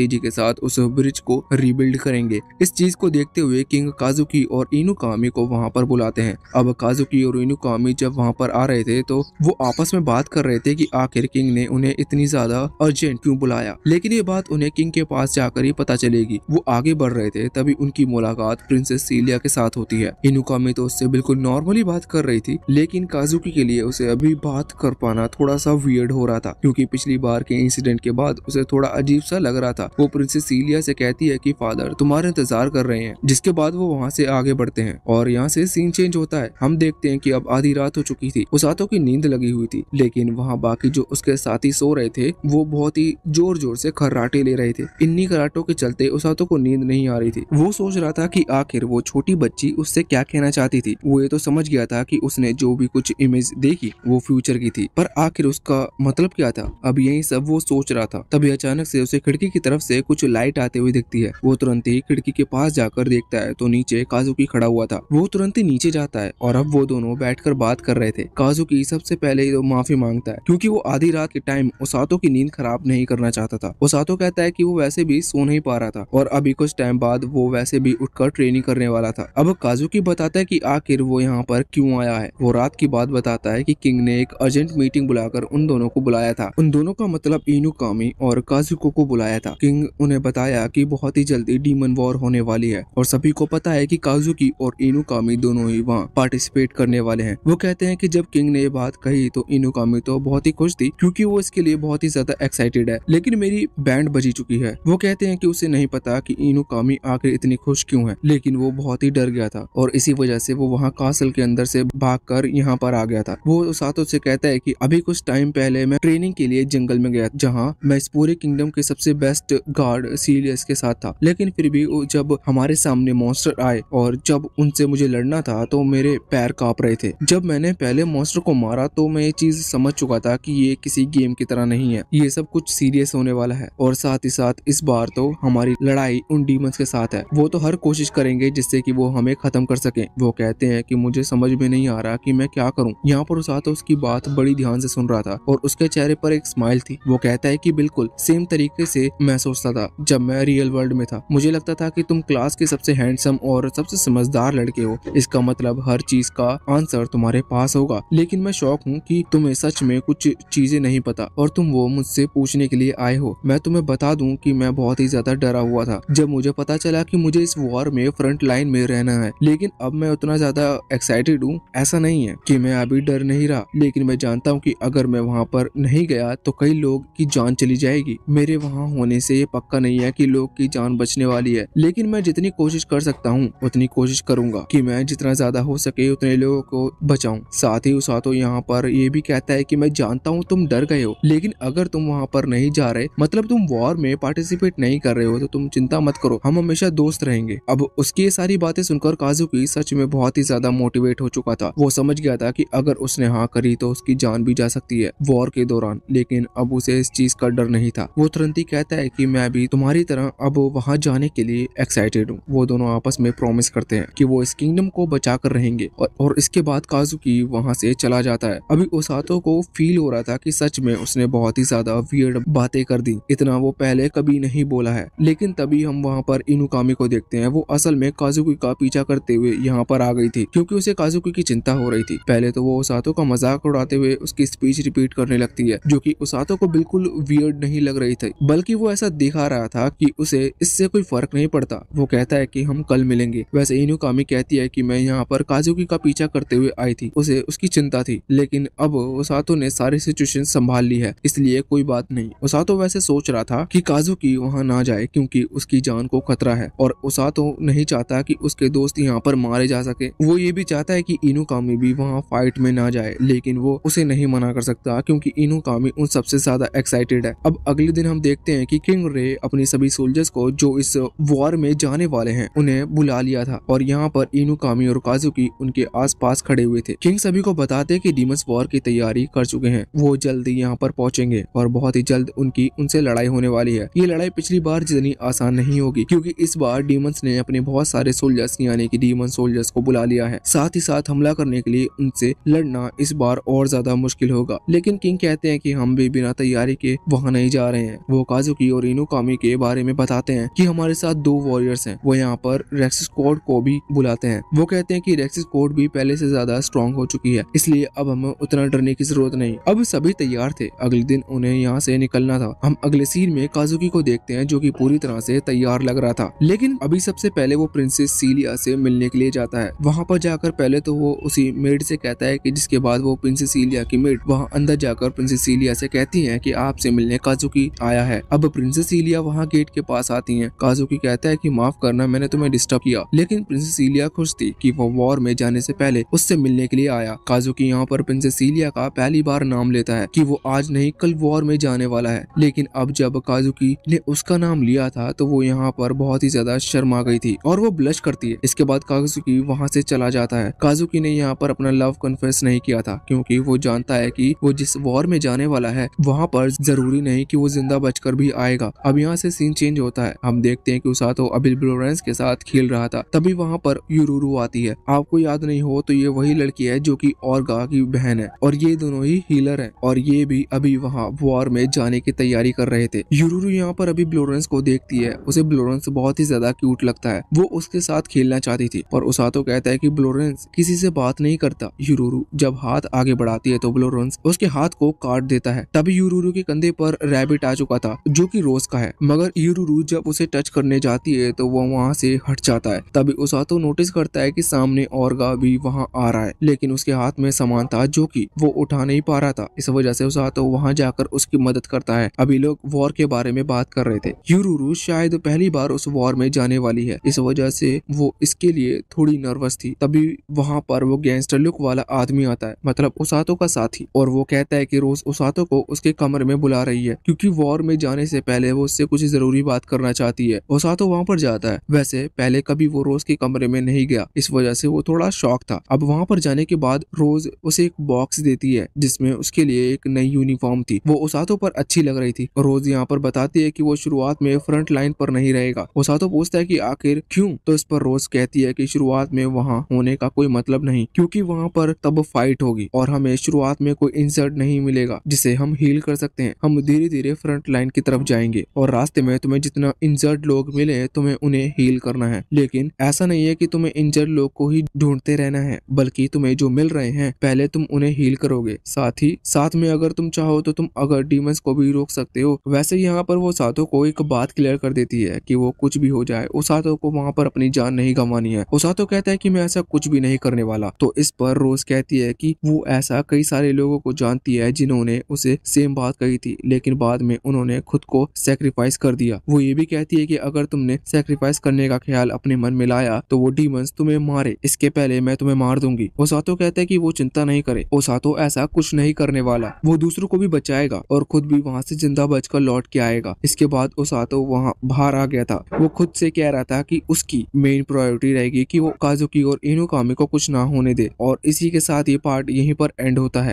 तेजी के साथ उस ब्रिज को रिबिल्ड करेंगे इस चीज को देखते हुए किंग काजुकी और इनुकामी को वहाँ पर बुलाते हैं अब काजुकी और इनुकामी जब वहाँ पर आ रहे थे थे तो वो आपस में बात कर रहे थे कि आखिर किंग ने उन्हें इतनी ज्यादा अर्जेंट क्यों बुलाया लेकिन ये बात उन्हें किंग के पास जाकर ही पता चलेगी वो आगे बढ़ रहे थे तभी उनकी मुलाकात प्रिंसेस सीलिया के साथ होती है में तो उससे बिल्कुल नॉर्मली बात कर रही थी लेकिन काजुकी के लिए उसे अभी बात कर पाना थोड़ा सा वियर्ड हो रहा था क्योंकि पिछली बार के इंसिडेंट के बाद उसे थोड़ा अजीब सा लग रहा था वो प्रिंसेस सीलिया से कहती है कि फादर तुम्हारा इंतजार कर रहे हैं जिसके बाद वो वहाँ से आगे बढ़ते हैं और यहाँ से सीन चेंज होता है हम देखते हैं कि अब आधी रात हो चुकी थी उस रातों की नींद लगी हुई थी लेकिन वहाँ बाकी जो उसके साथी सो रहे थे वो बहुत ही जोर जोर से खर्राटे ले रहे थे इन्नी कराटो के चलते उस हाथों को नींद नहीं आ रही थी वो सोच रहा था की आखिर वो छोटी बच्ची उससे क्या कहना चाहती थी वो ये तो समझ गया था की उसने जो भी कुछ इमेज देखी वो फ्यूचर की थी पर आखिर उसका मतलब क्या था अब यही सब वो सोच रहा था तभी अचानक से उसे खिड़की की तरफ से कुछ लाइट आते हुए दिखती है वो तुरंत ही खिड़की के पास जाकर देखता है तो नीचे काजुकी खड़ा हुआ था वो तुरंत ही नीचे जाता है और अब वो दोनों बैठकर बात कर रहे थे काजू की सबसे पहले वो तो माफी मांगता है क्योंकि वो आधी रात के टाइम ओसातो की नींद खराब नहीं करना चाहता था ओसातो कहता है की वो वैसे भी सो नहीं पा रहा था और अभी कुछ टाइम बाद वो वैसे भी उठकर ट्रेनिंग करने वाला था अब काजुकी बताता है की आखिर वो यहाँ पर क्यूँ आया है वो रात की बात बताता है की किंग ने एक अर्जेंट मीटिंग बुलाकर उन दोनों को बुलाया था उन दोनों का मतलब इनू कामी और काजुको को बुलाया था किंग उन्हें बताया कि बहुत ही जल्दी डीमन वॉर होने वाली है और सभी को पता है कि काजुकी और इनू कामी दोनों ही वहाँ पार्टिसिपेट करने वाले हैं वो कहते हैं कि जब किंग ने ने ये बात कही तो इनोकामी तो बहुत ही खुश थी क्योंकि वो इसके लिए बहुत ही ज्यादा एक्साइटेड है लेकिन मेरी बैंड बजी चुकी है वो कहते हैं कि उसे नहीं पता कि इनोकामी आखिर इतनी खुश क्यों है लेकिन वो बहुत ही डर गया था और इसी वजह से वो वहाँ कासल के अंदर से भाग कर यहाँ पर आ गया था वो सातों से कहता है की अभी कुछ टाइम पहले मैं ट्रेनिंग के लिए जंगल में गया जहाँ मैं इस पूरे किंगडम के सबसे बेस्ट गार्ड सीलियस के साथ था लेकिन फिर भी जब हमारे सामने मॉन्स्टर आए और जब उनसे मुझे लड़ना था तो मेरे पैर कांप रहे थे जब मैंने पहले मॉन्स्टर को को मारा तो मैं ये चीज समझ चुका था कि ये किसी गेम की तरह नहीं है ये सब कुछ सीरियस होने वाला है और साथ ही साथ इस बार तो हमारी लड़ाई उन डीमंस के साथ है वो तो हर कोशिश करेंगे जिससे कि वो हमें खत्म कर सके वो कहते हैं कि मुझे समझ में नहीं आ रहा कि मैं क्या करूं यहाँ पर तो उसकी बात बड़ी ध्यान से सुन रहा था और उसके चेहरे पर एक स्माइल थी वो कहता है की बिल्कुल सेम तरीके से मैं सोचता था जब मैं रियल वर्ल्ड में था मुझे लगता था की तुम क्लास के सबसे हैंडसम और सबसे समझदार लड़के हो इसका मतलब हर चीज का आंसर तुम्हारे पास होगा लेकिन लेकिन मैं शौक हूँ कि तुम्हें सच में कुछ चीजें नहीं पता और तुम वो मुझसे पूछने के लिए आए हो मैं तुम्हें बता दूं कि मैं बहुत ही ज्यादा डरा हुआ था जब मुझे पता चला कि मुझे इस वॉर में फ्रंट लाइन में रहना है लेकिन अब मैं उतना ज्यादा एक्साइटेड हूँ ऐसा नहीं है कि मैं अभी डर नहीं रहा लेकिन मैं जानता हूँ कि अगर मैं वहाँ पर नहीं गया तो कई लोग की जान चली जाएगी मेरे वहाँ होने से ये पक्का नहीं है कि लोग की जान बचने वाली है लेकिन मैं जितनी कोशिश कर सकता हूँ उतनी कोशिश करूंगा कि मैं जितना ज्यादा हो सके उतने लोगों को बचाऊं साथ ही उस तो यहाँ पर ये भी कहता है कि मैं जानता हूँ तुम डर गए हो लेकिन अगर तुम वहाँ पर नहीं जा रहे मतलब तुम वॉर में पार्टिसिपेट नहीं कर रहे हो तो तुम चिंता मत करो हम हमेशा दोस्त रहेंगे अब उसकी ये सारी बातें सुनकर काजुकी सच में बहुत ही ज्यादा मोटिवेट हो चुका था वो समझ गया था की अगर उसने हाँ करी तो उसकी जान भी जा सकती है वॉर के दौरान लेकिन अब उसे इस चीज का डर नहीं था वो तुरंत ही कहता है की मैं भी तुम्हारी तरह अब वहाँ जाने के लिए एक्साइटेड हूँ वो दोनों आपस में प्रोमिस करते हैं की वो इस किंगडम को बचा कर रहेंगे और, और इसके बाद काजुकी वहाँ से चल चला जाता है अभी ओसातो को फील हो रहा था कि सच में उसने बहुत ही ज्यादा वियर्ड बातें कर दी इतना वो पहले कभी नहीं बोला है लेकिन तभी हम वहाँ पर इनुकामी को देखते हैं वो असल में काजुकी का पीछा करते हुए यहाँ पर आ गई थी क्योंकि उसे काजुकी की चिंता हो रही थी पहले तो वो उसातो का मजाक उड़ाते हुए उसकी स्पीच रिपीट करने लगती है जो की उसातो को बिल्कुल वियर्ड नहीं लग रही थी बल्कि वो ऐसा दिखा रहा था की उसे इससे कोई फर्क नहीं पड़ता वो कहता है की हम कल मिलेंगे वैसे इनुकामी कहती है की मैं यहाँ पर काजुकी का पीछा करते हुए आई थी उसे उसकी चिंता चिंता थी लेकिन अब ओसातो ने सारी सिचुएशन संभाल ली है इसलिए कोई बात नहीं ओसातो वैसे सोच रहा था कि की वहाँ ना जाए क्योंकि उसकी जान को खतरा है और ओसातो नहीं चाहता कि उसके दोस्त यहाँ पर मारे जा सके वो ये भी चाहता है कि कामी भी वहाँ फाइट में ना जाए लेकिन वो उसे नहीं मना कर सकता क्योंकि कामी उन सबसे ज्यादा एक्साइटेड है अब अगले दिन हम देखते हैं कि किंग रे अपनी सभी सोल्जर्स को जो इस वॉर में जाने वाले हैं उन्हें बुला लिया था और यहाँ पर इनू कामी और काजू की उनके आस खड़े हुए थे किंग सभी को बताते बताते हैं कि डीमस वॉर की तैयारी कर चुके हैं वो ही यहाँ पर पहुंचेंगे और बहुत ही जल्द उनकी उनसे लड़ाई होने वाली है ये लड़ाई पिछली बार जितनी आसान नहीं होगी क्योंकि इस बार डीमंस ने अपने बहुत सारे सोल्जर्स यानी कि डीमन सोल्जर्स को बुला लिया है साथ ही साथ हमला करने के लिए उनसे लड़ना इस बार और ज्यादा मुश्किल होगा लेकिन किंग कहते हैं की हम भी बिना तैयारी के वहाँ नहीं जा रहे हैं वो काजुकी और इनोकामी के बारे में बताते हैं की हमारे साथ दो वॉरियर्स है वो यहाँ पर रेक्सिस कोड को भी बुलाते हैं वो कहते हैं की रेक्सिस कोड भी पहले से ज्यादा स्ट्रॉन्ग हो चुकी है इसलिए इसलिए अब हमें उतना डरने की जरूरत नहीं अब सभी तैयार थे अगले दिन उन्हें यहाँ से निकलना था हम अगले सीन में काजुकी को देखते हैं जो की पूरी तरह से तैयार लग रहा था लेकिन अभी सबसे पहले वो प्रिंसेस सीलिया से मिलने के लिए जाता है वहाँ पर जाकर पहले तो वो उसी मेड से कहता है की जिसके बाद वो प्रिंसेस सीलिया की मेड वहाँ अंदर जाकर प्रिंसेस सीलिया से कहती है की आपसे मिलने काजुकी आया है अब प्रिंसेस सीलिया वहाँ गेट के पास आती है काजुकी कहता है की माफ करना मैंने तुम्हें डिस्टर्ब किया लेकिन प्रिंसेस सीलिया खुश थी की वो वॉर में जाने से पहले उससे मिलने के लिए आया काजुकी यहाँ पर सीलिया का पहली बार नाम लेता है कि वो आज नहीं कल वॉर में जाने वाला है लेकिन अब जब काजुकी ने उसका नाम लिया था तो वो यहाँ पर बहुत ही ज्यादा शर्मा गई थी और वो ब्लश करती है इसके बाद काजुकी वहाँ से चला जाता है काजुकी ने यहाँ पर अपना लव कन्फेस नहीं किया था क्योंकि वो जानता है कि वो जिस वॉर में जाने वाला है वहाँ पर जरूरी नहीं कि वो जिंदा बचकर भी आएगा अब यहाँ से सीन चेंज होता है हम देखते हैं कि उसातो अबिल ब्लोरेंस के साथ खेल रहा था तभी वहाँ पर यूरूरू आती है आपको याद नहीं हो तो ये वही लड़की है जो की और माँ की बहन है और ये दोनों ही हीलर है और ये भी अभी वहाँ वॉर में जाने की तैयारी कर रहे थे यूरू यहाँ पर अभी ब्लोरेंस को देखती है उसे ब्लोरेंस बहुत ही ज्यादा क्यूट लगता है वो उसके साथ खेलना चाहती थी पर तो कहता है कि ब्लोरेंस किसी से बात नहीं करता यूरू जब हाथ आगे बढ़ाती है तो ब्लोरेंस उसके हाथ को काट देता है तभी यूरू के कंधे पर रैबिट आ चुका था जो की रोज का है मगर यूरू जब उसे टच करने जाती है तो वो वहाँ से हट जाता है तभी तो नोटिस करता है की सामने और भी वहाँ आ रहा है लेकिन उसके हाथ में समा सामान था जो कि वो उठा नहीं पा रहा था इस वजह से तो वहाँ जाकर उसकी मदद करता है अभी लोग वॉर के बारे में बात कर रहे थे यूरूरू शायद पहली बार उस वॉर में जाने वाली है इस वजह से वो इसके लिए थोड़ी नर्वस थी तभी वहाँ पर वो गैंगस्टर लुक वाला आदमी आता है मतलब उसातो का साथी और वो कहता है कि रोज उसातो को उसके कमरे में बुला रही है क्योंकि वॉर में जाने से पहले वो उससे कुछ जरूरी बात करना चाहती है उसातो वहाँ पर जाता है वैसे पहले कभी वो रोज के कमरे में नहीं गया इस वजह से वो थोड़ा शौक था अब वहाँ पर जाने के बाद रोज उसे एक बॉक्स देती है जिसमें उसके लिए एक नई यूनिफॉर्म थी वो ओसातो पर अच्छी लग रही थी रोज यहाँ पर बताती है की वो शुरुआत में फ्रंट लाइन पर नहीं रहेगा उसातो पूछता है की आखिर क्यूँ तो इस पर रोज कहती है की शुरुआत में वहाँ होने का कोई मतलब नहीं क्यूँकी वहाँ पर तब फाइट होगी और हमें शुरुआत में कोई इंसर्ट नहीं मिलेगा जिसे हम हील कर सकते हैं हम धीरे धीरे फ्रंट लाइन की तरफ जाएंगे और रास्ते में तुम्हें जितना इंजर्ड लोग मिले तुम्हें उन्हें हील करना है लेकिन ऐसा नहीं है कि तुम्हें इंजर्ड लोग को ही ढूंढते रहना है बल्कि तुम्हें जो मिल रहे हैं पहले तुम उन्हें हील करोगे साथ ही साथ में अगर तुम चाहो तो तुम अगर डीमंस को भी रोक सकते हो वैसे यहाँ पर वो सातों को एक बात क्लियर कर देती है कि वो कुछ भी हो जाए उस सातों को वहाँ पर अपनी जान नहीं गंवानी है उस कहता है कि मैं ऐसा कुछ भी नहीं करने वाला तो इस पर रोज कहती है कि वो ऐसा कई सारे लोगों को जानती है जिन्होंने उसे सेम बात कही थी लेकिन बाद में उन्होंने खुद को सेक्रीफाइस कर दिया वो ये भी कहती है की अगर तुमने सेक्रीफाइस करने का ख्याल अपने मन में लाया तो वो डीमंस तुम्हें मारे इसके पहले मैं तुम्हें मार दूंगी वो सातों कहता है की वो चिंता नहीं करे सातो ऐसा कुछ नहीं करने वाला वो दूसरों को भी बचाएगा और खुद भी वहाँ से जिंदा बचकर लौट के आएगा इसके बाद सातो वहाँ बाहर आ गया था वो खुद से कह रहा था की उसकी मेन प्रायोरिटी रहेगी की वो काजुकी और इनोकामी को कुछ ना होने दे और इसी के साथ ये पार्ट यहीं पर एंड होता है